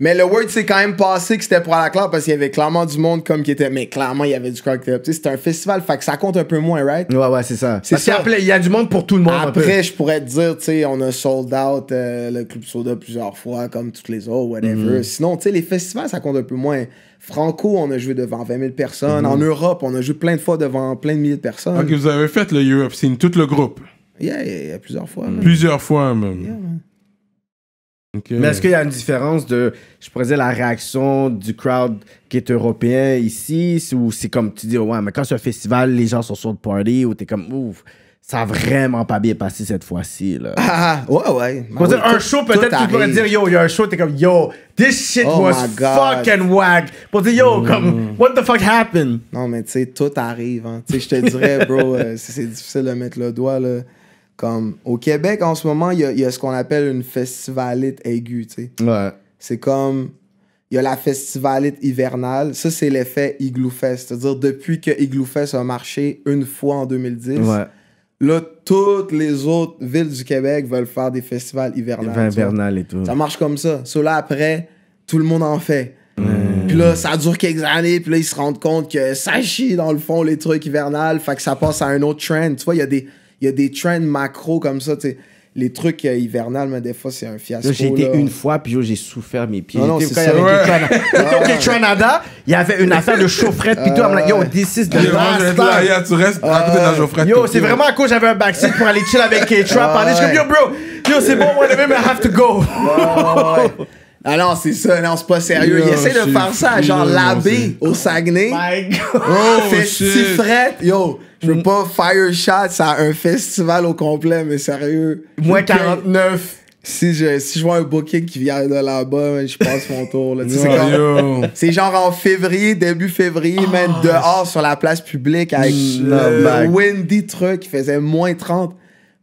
Mais le word s'est quand même passé que c'était pour la classe parce qu'il y avait clairement du monde comme qui était. Mais clairement, il y avait du crack top C'était un festival, fait ça compte un peu moins, right? Ouais, ouais, c'est ça. C'est ça. Il y a du monde pour tout le monde. Après, je pourrais te dire, on a sold out euh, le Club Soda plusieurs fois, comme toutes les autres, whatever. Mhm. Sinon, tu les festivals, ça compte un peu moins. Franco, on a joué devant 20 000 personnes. Mhm. En Europe, on a joué plein de fois devant plein de milliers de personnes. Ok, vous avez fait le Europe Scene, tout le groupe. Yeah, il y a plusieurs fois. Plusieurs fois, même. Mais est-ce qu'il y a une différence de, je pourrais dire, la réaction du crowd qui est européen ici, ou c'est comme tu dis, ouais, mais quand c'est un festival, les gens sont sur le party, ou t'es comme, ouf, ça a vraiment pas bien passé cette fois-ci, là. Ah, ah, ah ouais, ouais. Pour ben dire, un show, peut-être, tu pourrais dire, yo, il y a un show, t'es comme, yo, this shit oh was fucking whack. Pour dire, yo, comme, mm. what the fuck happened? Non, mais tu sais, tout arrive, hein. Tu sais, je te dirais, bro, euh, c'est difficile de mettre le doigt, là. Comme au Québec, en ce moment, il y a, ce qu'on appelle une festivalite aiguë, tu sais. Ouais. C'est comme. Il y a la festivalite hivernale. Ça, c'est l'effet Igloo Fest. C'est-à-dire, depuis que Igloo a marché une fois en 2010, là, toutes les autres villes du Québec veulent faire des festivals hivernales. Hivernales et tout. Ça marche comme ça. là, après, tout le monde en fait. Puis là, ça dure quelques années, puis là, ils se rendent compte que ça chie dans le fond les trucs hivernales, fait que ça passe à un autre trend. Tu vois, il y a des il y a des trends macro comme ça, tu sais les trucs euh, hivernales, mais des fois, c'est un fiasco. J'ai été une fois, puis j'ai souffert mes pieds. Non, non, quand il y avait au Canada, il y avait une affaire de chaufferette, puis tout. Ah, I'm like, yo, this is the last time. tu restes à côté de la chaufferette. Yo, c'est vraiment à cause j'avais un backseat pour aller chill avec K-Trap. Je comme, yo, bro, yo, c'est bon, moi, mais I have to go. Ah non, c'est ça, non, c'est pas sérieux. il essaie de faire ça, genre l'abbé au Saguenay. My God. Oh, yo. Je veux mm. pas fire shot, ça un festival au complet, mais sérieux. Moins 49. Si je, si je vois un booking qui vient de là-bas, je passe mon tour. Là. c'est, genre en février, début février, ah, même dehors sur la place publique avec mm, le Wendy truck qui faisait moins 30.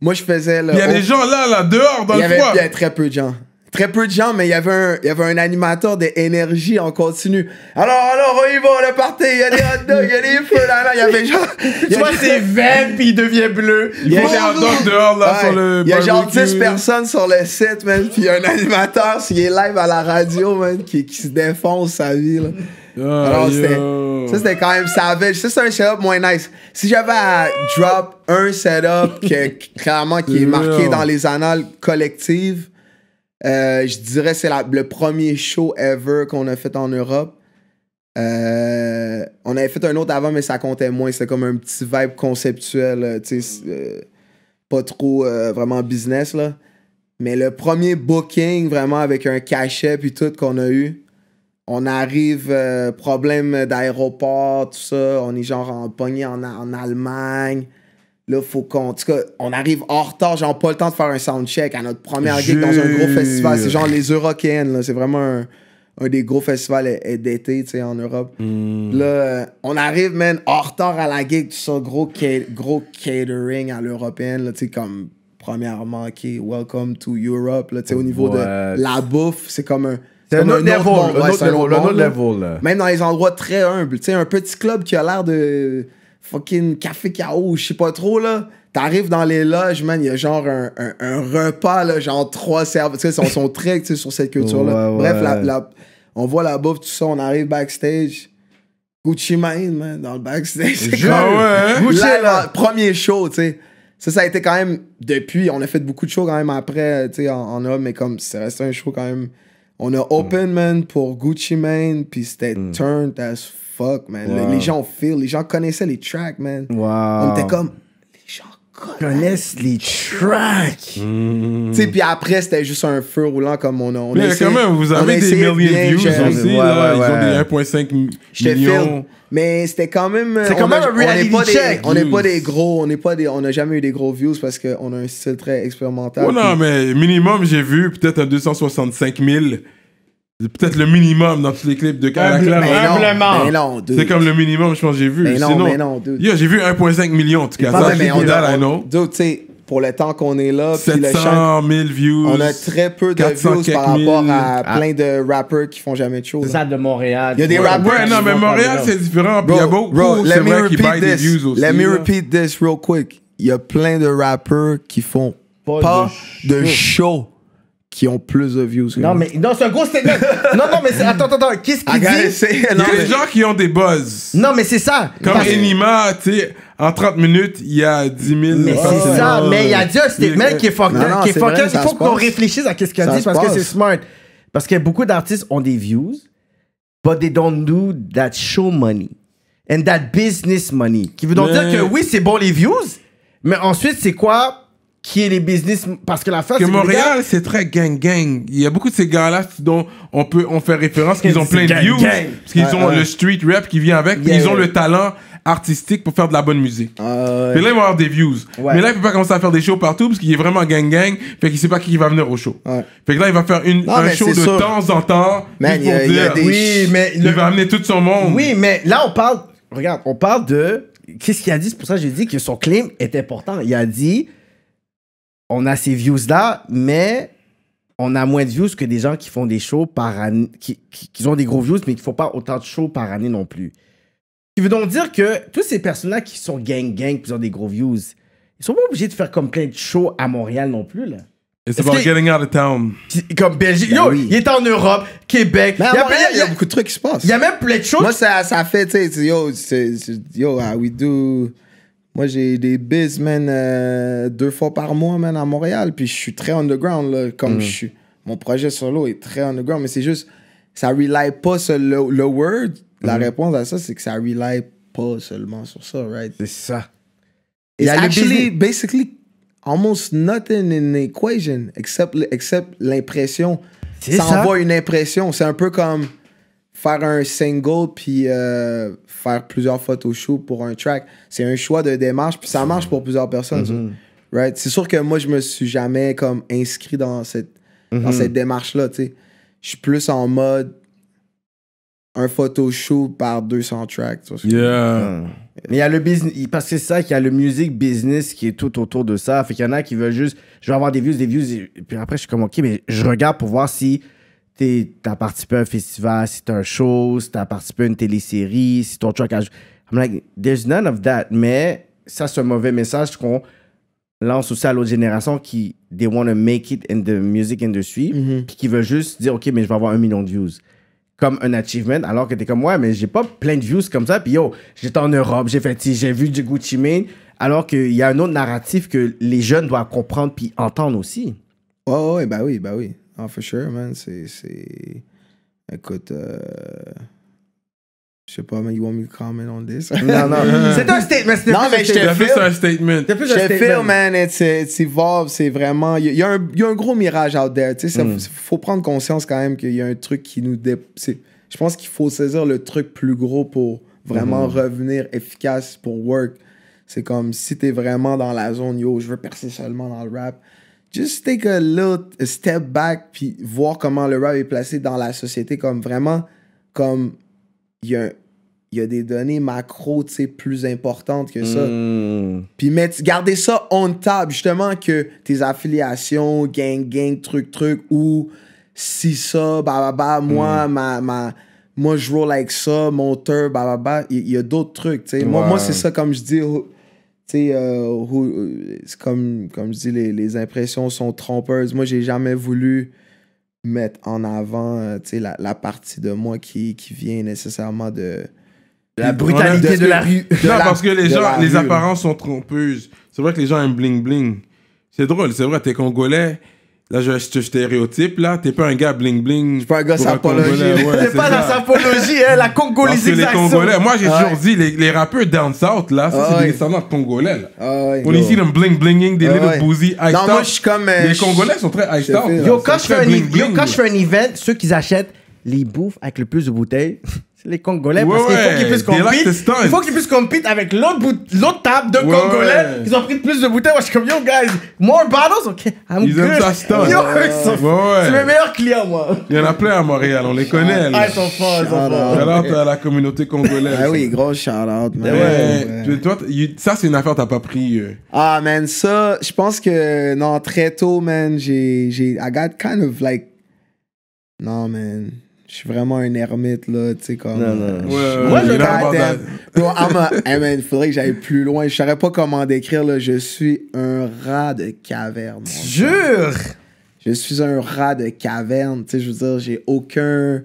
Moi, je faisais. Il y a des gens là, là, dehors, dans le froid. Il y a très peu de gens très peu de gens, mais il y avait un, il y avait un animateur d'énergie en continu. Alors, alors, on y va, le party, il y a des hot dogs, il y a des feux, là, là, il y avait genre... Tu vois, c'est vert, puis il devient bleu. Il y a des hot dogs dehors, là, sur le... Il y a genre 10 personnes sur le site, man, puis un animateur, s'il est live à la radio, man, qui, qui se défonce sa vie, là. Ah, alors, c'était, ça, c'était quand même savage. Ça, c'est un setup moins nice. Si j'avais à drop un setup que, clairement, qui est marqué dans les annales collectives, euh, je dirais que c'est le premier show ever qu'on a fait en Europe. Euh, on avait fait un autre avant, mais ça comptait moins. C'est comme un petit vibe conceptuel, euh, mm. pas trop vraiment business là. Mais le premier booking vraiment avec un cachet puis tout qu'on a eu, on arrive, problème d'aéroport, tout ça. On est genre en Pognée en Allemagne. Là, faut qu'on. En tout cas, on arrive en retard, genre pas le temps de faire un soundcheck à notre première gig dans un gros festival. C'est genre les Eurockéennes, là. C'est vraiment un, des gros festivals d'été, tu sais, en Europe. Hmm. Là, euh, on arrive, même en retard à la gig, tout ça, gros, gros catering à l'européenne, là, tu sais, comme premièrement, OK, welcome to Europe, là, tu sais, au niveau de la bouffe, c'est comme un. C'est un, Même dans les endroits très humbles, tu sais, un petit club qui a l'air de fucking café KO, je sais pas trop, là. T'arrives dans les loges, man, il y a genre un, repas, là, genre trois services. Tu ils sont très, tu sais, sur cette culture-là. Bref, la, on voit la bouffe, tout ça, on arrive backstage. Gucci Mane, man, dans le backstage. (laughs) Comme, ouais, hein? Gucci, Premier show, tu sais. Ça, ça a été quand même, depuis, on a fait beaucoup de shows quand même après, tu sais, en, homme, mais comme, c'est resté un show quand même. On a open, man, pour Gucci Mane, puis c'était mm. turned as fuck, man. les gens feel, les gens connaissaient les tracks, man. On était comme, les gens connaissent les tracks. Hmm. Tu sais, puis après, c'était juste un feu roulant comme on a. mais quand même, vous avez des millions de views aussi, là. Ils ont des 1,5 millions. Mais c'était quand même. Euh, C'est quand même un reality on check. on n'est pas des gros. On n'a jamais eu des gros views parce qu'on a un style très expérimental. Oh non, mais minimum, j'ai vu peut-être un 265 000 peut-être le minimum dans tous les clips de Kalakla. Mais non, C'est comme le minimum, je pense, que j'ai vu. Mais non, mais non, Yo, j'ai vu 1,5 million, en tout cas. mais dude, tu sais, pour le temps qu'on est là, 700 000 views. On a très peu de views par rapport à plein de rappers qui font jamais de choses. C'est ça de Montréal. Il y a des rappers. Ouais, non, mais Montréal, c'est différent. Puis il y a beaucoup, c'est vrai, qui buy des views aussi. Let me repeat this real quick. Il y a plein de rappers qui font pas, de show qui ont plus de views. non, mais non, c'est un gros statement. (laughs) non, non, mais attends, attends, attends. Qu'est-ce qu'il dit Il y a des gens qui ont des buzz. Non, mais c'est ça. Comme Parce... Enima, tu sais, en 30 minutes, il y a 10 000. Mais c'est ça, mais il y a déjà un statement euh, qui est Qui est Il faut qu'on réfléchisse à quest ce qu'il a dit parce que c'est smart. Parce que beaucoup d'artistes ont des views, but they don't do that show money and that business money. Qui veut donc dire que oui, c'est bon les views, mais ensuite, c'est quoi qui est les business parce que la face que Montréal c'est très gang gang il y a beaucoup de ces gars là dont on peut on fait référence qu'ils ont plein de views parce qu'ils ont le street rap qui vient avec ils ont le talent artistique pour faire de la bonne musique. Euh, ah, mais là, ils vont avoir des views. Mais là, il peut pas commencer à faire des shows partout parce qu'il est vraiment gang-gang. Fait qu'il sait pas qui va venir au show. Fait que là, il va faire une, un show de temps en temps. Man, des... Oui, mais... Il va amener tout son monde. Oui, mais là, on parle... Regarde, on parle de... Qu'est-ce qu'il a dit? C'est pour ça que j'ai dit que son claim est important. Il a dit on a ces views-là, mais on a moins de views que des gens qui font des shows par année, qui, qui, ont des gros views, mais qui font pas autant de shows par année non plus. Ce qui veut donc dire que tous ces personnes-là qui sont gang-gang, qui ont des gros views, ils sont pas obligés de faire comme plein de shows à Montréal non plus, là. It's about getting out of town. Comme Belgique. Ben yo, il est en Europe, Québec. il, y a beaucoup de trucs qui se passent. Il y a même plein de choses. Moi, ça, ça fait, tu sais, yo, yo, we do. Moi, j'ai des biz, man, euh, deux fois par mois, man, à Montréal. Puis je suis très underground, là, comme mm. je suis. Mon projet solo est très underground, mais c'est juste, ça rely pas sur le, word. La mm. réponse à ça, c'est que ça rely pas seulement sur ça, right? C'est ça. It's actually, basically, almost nothing in the equation, except, except l'impression. Ça, ça envoie une impression. C'est un peu comme faire un single puis euh, faire plusieurs photoshoots pour un track, c'est un choix de démarche, puis ça mm-hmm. marche pour plusieurs personnes. Mm-hmm. right? C'est sûr que moi, je me suis jamais comme inscrit dans cette, dans mm-hmm. cette démarche-là. Je suis plus en mode un photoshoot par 200 tracks. Mm. Yeah. Mais il y a le business, parce que c'est ça, qu'il y a le music business qui est tout autour de ça. Fait qu'il y en a qui veulent juste, je veux avoir des views, des views, et puis après, je suis comme, ok, mais je regarde pour voir si tu as participé à un festival, si tu un show, si tu as participé à une télésérie, si ton truc a. I'm like, there's none of that. Mais ça, c'est un mauvais message qu'on lance aussi à l'autre génération qui, they want to make it in the music industry, mm-hmm. puis qui veut juste dire, OK, mais je vais avoir un million de views comme un achievement, alors que t'es comme, ouais, mais j'ai pas plein de views comme ça, puis yo, j'étais en Europe, j'ai fait, j'ai vu du Gucci Mane, alors qu'il y a un autre narratif que les jeunes doivent comprendre puis entendre aussi. Oh, ouais, bah oui, bah oui. Ah, for sure, man. C'est. Écoute. Euh, je sais pas, mais you want me to comment on this? non, non. (laughs) c'est un statement. Non, mais je te fais un statement. Je te feel, man. It's, it's evolve. C'est vraiment. Il y, a un, y a un gros mirage out there. Tu sais, hmm. faut prendre conscience quand même qu'il y a un truc qui nous. Dé... Je pense qu'il faut saisir le truc plus gros pour vraiment hmm. revenir efficace pour work. C'est comme si t'es vraiment dans la zone, yo, je veux percer seulement dans le rap. Just take a little step back, puis voir comment le rap est placé dans la société, comme vraiment, comme il y a il y a des données macro, tu sais, plus importantes que ça. Hmm. Puis mettre, garder ça on table, justement, que tes affiliations, gang, gang, truc, truc, ou si ça, bah, bah, bah moi, hmm. ma, ma, moi, je roule avec ça, monteur, bah, bah, bah, il y, a d'autres trucs, tu sais. Moi, moi c'est ça, comme je dis tu sais, euh, euh, comme, comme je dis, les, les impressions sont trompeuses. Moi, j'ai jamais voulu mettre en avant euh, sais, la, la partie de moi qui, qui vient nécessairement de. La brutalité de, la rue. non, parce que les gens, les apparences sont trompeuses. C'est vrai que les gens aiment bling bling. C'est drôle, c'est vrai, t'es congolais, Là, je, je, je stéréotype, là. T'es pas un gars bling-bling. suis pas un gars sapologie. Ouais, T'es pas dans sapologie, hein, la congolaisie les Congolais, moi, j'ai toujours dit, les, rappeurs down south, là, ça, c'est des descendants congolais, là. Ah On ici them bling-blinging, des ah little boozy, high Non, moi, je suis comme. Euh, les Congolais sont très high top. Yo, quand je fais un event, ceux qui achètent les bouffes avec le plus de bouteilles les Congolais parce qu'il faut qu'ils puissent compter. Il faut qu'ils puissent compter avec l'autre table de Congolais. Ils ont pris plus de bouteilles. Moi, je suis comme, yo, guys, more bottles? OK, Ils good. aiment ça stun. Yo, C'est mes meilleurs clients, moi. Il y en a plein à Montréal, on les connaît. Ah, ils sont forts, ils sont forts. Shout-out à la communauté congolaise. ah oui, gros shout-out, Ouais. Toi, ça, c'est une affaire que t'as pas pris. Euh. Ah, man, ça, je pense que, non, très tôt, man, j'ai, I got kind of like, non, man je suis vraiment un ermite, là, tu sais, comme... moi, euh, je pas il faudrait que j'aille plus loin. Je saurais pas comment décrire, là. Je suis un rat de caverne. Jure! Je suis un rat de caverne, tu sais, je veux dire, j'ai aucun...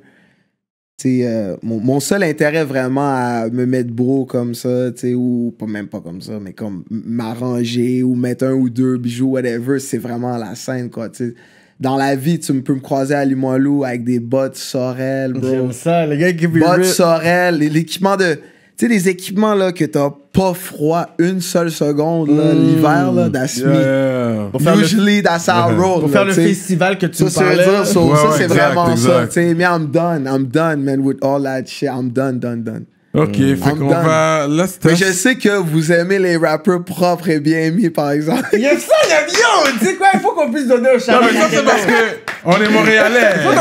Tu sais, euh, mon, seul intérêt vraiment à me mettre beau comme ça, tu sais, ou pas, même pas comme ça, mais comme m'arranger ou mettre un ou deux bijoux, whatever, c'est vraiment la scène, quoi, tu sais dans la vie, tu peux me croiser à Limoilou avec des bottes Sorel, bro. J'aime ça, les gars qui Bottes Sorel, l'équipement de. Tu sais, les équipements là, que t'as pas froid une seule seconde mm. l'hiver, là, that's yeah, Pour faire Usually, le... that's our uh-huh. road. Pour faire le festival que tu ça, me parlais. Dire, so, ça, c'est vraiment ça. mais I'm done, I'm done, man, with all that shit. I'm done, done, done. Ok, mmh. fait qu'on va. Mais je sais que vous aimez les rappeurs propres et bien mis, par exemple. Il y a ça, il y a Yo, tu sais quoi, il faut qu'on puisse donner au chat. Non, mais ça, c'est parce que on est Montréalais. (laughs) on est... on, est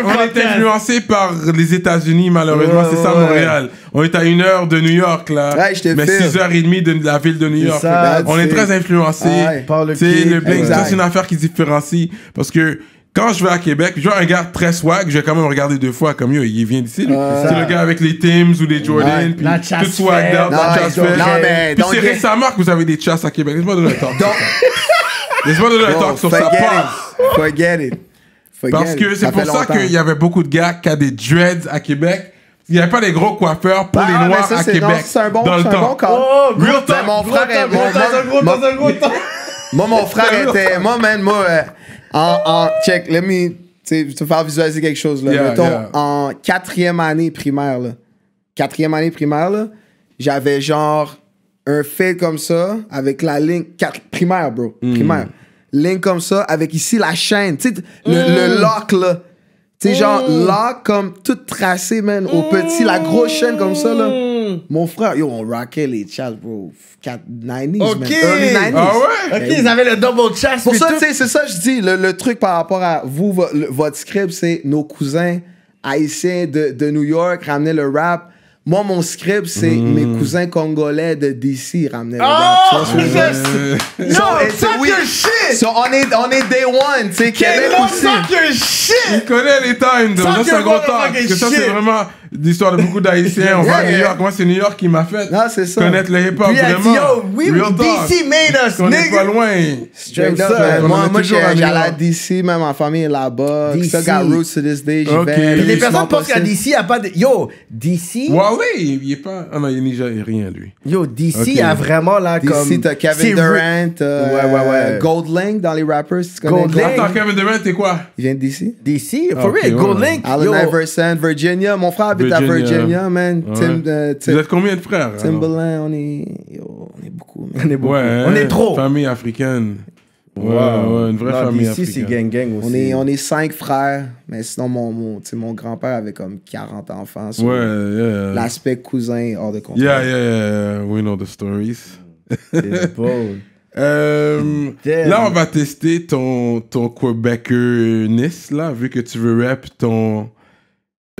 on influencé par les États-Unis, malheureusement, c'est ça, Montréal. On est à une heure de New York, là. Ouais, je mais six heures et demie de la ville de New York. on est très influencé. Ah, le c'est une affaire qui différencie. Parce que quand je vais à Québec, je vois un gars très swag, je vais quand même regarder deux fois comme yo, il vient d'ici. c'est le gars avec les Tims ou les Jordans, puis tout swag up, la chasse Non, mais puis c'est récemment que vous avez des chasses à Québec. Laisse-moi donner un talk. (laughs) Laisse-moi donner un talk sur sa part. Forget it. Parce que c'est pour ça qu'il y avait beaucoup de gars qui a des dreads à Québec. Il n'y avait pas des gros coiffeurs pour les Noirs à Québec. C'est un bon, dans le un temps. Bon oh, real talk, mon frère, moi, mon frère était, (laughs) moi, man, moi, euh, en, check, let me te faire visualiser quelque chose. Là. Mettons, en quatrième année primaire, là, quatrième année primaire, là, j'avais genre un fait comme ça avec la ligne quatre, primaire, bro. Mm. Primaire. Ligne comme ça avec ici la chaîne. Tu sais, mm. le, lock, là. Tu sais, genre, mm. lock comme tout tracé, man, au petit, la grosse chaîne comme ça, là. Mon frère, yo, on rockait les Chats, bro. 90s, Early Ah ouais? Ok, ben ils avaient le double chasse. Pour ça, tu sais, c'est ça je dis. Le, truc par rapport à vous, votre script, c'est nos cousins haïtiens de, de New York ramenaient le rap. Moi, mon script, c'est mm. mes cousins congolais de DC ramenaient le oh, rap. Je... Yo, eh, fuck your shit! So, on est, on est day one, tu sais, Québec aussi. Fuck your shit! Il connaît les times, de ça, c'est un temps. ça, c'est vraiment l'histoire de beaucoup d'Haïtiens. On va à New York. Moi, c'est New York qui m'a fait connaître le hip-hop. vraiment. Yo, DC made us, On est pas loin. Straight up. moi, moi j'allais à DC, même ma famille est là-bas. Ça got roots to this day. Les personnes pensent qu'à DC, il a pas de. Yo, DC. oui il y'a pas. Ah non, il a rien, lui. Yo, DC okay. a vraiment là comme. DC, t'as Kevin Durant. Euh, ouais, ouais, ouais. Gold Link dans les rappers. Gold Link. Attends, Kevin Durant, t'es quoi Il vient de DC. DC, for real. Gold Link. Allen Iverson, Virginia. Mon frère habite à Virginia, man. Tim, euh, Vous êtes combien de frères Timberland, on est, on est beaucoup. On est beaucoup. on est trop. Famille africaine. Ouais, wow. ouais, une vraie non, famille ici, c'est gang gang aussi. On est, on est cinq frères, mais sinon, mon, mon, mon grand-père avait comme 40 enfants. Ouais, yeah. L'aspect cousin hors de contrôle. Yeah, yeah, yeah, we know the stories. C'est beau. (laughs) Euh, là, on va tester ton, ton Quebecerness, là, vu que tu veux rap ton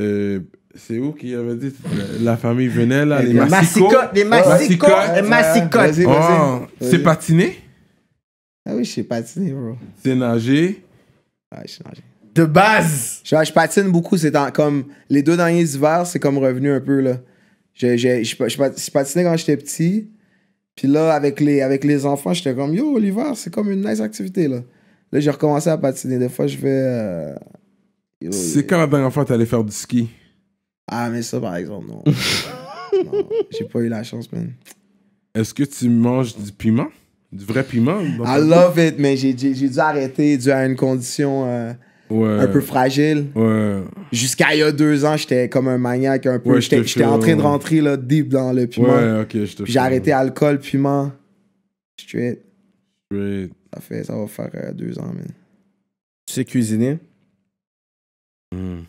euh, c'est où qui avait dit la famille venait là Les, Les massicots. Les massicots. Oh, c'est patiné Ah oui, je sais patiner, bro. C'est nager Ah, je nager. De base Je, je patine beaucoup. C'est comme les deux derniers hivers, c'est comme revenu un peu là. Je, patinais quand j'étais petit. Puis là, avec les, avec les enfants, j'étais comme yo, l'hiver, c'est comme une nice activité là. Là, j'ai recommencé à patiner. Des fois, je vais. Euh, c'est quand la dernière fois tu allais faire du ski ah, mais ça, par exemple, (laughs) non. j'ai pas eu la chance, man. Est-ce que tu manges du piment? Du vrai piment? I love it, mais j'ai dû arrêter dû à une condition euh, un peu fragile. Ouais. Jusqu'à il y a deux ans, j'étais comme un maniaque un peu. j'étais en train de rentrer là, deep dans le piment. Ouais, ok, je te J'ai arrêté alcool, piment. Straight. Straight. Ça, ça va faire euh, deux ans, man. Tu sais cuisiner? Hmm.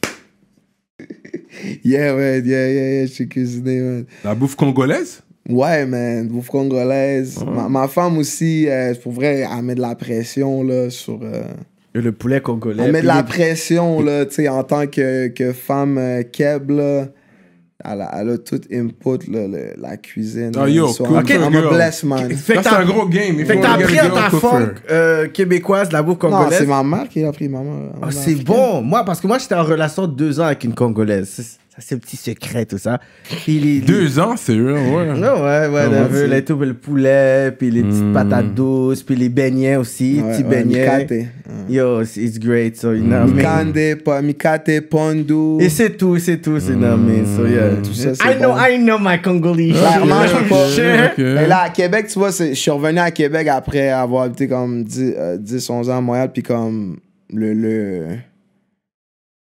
Yeah, man, yeah, yeah, yeah, je suis cuisiné, man. La bouffe congolaise? Ouais, man, bouffe congolaise. Ah. Ma, femme aussi, euh, pour vrai, elle met de la pression, là, sur... Euh... Le poulet congolais. Elle met de la pression, là, tu sais, en tant que, que femme euh, keb, elle a elle a tout input, le, la cuisine. Oh, yo, so, okay, I'm, a blessed man. c'est un gros game. Fait que t'as appris à ta funk euh, québécoise, la bouffe congolaise. Non, c'est ma mère qui a pris maman. Ah, c'est bon. Moi, parce que moi, j'étais en relation deux ans avec une Congolaise ses petits secrets, tout ça. Deux ans, c'est vrai, ouais. Non, ouais, ouais, non, ah, vu les le poulet, puis les petites hmm. patates douces, puis les beignets aussi, les ouais, petits beignets. Mikate. Yo, it's great, so you hmm. know. Mikande, mikate, pondu. Et c'est tout, c'est tout, c'est mm. nommé, so yeah. Hmm, tout ça, I know, I know my Congolese. Ah, je là, à Québec, tu vois, je suis revenu à Québec après avoir habité comme 10, 11 euh, ans à Montréal, puis comme le... le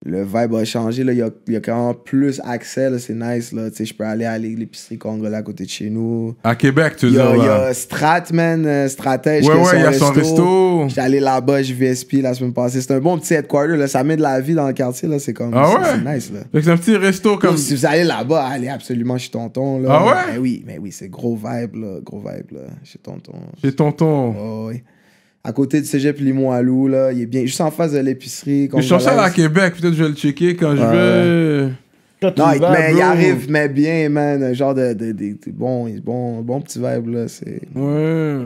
le vibe a changé. Il, y a, quand y a plus accès. C'est nice. Là. Je peux aller à l'épicerie là, à côté de chez nous. À Québec, tu dis. Il y a, Stratman, euh, Stratège. Ouais, ouais, il y a son resto. J'allais allé là-bas, je VSP la semaine passée. C'est un bon petit headquarter. Là. Ça met de la vie dans le quartier. C'est comme. Ah ouais? nice. C'est un petit resto comme. si vous allez là-bas, allez absolument chez Tonton. Là. Ah ouais? Mais ben oui, mais ben oui c'est gros vibe. Là. Gros vibe là. chez Tonton. Chez Tonton. Oh, oui à côté de Cégep Limon là. Il est bien, juste en face de l'épicerie. Je cherche ça à Québec, peut-être je vais le checker quand je vais... veux. non, il, mais, il arrive, mais bien, man. Un genre de, de, bon, bon, petit vibe, là. C'est... Ouais.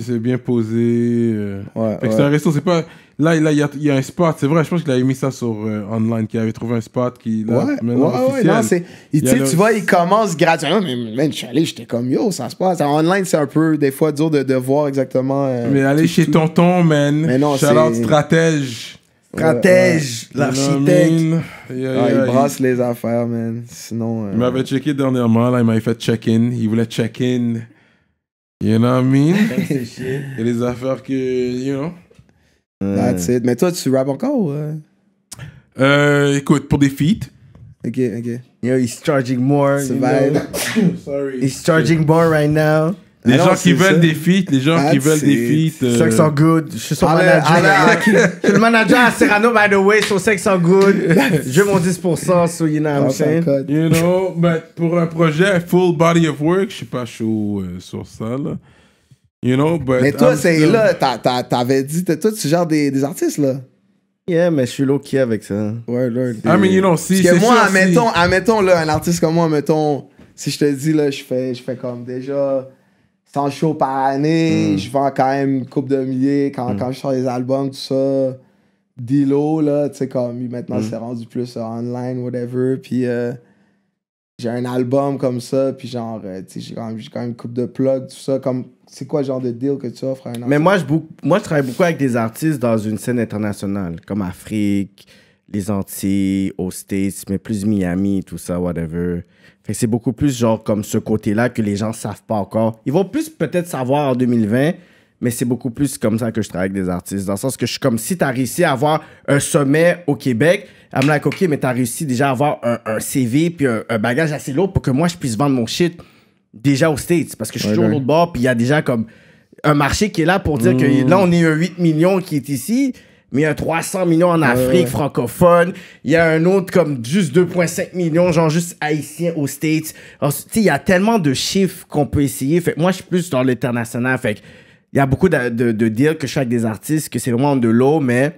c'est, bien posé. Euh. ouais. C'est un resto, c'est pas. Là, il y, a, y, a, un spot, c'est vrai, je pense qu'il avait mis ça sur euh, online, qu'il avait trouvé un spot qui, là, ouais, ouais, officiel. Ouais, non, c'est, Tu vois, il commence gratuitement, mais man, je suis allé, j'étais comme, yo, ça se passe. online, c'est un peu, des fois, dur de, voir exactement... Euh, mais aller chez Tonton, man, mais non, stratège. Stratège, l'architecte. Ah, il brasse les affaires, man. Sinon. Euh, il m'avait checké dernièrement, là, il m'avait fait check-in. Il voulait check-in. You know what I mean? (laughs) Et les affaires que, you know. Mm. That's it. Mais toi, tu rap encore ou, euh? Euh, écoute, pour des feats. Ok, ok. he's charging more. (coughs) Sorry. He's charging more right now. Les ah gens qui veulent des feats, les gens qui veulent des feats. Euh. Sex are good. Je suis manager. Je suis le manager à Serrano, by the way, so sex are good. mon 10%, you know what I'm saying. You know, but pour un projet full body of work, je suis pas chaud sur ça, You know, mais toi, c'est là, t'avais dit, toi, tu genre des, des artistes, là. Yeah, mais je suis low-key avec ça. Ouais, I mean, you know, si. Parce moi, sûr, admettons, admettons, là, un artiste comme moi, admettons, si je te dis, là, je fais, je fais comme déjà 100 shows par année, hmm. je vends quand même une coupe de milliers quand, hmm. quand je sors les albums, tout ça. Dilo, là, tu sais, comme maintenant, hmm. c'est rendu plus euh, online, whatever. Puis euh, j'ai un album comme ça, puis genre, euh, tu sais, j'ai quand, même une coupe de plug, tout ça. Comme c'est quoi le genre de deal que tu offres à un artiste? Mais moi je, moi, travaille beaucoup avec des artistes dans une scène internationale, comme Afrique, les Antilles, aux States, mais plus Miami, tout ça, whatever. c'est beaucoup plus genre comme ce côté-là que les gens savent pas encore. Ils vont plus peut-être savoir en 2020, mais c'est beaucoup plus comme ça que je travaille avec des artistes. Dans le sens que je suis comme si tu as réussi à avoir un sommet au Québec, I'm like, OK, mais tu as réussi déjà à avoir un, CV puis un, un, bagage assez lourd pour que moi je puisse vendre mon shit déjà aux States parce que je suis toujours l'autre bord, puis il y a déjà comme un marché qui est là pour dire que mm. là, on est un 8 millions qui est ici, mais il y a 300 millions en Afrique francophone. Il y a un autre comme juste 2,5 millions, genre juste haïtiens aux States. tu sais, Il y a tellement de chiffres qu'on peut essayer. Fait moi, je suis plus dans l'international. Fait il y a beaucoup de, de, deals que chaque des artistes, que c'est vraiment de l'eau, mais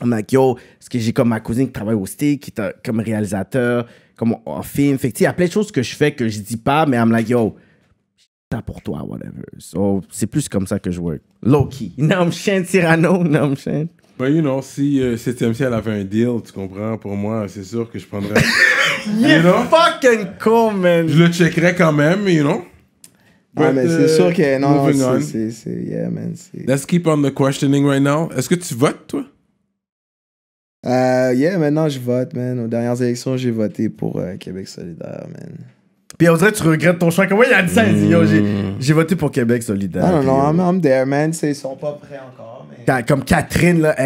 on m'a comme « yo, parce que j'ai comme ma cousine qui travaille au States, qui est comme réalisateur comme en film. Fait il y a plein de choses que je fais que je dis pas, mais I'm like, yo, ça pour toi, whatever. So, c'est plus comme ça que je work. Loki. (laughs) Non, un Cyrano, non, chien. Ben, you know, si euh, 7 elle avait un deal, tu comprends, pour moi, c'est sûr que je prendrais. (laughs) you know? fucking cool, man. Je le checkerais quand même, you know? ah, mais c'est euh, sûr que non, c'est, yeah, man. Let's keep on the questioning right now. Est-ce que tu votes, toi? Euh, yeah, maintenant je vote, man. Aux dernières élections, j'ai voté pour euh, Québec solidaire, man. Puis on dirait que tu regrettes ton choix. moi, il y a dit scène j'ai- voté pour Québec solidaire. Ah, non, non, non, euh, I'm, there, man. C'est- Ils sont pas prêts encore, mais... Comme Catherine, là,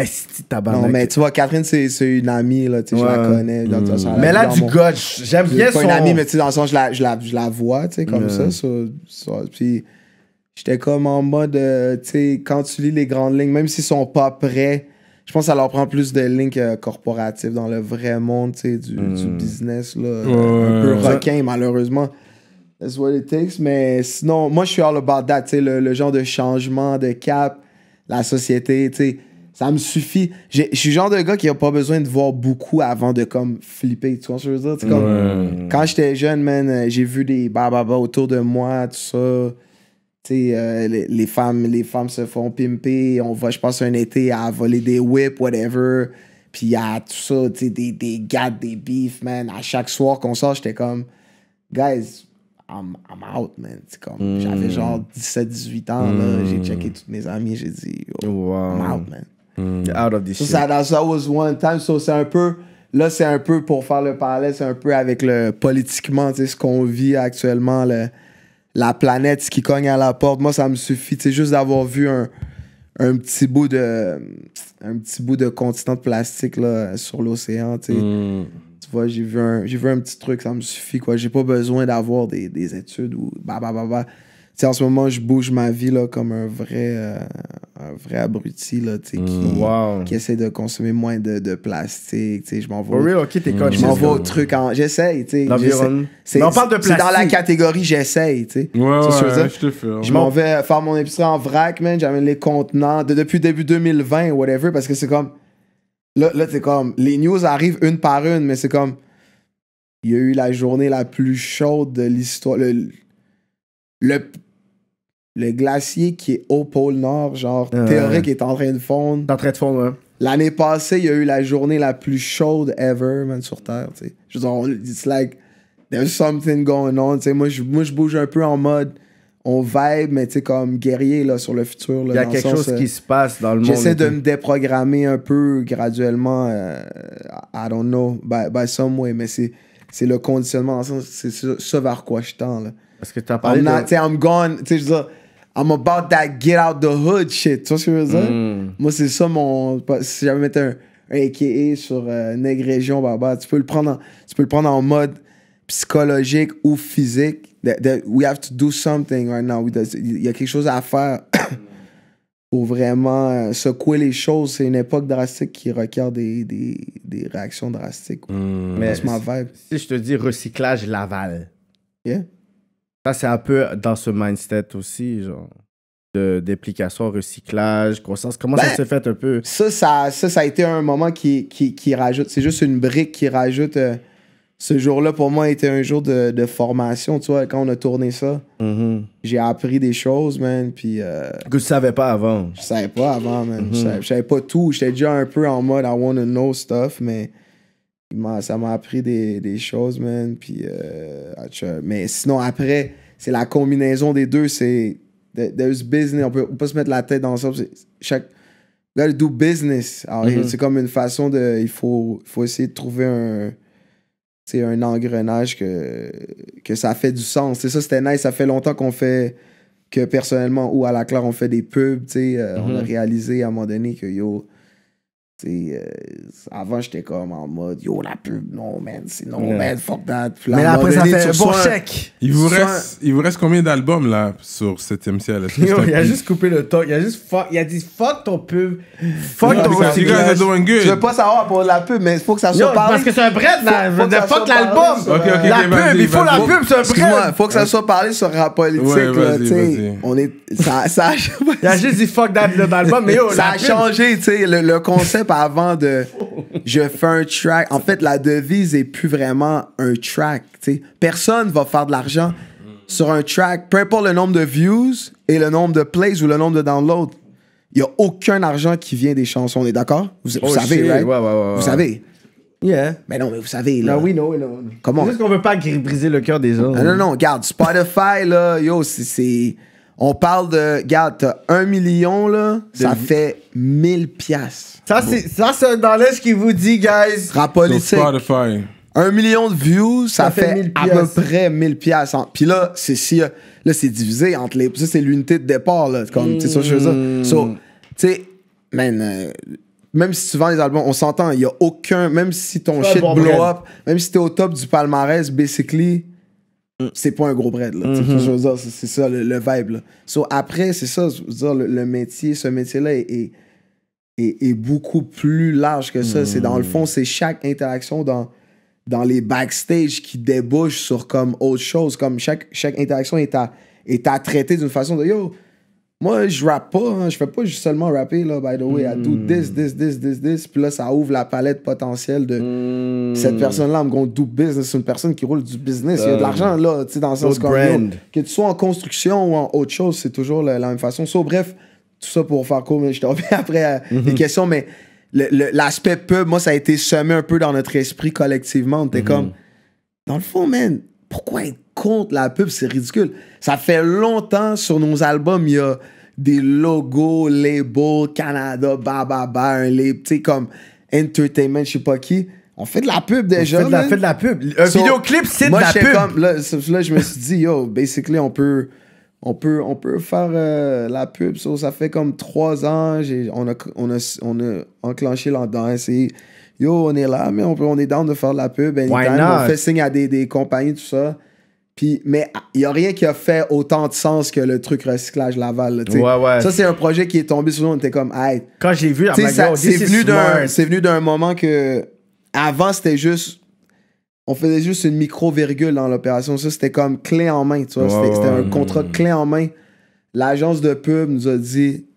tabarnak. Non, mais tu vois, Catherine, c'est une amie, là, tu sais, je la connais. dans- hmm. Mais là, du mon- J'aime bien son. pas une amie, mais tu dans le sens, je la, je la, vois, tu sais, comme ça. puis j'étais comme en mode, tu sais, quand tu lis les grandes lignes, même s'ils sont pas prêts, je pense que ça leur prend plus de links euh, corporatifs dans le vrai monde du, hmm. business, là, un peu requin, malheureusement. That's what it takes. Mais sinon, moi, je suis all about that. Tu le, genre de changement de cap, la société, tu ça me suffit. Je suis le genre de gars qui a pas besoin de voir beaucoup avant de comme flipper. Tu vois ce que je veux dire? Quand j'étais jeune, man, euh, j'ai vu des bababas autour de moi, tout ça euh, les, les, femmes, les femmes se font pimper, on va, je pense, un été à voler des whips, whatever. Puis y a tout ça, tu sais, des, des gars des beefs, man. À chaque soir qu'on sort, j'étais comme, guys, I'm, out, man. C'est comme, hmm. j'avais genre 17, 18 ans, là. J'ai hmm. checké tous mes amis, j'ai dit, oh, wow. I'm out, man. Hmm. Out of this shit. Ça, was one time. c'est un peu, là, c'est un peu pour faire le parallèle, c'est un peu avec le politiquement, tu sais, ce qu'on vit actuellement, le la planète, qui cogne à la porte. Moi, ça me suffit. C'est juste d'avoir vu un, un, petit bout de un petit bout de continent de plastique sur l'océan. Hmm. Tu vois, j'ai vu, un, vu un petit truc, ça me suffit. quoi J'ai pas besoin d'avoir des, études ou bah, bah, en ce moment, je bouge ma vie là, comme un vrai, euh, vrai abruti mm. qui, qui, essaie de consommer moins de, de plastique. je m'en vais. Mm. Je m'en au truc. En... J'essaye. C'est, dans la catégorie j'essaye. Ouais, je Je m'en vais faire mon épisode en vrac, man. J'amène les contenants depuis début 2020, whatever, parce que c'est comme. Là, là comme. Les news arrivent une par une, mais c'est comme. Il y a eu la journée la plus chaude de l'histoire. le le glacier qui est au pôle Nord, genre euh, théorique, est en train de fondre. T'es en train de fondre, hein. L'année passée, il y a eu la journée la plus chaude ever, man, sur Terre, tu sais. Je veux dire, it's like, there's something going on, tu sais. Moi, je, moi, bouge un peu en mode, on vibe, mais tu sais, comme guerrier, là, sur le futur. il y a quelque chose qui euh, se passe dans le monde. J'essaie de me déprogrammer un peu graduellement, euh, I don't know, by, some way, mais c'est le conditionnement, c'est ce, vers quoi je tends, là. Parce que tu as parlé I'm de... I'm gone, tu sais, je veux I'm about that get out the hood shit. Tu vois ce que je veux dire? Mm. Moi, c'est ça mon. Si j'avais mettre un, un AKA sur euh, Nègre Région, bah, bah, tu, peux le prendre en, tu peux le prendre en mode psychologique ou physique. we have to do something right now. Il y a quelque chose à faire (coughs) pour vraiment euh, secouer les choses. C'est une époque drastique qui requiert des, des, réactions drastiques. Mm. Mais ma vibe. Si je te dis recyclage Laval. Yeah c'est un peu dans ce mindset aussi, genre d'application recyclage, croissance. Comment ça ben, s'est fait un peu? Ça, ça, ça, a été un moment qui, qui, rajoute. C'est juste une brique qui rajoute. Euh, ce jour-là, pour moi, était un jour de, formation, tu vois, quand on a tourné ça. Mm-hmm. J'ai appris des choses, man, puis... Euh, que tu savais pas avant. Je savais pas avant, man. Mm-hmm. je, savais, savais, pas tout. J'étais déjà un peu en mode « I want to know stuff », mais ça m'a appris des, choses, man. Puis, euh, mais sinon, après, c'est la combinaison des deux. C'est. There's business. On peut, se mettre la tête dans ça. Chaque. gars gotta do business. Mm-hmm. c'est comme une façon de. Il faut, faut essayer de trouver un. C'est un engrenage que, que ça fait du sens. C'est ça, c'était nice. Ça fait longtemps qu'on fait. Que personnellement, ou à la claire, on fait des pubs. Euh, on a mm-hmm. réalisé à un moment donné que yo euh, avant, j'étais comme en mode Yo, la pub, non, man, c'est non, man, fuck that. Puis mais après, ça fait bon chèque. Il vous, reste, il vous reste combien d'albums là sur 7ème ciel Yo, il a juste coupé le talk. Il a juste fuck, il a dit fuck ton pub. Fuck ton pub. Tu veux pas savoir pour la pub, mais il faut que ça soit parlé. Parce que c'est un bread là. Faut, faut que fuck l'album. Euh, la pub, il faut la pub, c'est un bread. faut que ça soit parlé sur rap politique. On est. Ça Il a juste dit fuck that, l'album, mais yo, ça a changé, tu sais, le concept avant de je fais un track. En fait, la devise est plus vraiment un track. sais Personne va faire de l'argent sur un track, peu importe le nombre de views et le nombre de plays ou le nombre de downloads. Il n'y a aucun argent qui vient des chansons, on est d'accord? Vous, oh, savez, right? Vous savez. Yeah. Mais non, mais vous savez, là. Non, oui, non, Comment? C'est juste qu'on veut pas briser le cœur des autres. non, non, regarde, Spotify, là, yo, c'est on parle de, regarde, t'as un million, là, ça fait 1000 piastres. Ça, c'est, ça, c'est un ce qui vous dit, guys. Spotify. Un million de views, ça, fait, à peu près 1000 piastres. Puis là, c'est si, euh, là, c'est divisé entre les, ça, c'est l'unité de départ, là, comme, tu sais, ça, So, hmm. tu sais, man, euh, même si tu vends les albums, on s'entend, il y a aucun, même si ton shit blow up, même si t'es au top du palmarès, basically, Mm. c'est pas un gros bread. Là, mm-hmm. c'est ça le, vibe. Là. So, après, c'est ça, le, métier, ce métier-là est, est, beaucoup plus large que ça. C'est dans le fond, mm. c'est chaque interaction dans, dans les backstage qui débouche sur comme autre chose. Comme chaque, chaque interaction est à, est à traiter d'une façon de yo, moi, je rappe pas, hein. je fais pas seulement rapper, là, by the way, I do this, hmm. this, this, this, this. Puis là, ça ouvre la palette potentielle de hmm. cette personne-là. Me do business, une personne qui roule du business. Il y a de euh, l'argent, là, tu sais, dans le sens là Que tu sois en construction ou en autre chose, c'est toujours la, même façon. So, bref, tout ça pour faire court, mais je te reviens (laughs) après les mhm. questions. Mais l'aspect pub, moi, ça a été semé un peu dans notre esprit collectivement. On était mhm. comme, dans le fond, man, pourquoi être contre la pub, c'est ridicule. Ça fait longtemps sur nos albums, il y a des logos, labels, Canada, bababa, un label, tu sais, comme Entertainment, je sais pas qui. On fait de la pub déjà. On fait de la, pub. Un vidéoclip, c'est de la pub. là, je me suis dit, yo, basically, on peut, on peut, on peut faire euh, la pub. ça fait comme trois ans, on a, on, a, on a enclenché l'endroit. yo, on est là, mais on, est dans de faire de la pub. on fait signe à des compagnies, tout ça mais il ah, n'y a rien qui a fait autant de sens que le truc recyclage Laval. Ça, c'est un projet qui est tombé sur nous. On était comme, Quand j'ai vu, c'est venu d'un C'est venu d'un moment que. Avant, c'était juste. On faisait juste une micro-virgule dans l'opération. Ça, c'était comme clé en main. Tu vois, c'était un contrat clé en main. L'agence de pub nous a dit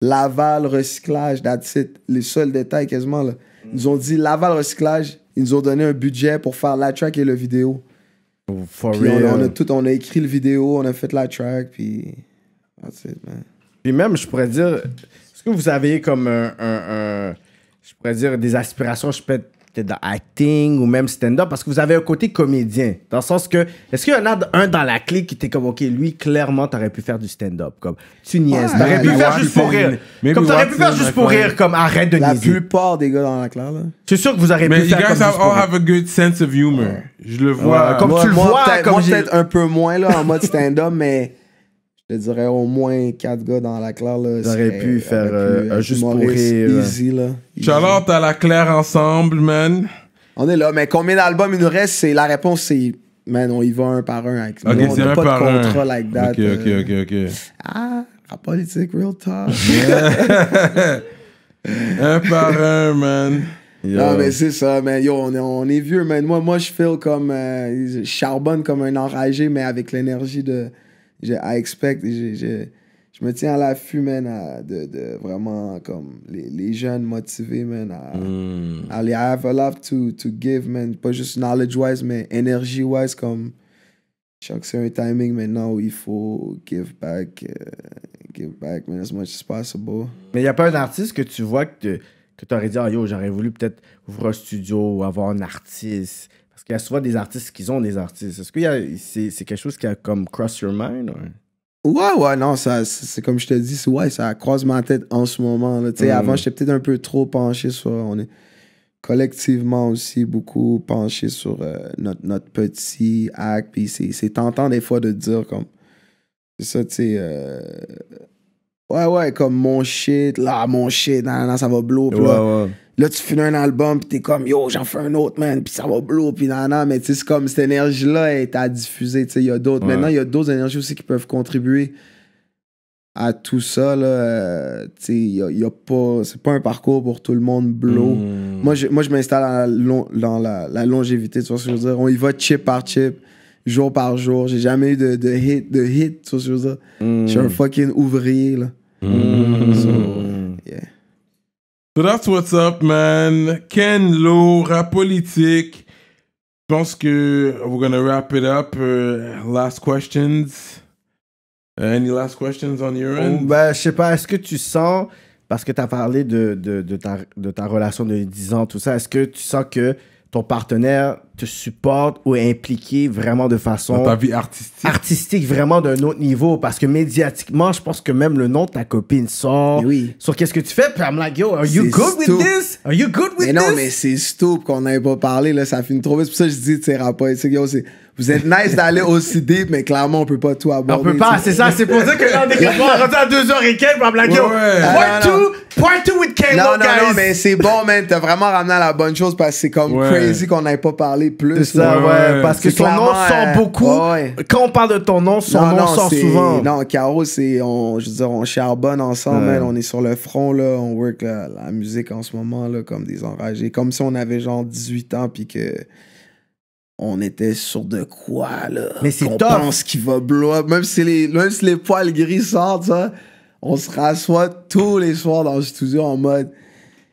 Laval, recyclage, that's it. Les seuls détails quasiment. Ils nous ont dit Laval, recyclage. Ils nous ont donné un budget pour faire la track et le vidéo. Oh, puis On, a tout, on a écrit le vidéo, on a fait la track, puis. That's Puis même, je pourrais dire, est-ce que vous avez comme un, un, Je pourrais dire des aspirations, je pète de acting ou même stand-up, parce que vous avez un côté comédien. Dans le sens que, est-ce qu'il y en a un dans la clé qui était comme, OK, lui, clairement, t'aurais pu faire du stand-up. Comme, tu niaises. Ouais, t'aurais pu faire juste pour rire. Comme, t'aurais pu faire juste pour rire, comme, arrête de la niaiser. La plupart des gars dans la classe, C'est sûr que vous auriez pu faire comme ça. Mais all have a good sense of humor. Je le vois. comme tu le vois, moi, peut-être un peu moins, là, en mode stand-up, mais je dirais au moins quatre gars dans la claire. Là, J'aurais pu faire euh, un euh, juste pour rire. Easy, là. à la claire ensemble, man. On est là, mais combien d'albums il nous reste c'est, La réponse, c'est. Man, on y va un par un. Avec... on n'a pas par de contrat un. like that. Ok, ok, ok, ok. Euh, ah, la politique, real talk. (laughs) un par un, man. Non, mais c'est ça, man. Yo, on est, vieux, man. Moi, moi je feel comme. charbonne comme un enragé, mais avec l'énergie de je, I je, je, je me tiens à l'affût, man, de, de, vraiment comme les, les jeunes motivés, man, à, mm. à, I have a lot to, to give, man, pas juste knowledge-wise, mais energy-wise, comme je crois que c'est un timing maintenant où il faut give back, euh, give back, man, as much as possible. Mais il n'y a pas un artiste que tu vois que, que tu aurais dit, oh, yo, j'aurais voulu peut-être ouvrir un studio ou avoir un artiste il y a souvent des artistes qui ont des artistes. Est-ce que c'est quelque chose qui a comme cross your mind? Ouais, ouais, non, ça, c'est comme je te dis, ouais, ça croise ma tête en ce moment. Là. Mm. Avant, j'étais peut-être un peu trop penché sur. On est collectivement aussi beaucoup penché sur euh, notre, petit acte. Puis c'est tentant des fois de dire comme. C'est ça, tu sais. Euh, ouais, ouais, comme mon shit, là, mon shit, non, non, ça va blow. Là, tu finis un album, puis t'es comme, yo, j'en fais un autre, man, puis ça va blow, puis nanana. Mais tu sais, c'est comme cette énergie-là est à diffuser. tu Il y a d'autres. Maintenant, il y a d'autres énergies aussi qui peuvent contribuer à tout ça. Là, euh, Tu y a, pas, c'est pas un parcours pour tout le monde blow. Hmm. Moi, je, moi, je m'installe dans, la, longévité, tu vois ce que je veux dire. On y va chip par chip, jour par jour. J'ai jamais eu de, hit, de hit, tu vois ce que je veux dire. Je suis un hmm. fucking ouvrier, là. Hmm. So that's what's up, man. Ken Lo, rap politique. Je pense que we're gonna wrap it up. Euh, last questions. Euh, any last questions on your oh, end? ben, je sais pas, est-ce que tu sens, parce que tu as parlé de, de, ta, de ta relation de 10 ans, tout ça, est-ce que tu sens que ton partenaire te supporte ou est impliqué vraiment de façon ta vie artistique artistique vraiment d'un autre niveau parce que médiatiquement je pense que même le nom de ta copine sort oui. sur qu'est-ce que tu fais puis I'm like yo are you good with this are you good with mais non mais c'est stupide qu'on n'avait pas parlé là ça finit trop vite c'est pour ça que je dis c'est rapport yo c'est vous êtes nice d'aller aussi deep, mais clairement, on peut pas tout aborder. On peut pas, c'est ça. C'est pour ça que là, on est rendu à 2h15, par blague. Ouais, ouais. 2, with non, Non, mais c'est bon, man. T'as vraiment ramené à la bonne chose parce que c'est comme crazy qu'on n'ait pas parlé plus. Parce que ton nom sort euh, beaucoup. Quand on parle de ton nom, son nom sort souvent. Non, Caro, c'est. On, je veux on charbonne ensemble, On est sur le front, là. On work la musique en ce moment, là, comme des enragés. Comme si on avait genre 18 ans, puis que on était sur de quoi, là. Mais c'est top. On pense qu'il va blow Même si les, même si les poils gris sortent, ça, on se rassoit tous les soirs dans le studio en mode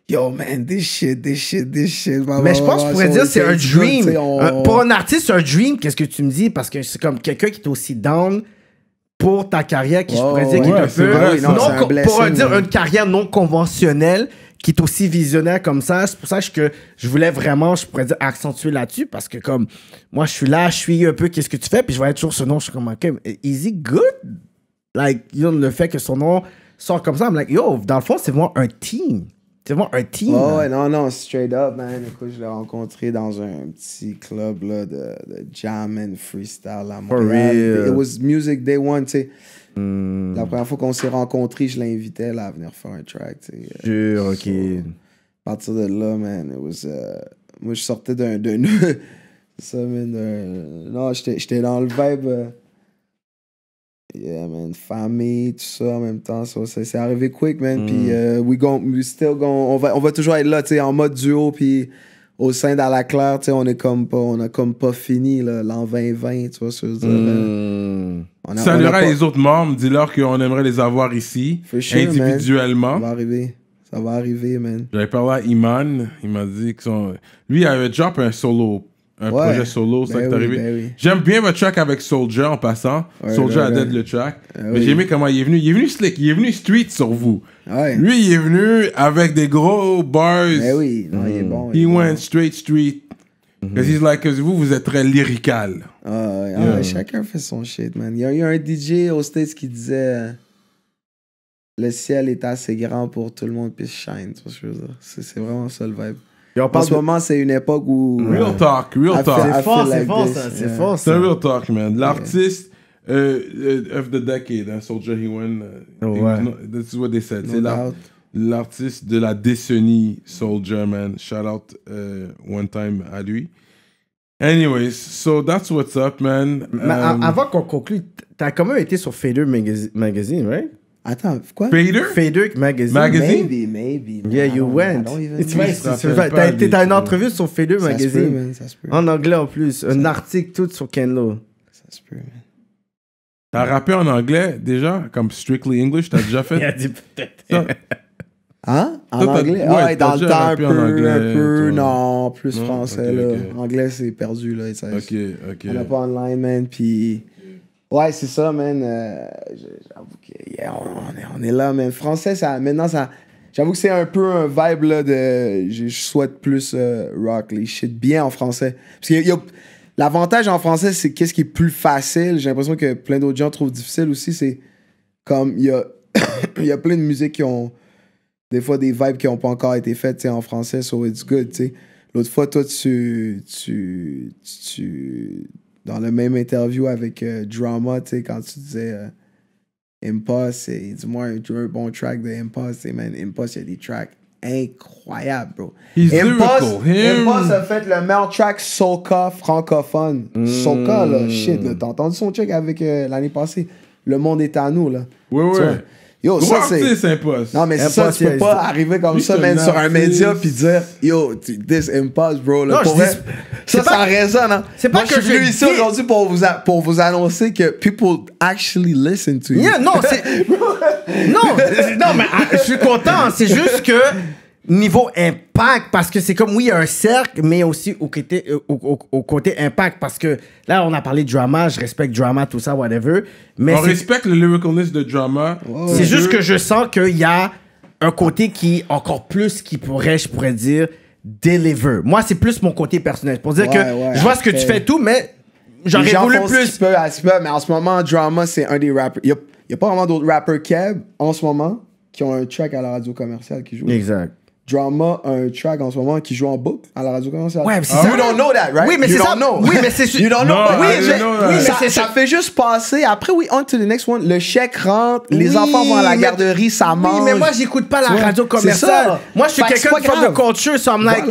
Yo man, this shit, this shit, this shit. mais je pense que je pourrais dire c'est un dream. Euh, pour un artiste, c'est un dream, qu'est-ce que tu me dis? Parce que c'est comme quelqu'un qui est aussi down pour ta carrière, qui pourrait je pourrais dire qu'il est un peu. non, pour dire une carrière non conventionnelle qui est aussi visionnaire comme ça. C'est pour ça que je voulais vraiment, je pourrais dire, accentuer là-dessus parce que comme moi, je suis là, je suis un peu, qu'est-ce que tu fais? Puis je vais être toujours ce nom, je suis comme, Is easy good Like, le fait que son nom sorte comme ça, I'm like, yo, dans le fond, c'est vraiment un team. C'est vraiment un team. Oh, non, non, straight up, man. Écoute, je l'ai rencontré dans un petit club là, de, de jam and freestyle à Montréal. It was music day one, tu hmm. La première fois qu'on s'est rencontrés, je l'invitais là, à venir faire un track, tu sais. Euh, ok. à partir de là, man, it was. Euh, moi, je sortais d'un. (laughs) ça, Non, j'étais dans le vibe. Euh, Yeah, man. Famille, tout ça en même temps. c'est arrivé quick, man. Puis, mm. euh, we, we still on, va, on va toujours être là, tu en mode duo. Puis, au sein d'Ala Claire, tu on est comme pas, on a comme pas fini, l'an 2020, tu vois mm. On Saluera les autres membres, dis-leur qu'on aimerait les avoir ici, individuellement. Ça va arriver. Ça va arriver, man. J'avais parlé à Iman, il m'a dit que son... lui, il avait drop un solo un projet solo, ça ben est arrivé. Ben oui. J'aime bien votre track avec Soldier en passant. Soldier a dead le track. Ah mais j'ai aimé comment il est venu. Il est venu slick, il est venu street sur vous. Lui, il est venu avec des gros bars. Ben oui, non, il est mm. bon. Il est went straight street. Mm -hmm. like, vous, vous êtes très lyrical. Ah ah chacun fait son shit, man. Il y, a, un DJ au States qui disait Le ciel est assez grand pour tout le monde puis shine. C'est vraiment ça le vibe. Et en ce moment, c'est une époque où. Real euh, talk, real talk. C'est fort, c'est fort, ça. C'est fort. C'est real talk, man. L'artiste euh, euh, of the decade, hein, Soldier He Went. what they said. c'est l'artiste de la décennie, Soldier, man. Shout out one time à lui. Anyways, so that's what's up, man. Mais um, avant qu'on conclue, t'as quand même été sur Fader Magazine, right? Attends, quoi? Fader? Fader Magazine. Magazine? Maybe, maybe. Yeah, you went. T'as as une entrevue sur Fader Magazine. Se ça se peut. En anglais en plus. un article tout sur Ken Kenlo. Ça se peut, man. T'as rappé en anglais déjà? Comme Strictly English, t'as déjà fait? (laughs) Il a dit peut-être. Hein? En anglais? Ouais, ah, dans le temps, un peu, anglais, un peu. Non, plus français, là. Anglais, c'est perdu, là. ok, ok. On n'a pas online, man, puis Ouais, c'est ça, man. Euh, j'avoue que... yeah, on, est, là, man. Français, ça, maintenant, ça. J'avoue que c'est un peu un vibe là, de. Je, souhaite plus euh, rock, les shit bien en français. Parce que l'avantage en français, c'est qu'est-ce qui est plus facile. J'ai l'impression que plein d'autres gens trouvent difficile aussi. C'est comme il y a, (coughs) y a plein de musiques qui ont. Des fois, des vibes qui n'ont pas encore été faites en français, so it's good, tu sais. L'autre fois, toi, tu, tu dans la même interview avec euh, Drama, tu sais, quand tu disais euh, Impost, et dis-moi un, bon track de Impost, man, Impost, il y a des tracks incroyables, bro. Impost, Impost a fait le meilleur track Soka francophone. Mm. Soka, là, shit, t'as entendu son check avec euh, l'année passée, Le Monde est à nous, là. Oui, Yo, ça c'est. impossible. Non, mais c'est ça, tu peux pas arriver comme ça, sur un média puis dire Yo, this impossible, bro. Là, Ça, ça résonne, hein. C'est pas que je suis venu ici aujourd'hui pour vous, pour vous annoncer que people actually listen to you. non, c'est. (laughs) non, mais ah, je suis content. C'est juste que niveau impact parce que c'est comme oui il y a un cercle mais aussi au côté euh, au, côté impact parce que là on a parlé de drama je respecte drama tout ça whatever mais on respecte le lyricalness de drama c'est juste que je sens qu'il y a un côté qui encore plus qui pourrait je pourrais dire deliver moi c'est plus mon côté personnel pour dire que je vois ce que tu fais tout mais j'aurais voulu plus mais en ce moment drama c'est un des rappers il n'y a, pas vraiment d'autres rappers keb en ce moment qui ont un track à la radio commerciale qui joue exact Drama un track en ce moment qui joue en boucle à la radio commerciale. Ouais, mais c'est ah, ça. You don't know that, right? Oui, mais c'est ça. Know. Oui, mais c'est (laughs) You don't know. oui, know oui, mais ça, fait juste passer. Après, oui, on to the next one. Le chèque rentre, les enfants vont à la garderie, ça mange. Oui, mais moi, j'écoute pas la radio commerciale. Moi, je suis quelqu'un qui fait de culture, so I'm like.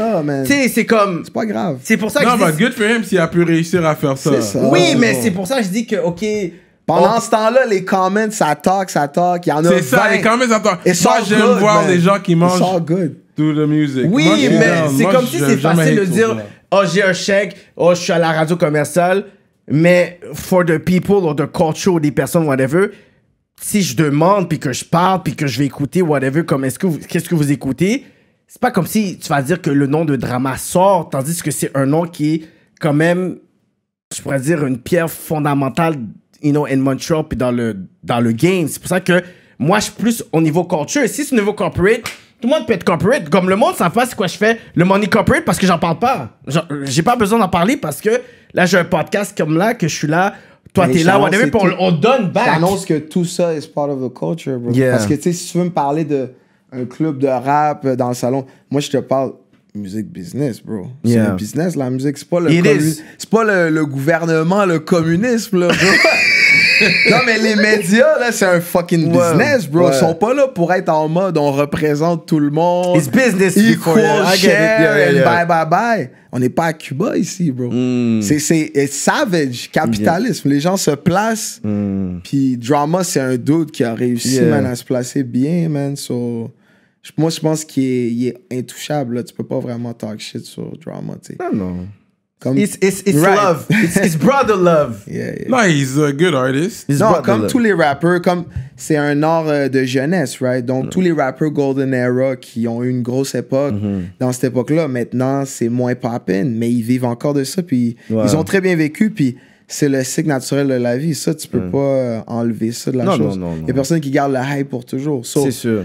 tu sais, c'est comme. C'est pas grave. C'est pour ça que. Non, mais good for him s'il a pu réussir à faire ça. ça oui, mais c'est pour ça que je dis que, OK. Pendant ce temps-là, les comments, ça talk, ça talk. Il y en a C'est ça, les comments, ça talk. ça, j'aime voir des gens qui mangent. It's all good. Oui, mais c'est comme si c'est facile de dire Oh, j'ai un chèque, oh, je suis à la radio commerciale, mais for the people or the culture, des personnes, whatever, si je demande, puis que je parle, puis que je vais écouter, whatever, comme est-ce que qu'est-ce que vous écoutez, c'est pas comme si tu vas dire que le nom de drama sort, tandis que c'est un nom qui est quand même, je pourrais dire, une pierre fondamentale, you know, in Montreal, puis dans le, dans le game. C'est pour ça que moi, je suis plus au niveau culture. Si c'est au niveau corporate, tout le monde peut être corporate. Comme le monde, ça passe c'est quoi je fais. Le money corporate parce que j'en parle pas. J'ai pas besoin d'en parler parce que là, j'ai un podcast comme là, que je suis là. Toi, t'es là, on, donne back. T'annonces que tout ça est part of the culture, bro. Parce que, tu sais, si tu veux me parler de un club de rap euh, dans le salon, moi, je te parle musique business, bro. C'est le business, la musique. C'est pas, le, c'est pas le, gouvernement, le communisme, là, bro. (laughs) (laughs) non, mais les médias, là, c'est un fucking business, bro. Ils sont pas là pour être en mode on représente tout le monde. It's business, equal share, bye bye bye. On n'est pas à Cuba ici, bro. Hmm. C'est savage, capitalisme. Les gens se placent. Hmm. Puis Drama, c'est un dude qui a réussi, à se placer bien, man. So, moi, je pense qu'il est, intouchable. Là. Tu peux pas vraiment talk shit sur Drama, tu sais. Ah non. C'est it's love. It's, brother love. (laughs) Yeah, yeah. he's good artist. non, comme tous les rappeurs, comme c'est un art euh, de jeunesse, right? Donc tous les rappeurs golden era qui ont eu une grosse époque mm-hmm. dans cette époque-là, maintenant c'est moins peine mais ils vivent encore de ça, puis ils ont très bien vécu, puis c'est le cycle naturel de la vie. Ça, tu peux mm. pas euh, enlever ça de la non, chose. Il y a personne qui garde la hype pour toujours. c'est sûr.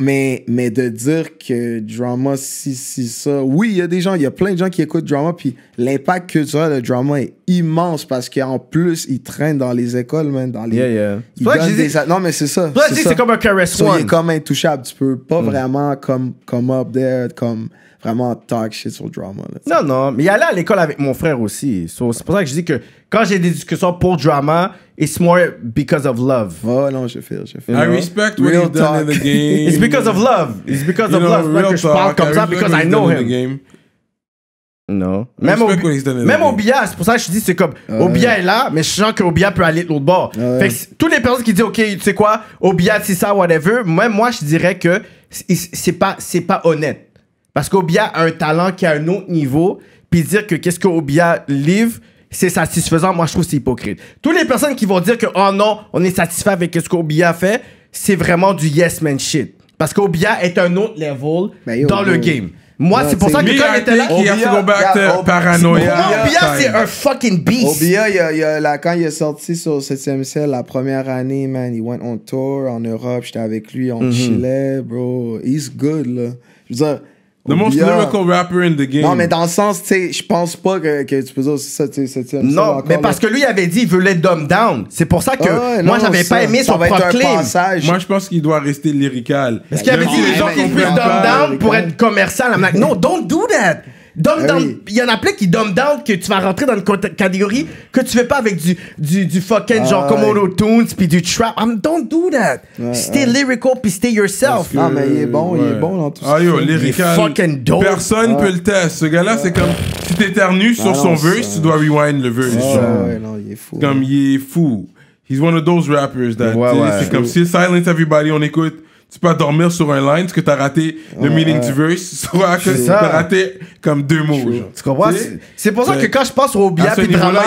mais, mais de dire que drama, si, si, ça. Oui, il y a des gens, il y a plein de gens qui écoutent drama, puis l'impact culturel de drama est immense parce qu'en plus, il traîne dans les écoles, Dans les... Yeah, yeah. que Non, mais c'est ça. C'est comme un caress comme intouchable. Tu peux pas hmm. vraiment comme, come up there, comme vraiment talk shit sur le drama. non, non. Mais il allait à l'école avec mon frère aussi. c'est pour ça que je dis que quand j'ai des discussions pour drama, it's more because of love. Oh non, je fais, je fais. I respect what he's done in the game. it's because of love. It's because of love. Like, talk, je parle comme because I know him. Non. Même, au même Obia, c'est pour ça que je dis, c'est comme au Obia est là, mais je sens qu'Obia peut aller de l'autre bord. Fait que toutes les personnes qui disent, OK, tu sais quoi, Obia, c'est ça, whatever, même moi, je dirais que c'est pas, c'est pas honnête. Parce qu'Obia a un talent qui a un autre niveau, puis dire que qu'est-ce qu'Obia livre, c'est satisfaisant, moi, je trouve c'est hypocrite. Toutes les personnes qui vont dire que, oh non, on est satisfait avec ce qu'Obia fait, c'est vraiment du yes man shit. Parce qu'Obia est un autre level ben, dans le game. Moi, c'est pour ça que quand il était là. qui a go back paranoïa. Obia, c'est un fucking beast. Obia, il a, quand il est sorti sur 7ème ciel la première année, man, il went on tour en Europe. J'étais avec lui, en mhm. Chile, bro. He's good, là. Je veux dire, The most lyrical rapper in the game. Non, mais dans le sens, tu sais, je pense pas que, tu peux dire ça, tu sais, Non, mais parce que lui, il avait dit, il veut dumb down. C'est pour ça que ah moi, j'avais pas aimé son propre claim. Moi, je pense qu'il doit rester lyrical. Parce qu'il avait dit, les gens qui veulent dumb down pour être commercial. I'm no, don't do that. Eh il y en a plein qui dumb down que tu vas rentrer dans une catégorie que tu fais pas avec du, du, fucking genre comme ah, Komodo Tunes puis du trap. don't do that. stay lyrical puis stay yourself. Ah mais il est bon, il est bon dans tout ça. Ah yo, lyrical. fucking dope. Personne peut le tester. Ce gars-là, c'est comme si t'éternues sur ah, son verse, tu dois rewind le verse. ouais, non, il est fou. Comme hein. il est fou. He's one of those rappers that. c'est comme si silence everybody, on écoute tu peux dormir sur un line parce que t'as raté le meeting meaning du verse, (laughs) soit que t'as raté comme deux mots. genre. Tu comprends? C'est- pour ça que quand je passe au À puis Drama,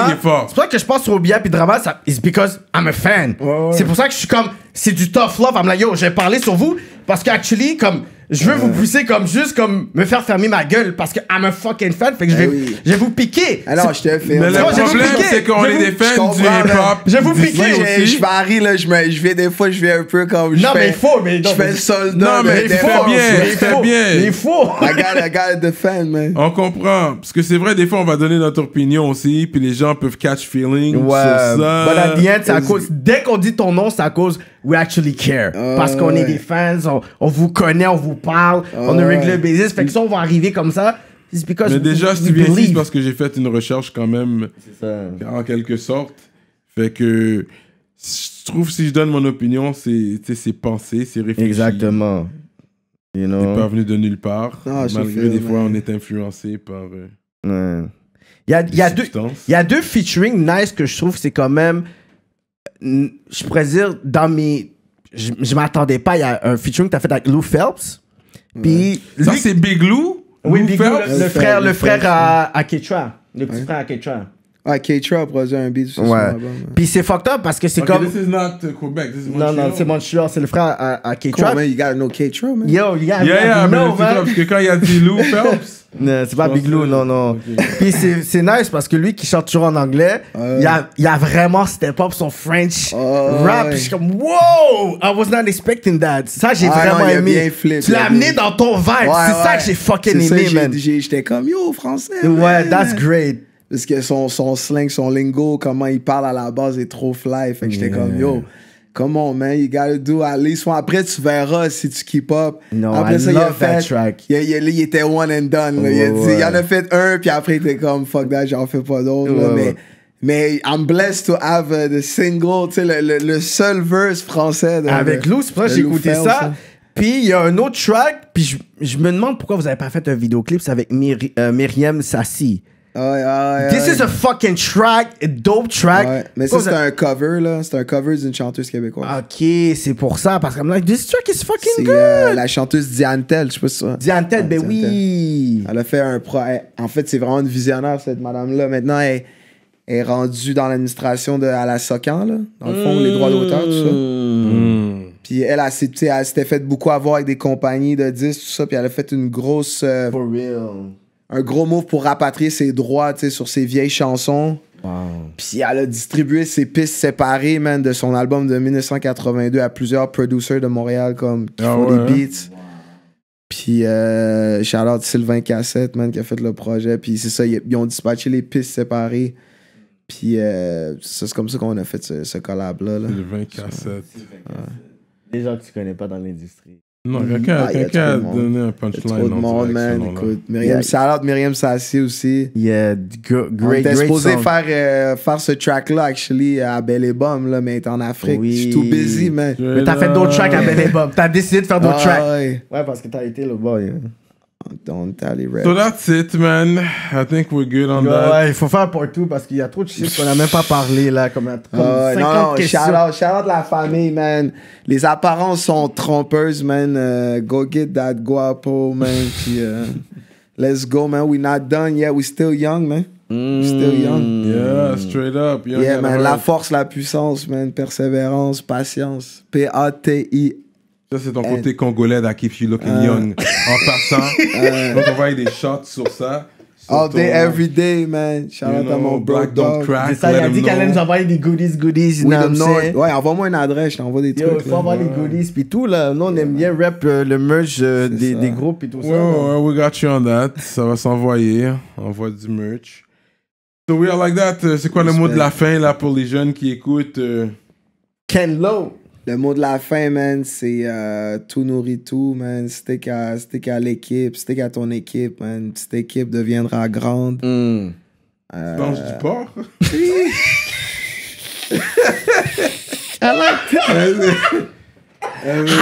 c'est pour ça que je passe au Bia puis Drama, it's because I'm a fan. C'est pour ça que je suis comme, c'est du tough love. I'm like, yo, j'ai parlé sur vous, parce qu'actuellement, comme, je veux vous pousser comme juste comme me faire fermer ma gueule parce que I'm a fucking fan, fait que je ben vais, je vais vous piquer. Alors, je te fais. Mais le problème, c'est qu'on est des fans du hip-hop. Je vais vous piquer. Je varie, là, je, je vais des fois, je vais un peu comme. non, mais il faut, mais Je fais le soldat. Non, mais il faut bien, il faut bien. Il faut. I got, I the fan, man. On comprend. Parce que c'est vrai, des fois, on va donner notre opinion aussi, puis les gens peuvent catch feeling. Ouais. Sur ça. la bien c'est à cause. Dès qu'on dit ton nom, c'est à cause we actually care. parce ah qu'on est des fans, on, vous connaît, on vous parle, ah on a un regular basis. Fait que ça, on va arriver comme ça. Mais déjà, we, déjà, parce que j'ai fait une recherche quand même, en quelque sorte. Fait que je trouve, si je donne mon opinion, c'est pensé, c'est réfléchi. Exactement. You know. pas venu de nulle part. Ah, malgré des fois, on est influencé par. Euh, ouais. Il y a, y a, deux featuring nice que je trouve, c'est quand même je pourrais dire, dans mes. Je, m'attendais pas, il y a un featuring que tu as fait avec Lou Phelps. Puis. Ça, c'est Big Lou? Oui, Big Lou, le, frère, le frère à, à Le petit frère à Ketra. Ah, k trap a un beat sur ouais. Puis c'est fucked up parce que c'est comme. Non, non, c'est Montreal, c'est le frère à, à k trap man, you gotta know k man. Yo, you gotta yeah, know, yeah, know man. Parce que quand il a dit Lou Phelps c'est pas Lou non, non. Puis c'est nice parce que lui qui chante toujours en anglais, il y, a, y, a, vraiment step up son French rap. Je suis comme, wow, I was not expecting that. Ça, j'ai ah, vraiment aimé. tu l'as amené dans ton vibe. c'est ça que j'ai fucking aimé, ça, man. J'étais comme, yo, français. Ouais, that's great. Parce que son, son slang, son lingo, comment il parle à la base est trop fly. Fait que j'étais comme, yo. Come on, man, you gotta do at least one. Après, tu verras si tu keep up. Non, après I ça, love a fait, that track. Il, il, était one and done. Il, a dit, il, en a fait un, puis après, il était comme, fuck that, j'en fais pas d'autres. mais, mais I'm blessed to have uh, the single, tu sais, le, le, seul verse français. De, Avec Lou, c'est pour ça que j'ai écouté ça. Hein. Puis il y a un autre track, puis je, je, me demande pourquoi vous avez pas fait un vidéoclip, c'est avec euh, Myriam Sassi ouais, This is a fucking track, a dope track. Mais c'est un cover, là. C'est un cover d'une chanteuse québécoise. Ok, c'est pour ça, parce que me like, this track is fucking good. C'est euh, la chanteuse Diantel, je sais pas si ça. Diane ben oui. Elle a fait un pro. en fait, c'est vraiment une visionnaire, cette madame-là. Maintenant, elle, est rendue dans l'administration de à la Socan, là. Dans le fond, les droits d'auteur, tout ça. Hmm. Puis elle, elle, elle s'était faite beaucoup avoir avec des compagnies de disques, tout ça. Puis elle a fait une grosse. Euh, For real un gros move pour rapatrier ses droits sur ses vieilles chansons. Puis elle a distribué ses pistes séparées, man, de son album de 1982 à plusieurs producers de Montréal comme qui ah des hein? beats. Puis Charlotte euh, Sylvain Cassette, man, qui a fait le projet. Puis c'est ça, ils, ont dispatché les pistes séparées. Puis euh, c'est comme ça qu'on a fait ce, collab-là. Sylvain Cassette. Des gens que tu connais pas dans l'industrie. Non, mm-hmm. quelqu'un ah, a, donné un punchline. Trop de monde, man. Écoute, Myriam, yeah. shout out Myriam Sassi aussi. Yeah, great, On était supposé faire, euh, faire ce track-là, actually, à Belle et là, mais t'es en Afrique. Oui. Je suis tout busy, man. mais t'as fait d'autres tracks à Belle et Bum. T'as décidé de faire d'autres tracks. Ouais. parce que t'as été le boy. Don't tally red. So that's it, man. I think we're good on that. il faut faire pour tout parce qu'il y a trop de shit qu'on a même pas parlé, là. Comme, ah, comme 50 non, questions. Shout out, la famille, man. Les apparences sont trompeuses, man. Euh, go get that guapo, man. Euh, (laughs) let's go, man. We're not done yet. We're still young, man. We're still young. Mm. Yeah, straight up. yeah, man. La force, la puissance, man. Persévérance, patience. p a t i e ça, c'est ton euh, côté congolais that keeps you looking euh, young. En passant, (laughs) euh, on on envoyer des shots sur ça. All day, every day, man. Shout out à mon black dog. Don't crack, ça, il a dit qu'elle allait nous envoyer des goodies, goodies. Oui, non, non. Ouais, envoie-moi une adresse, je t'envoie des trucs. Il faut avoir les goodies, puis tout, là. Nous, on aime bien rap le merch des, des, groupes, puis tout ça. Ouais, ouais, we got you on that. Ça va s'envoyer. Envoie du merch. So, we are like that. C'est quoi le mot de la fin, là, pour les jeunes qui écoutent? Ken Lowe. Le mot de la fin, man, c'est euh, tout nourrit tout, man. Stick à, l'équipe, stick qu'à ton équipe, man. Petite équipe deviendra grande. Hmm. Euh, tu manges du porc?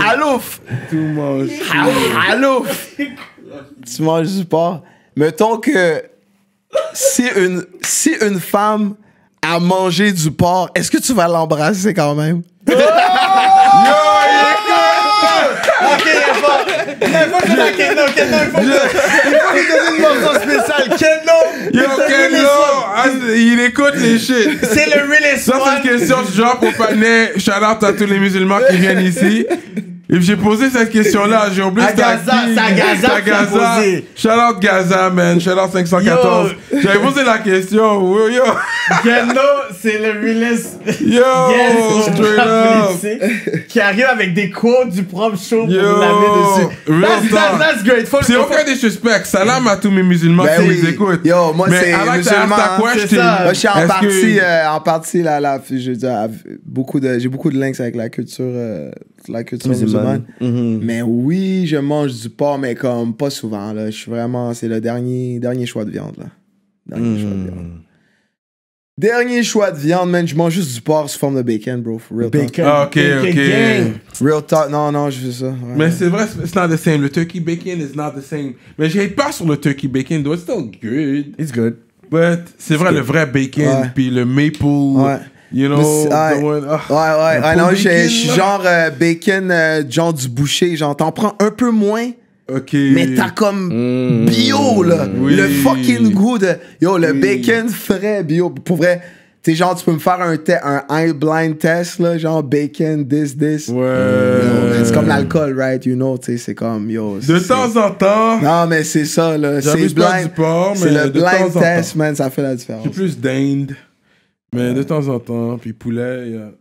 Halouf! (laughs) Halouf! tu manges du porc. Mettons que si une, si une femme a mangé du porc, est-ce que tu vas l'embrasser quand même? Oh! Moi, je fais Keno, il faut lui donner une mention spéciale. nom? Yo, nom? Il écoute les shit. C'est le realest Ça, c'est une question genre pour Panet. Shout out à tous les musulmans qui viennent ici. Et j'ai posé cette question-là, j'ai oublié à Gaza, c'est à Gaza, c'est Gaza. Shout out Gaza, man. Shout out 514. J'avais posé la question. Yo, yo. c'est le realist. Yo, straight Qui arrive avec des quotes du propre show pour vous laver dessus. That's, that's, that's C'est aucun des suspects. Salam à tous mes musulmans qui ben nous écoutent. Yo, moi, c'est musulman. Moi, je suis en partie, que... euh, en partie là, là, beaucoup j'ai beaucoup de links avec la culture. Euh, like mm-hmm. Mais oui, je mange du porc, mais comme pas souvent. Là. Je suis vraiment, c'est le dernier, dernier choix de viande. Là. Dernier choix de viande. Mm-hmm. Dernier Je mange juste du porc sous forme de bacon, bro. real bacon. Ah, ok, bacon ok. Real talk. Non, non, je fais ça. Mais c'est vrai, c'est not the same. Le turkey bacon is not the same. Mais j'ai pas sur le turkey bacon, though. It's still good. It's good. But c'est vrai, le vrai bacon, puis le maple. Ouais. You know, ah, ouais, ouais, ouais, ah, non, je suis genre euh, bacon, euh, genre du boucher, genre t'en prends un peu moins. ok Mais t'as comme mm. bio, là. Le fucking goût de. Yo, le bacon frais bio. Pour vrai, tu genre, tu peux me faire un, un eye blind test, là. Genre, bacon, this, this. Ouais. C'est comme l'alcool, right? You know, tu c'est comme, yo. De temps en temps. Non, mais c'est ça, là. C'est blind. C'est le de blind temps test, man. Ça fait la différence. J'ai plus d'Inde. Mais de temps en temps, puis poulet, a...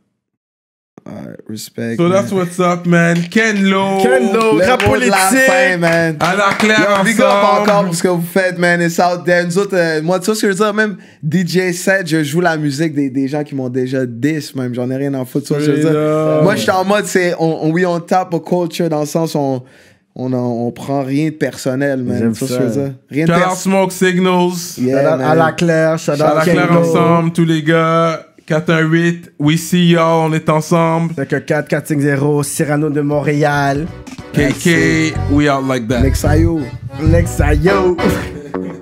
Alright, respect. So that's what's up, man. Ken Lo. Ken Lo, rap politique. Fin, man. À la claire, Yo, big up encore pour ce que vous faites, man. It's out there. Nous autres, euh, moi, tu sais ce que je veux dire, même DJ 7 je joue la musique des, gens qui m'ont déjà 10, même. J'en ai rien à foutre. ce je Moi, je suis en mode, c'est, on, on, oui, on tape au culture dans le sens, on on, on prend rien de personnel, man. Ça, ça. Rien shout de out Smoke Signals. à la Claire. Shout, shout à la Claire ensemble, tous les gars. 418, we see y'all, on est ensemble. C'est que 4450, Cyrano de Montréal. KK, we out like that. Lexayo. Lexayo. (laughs)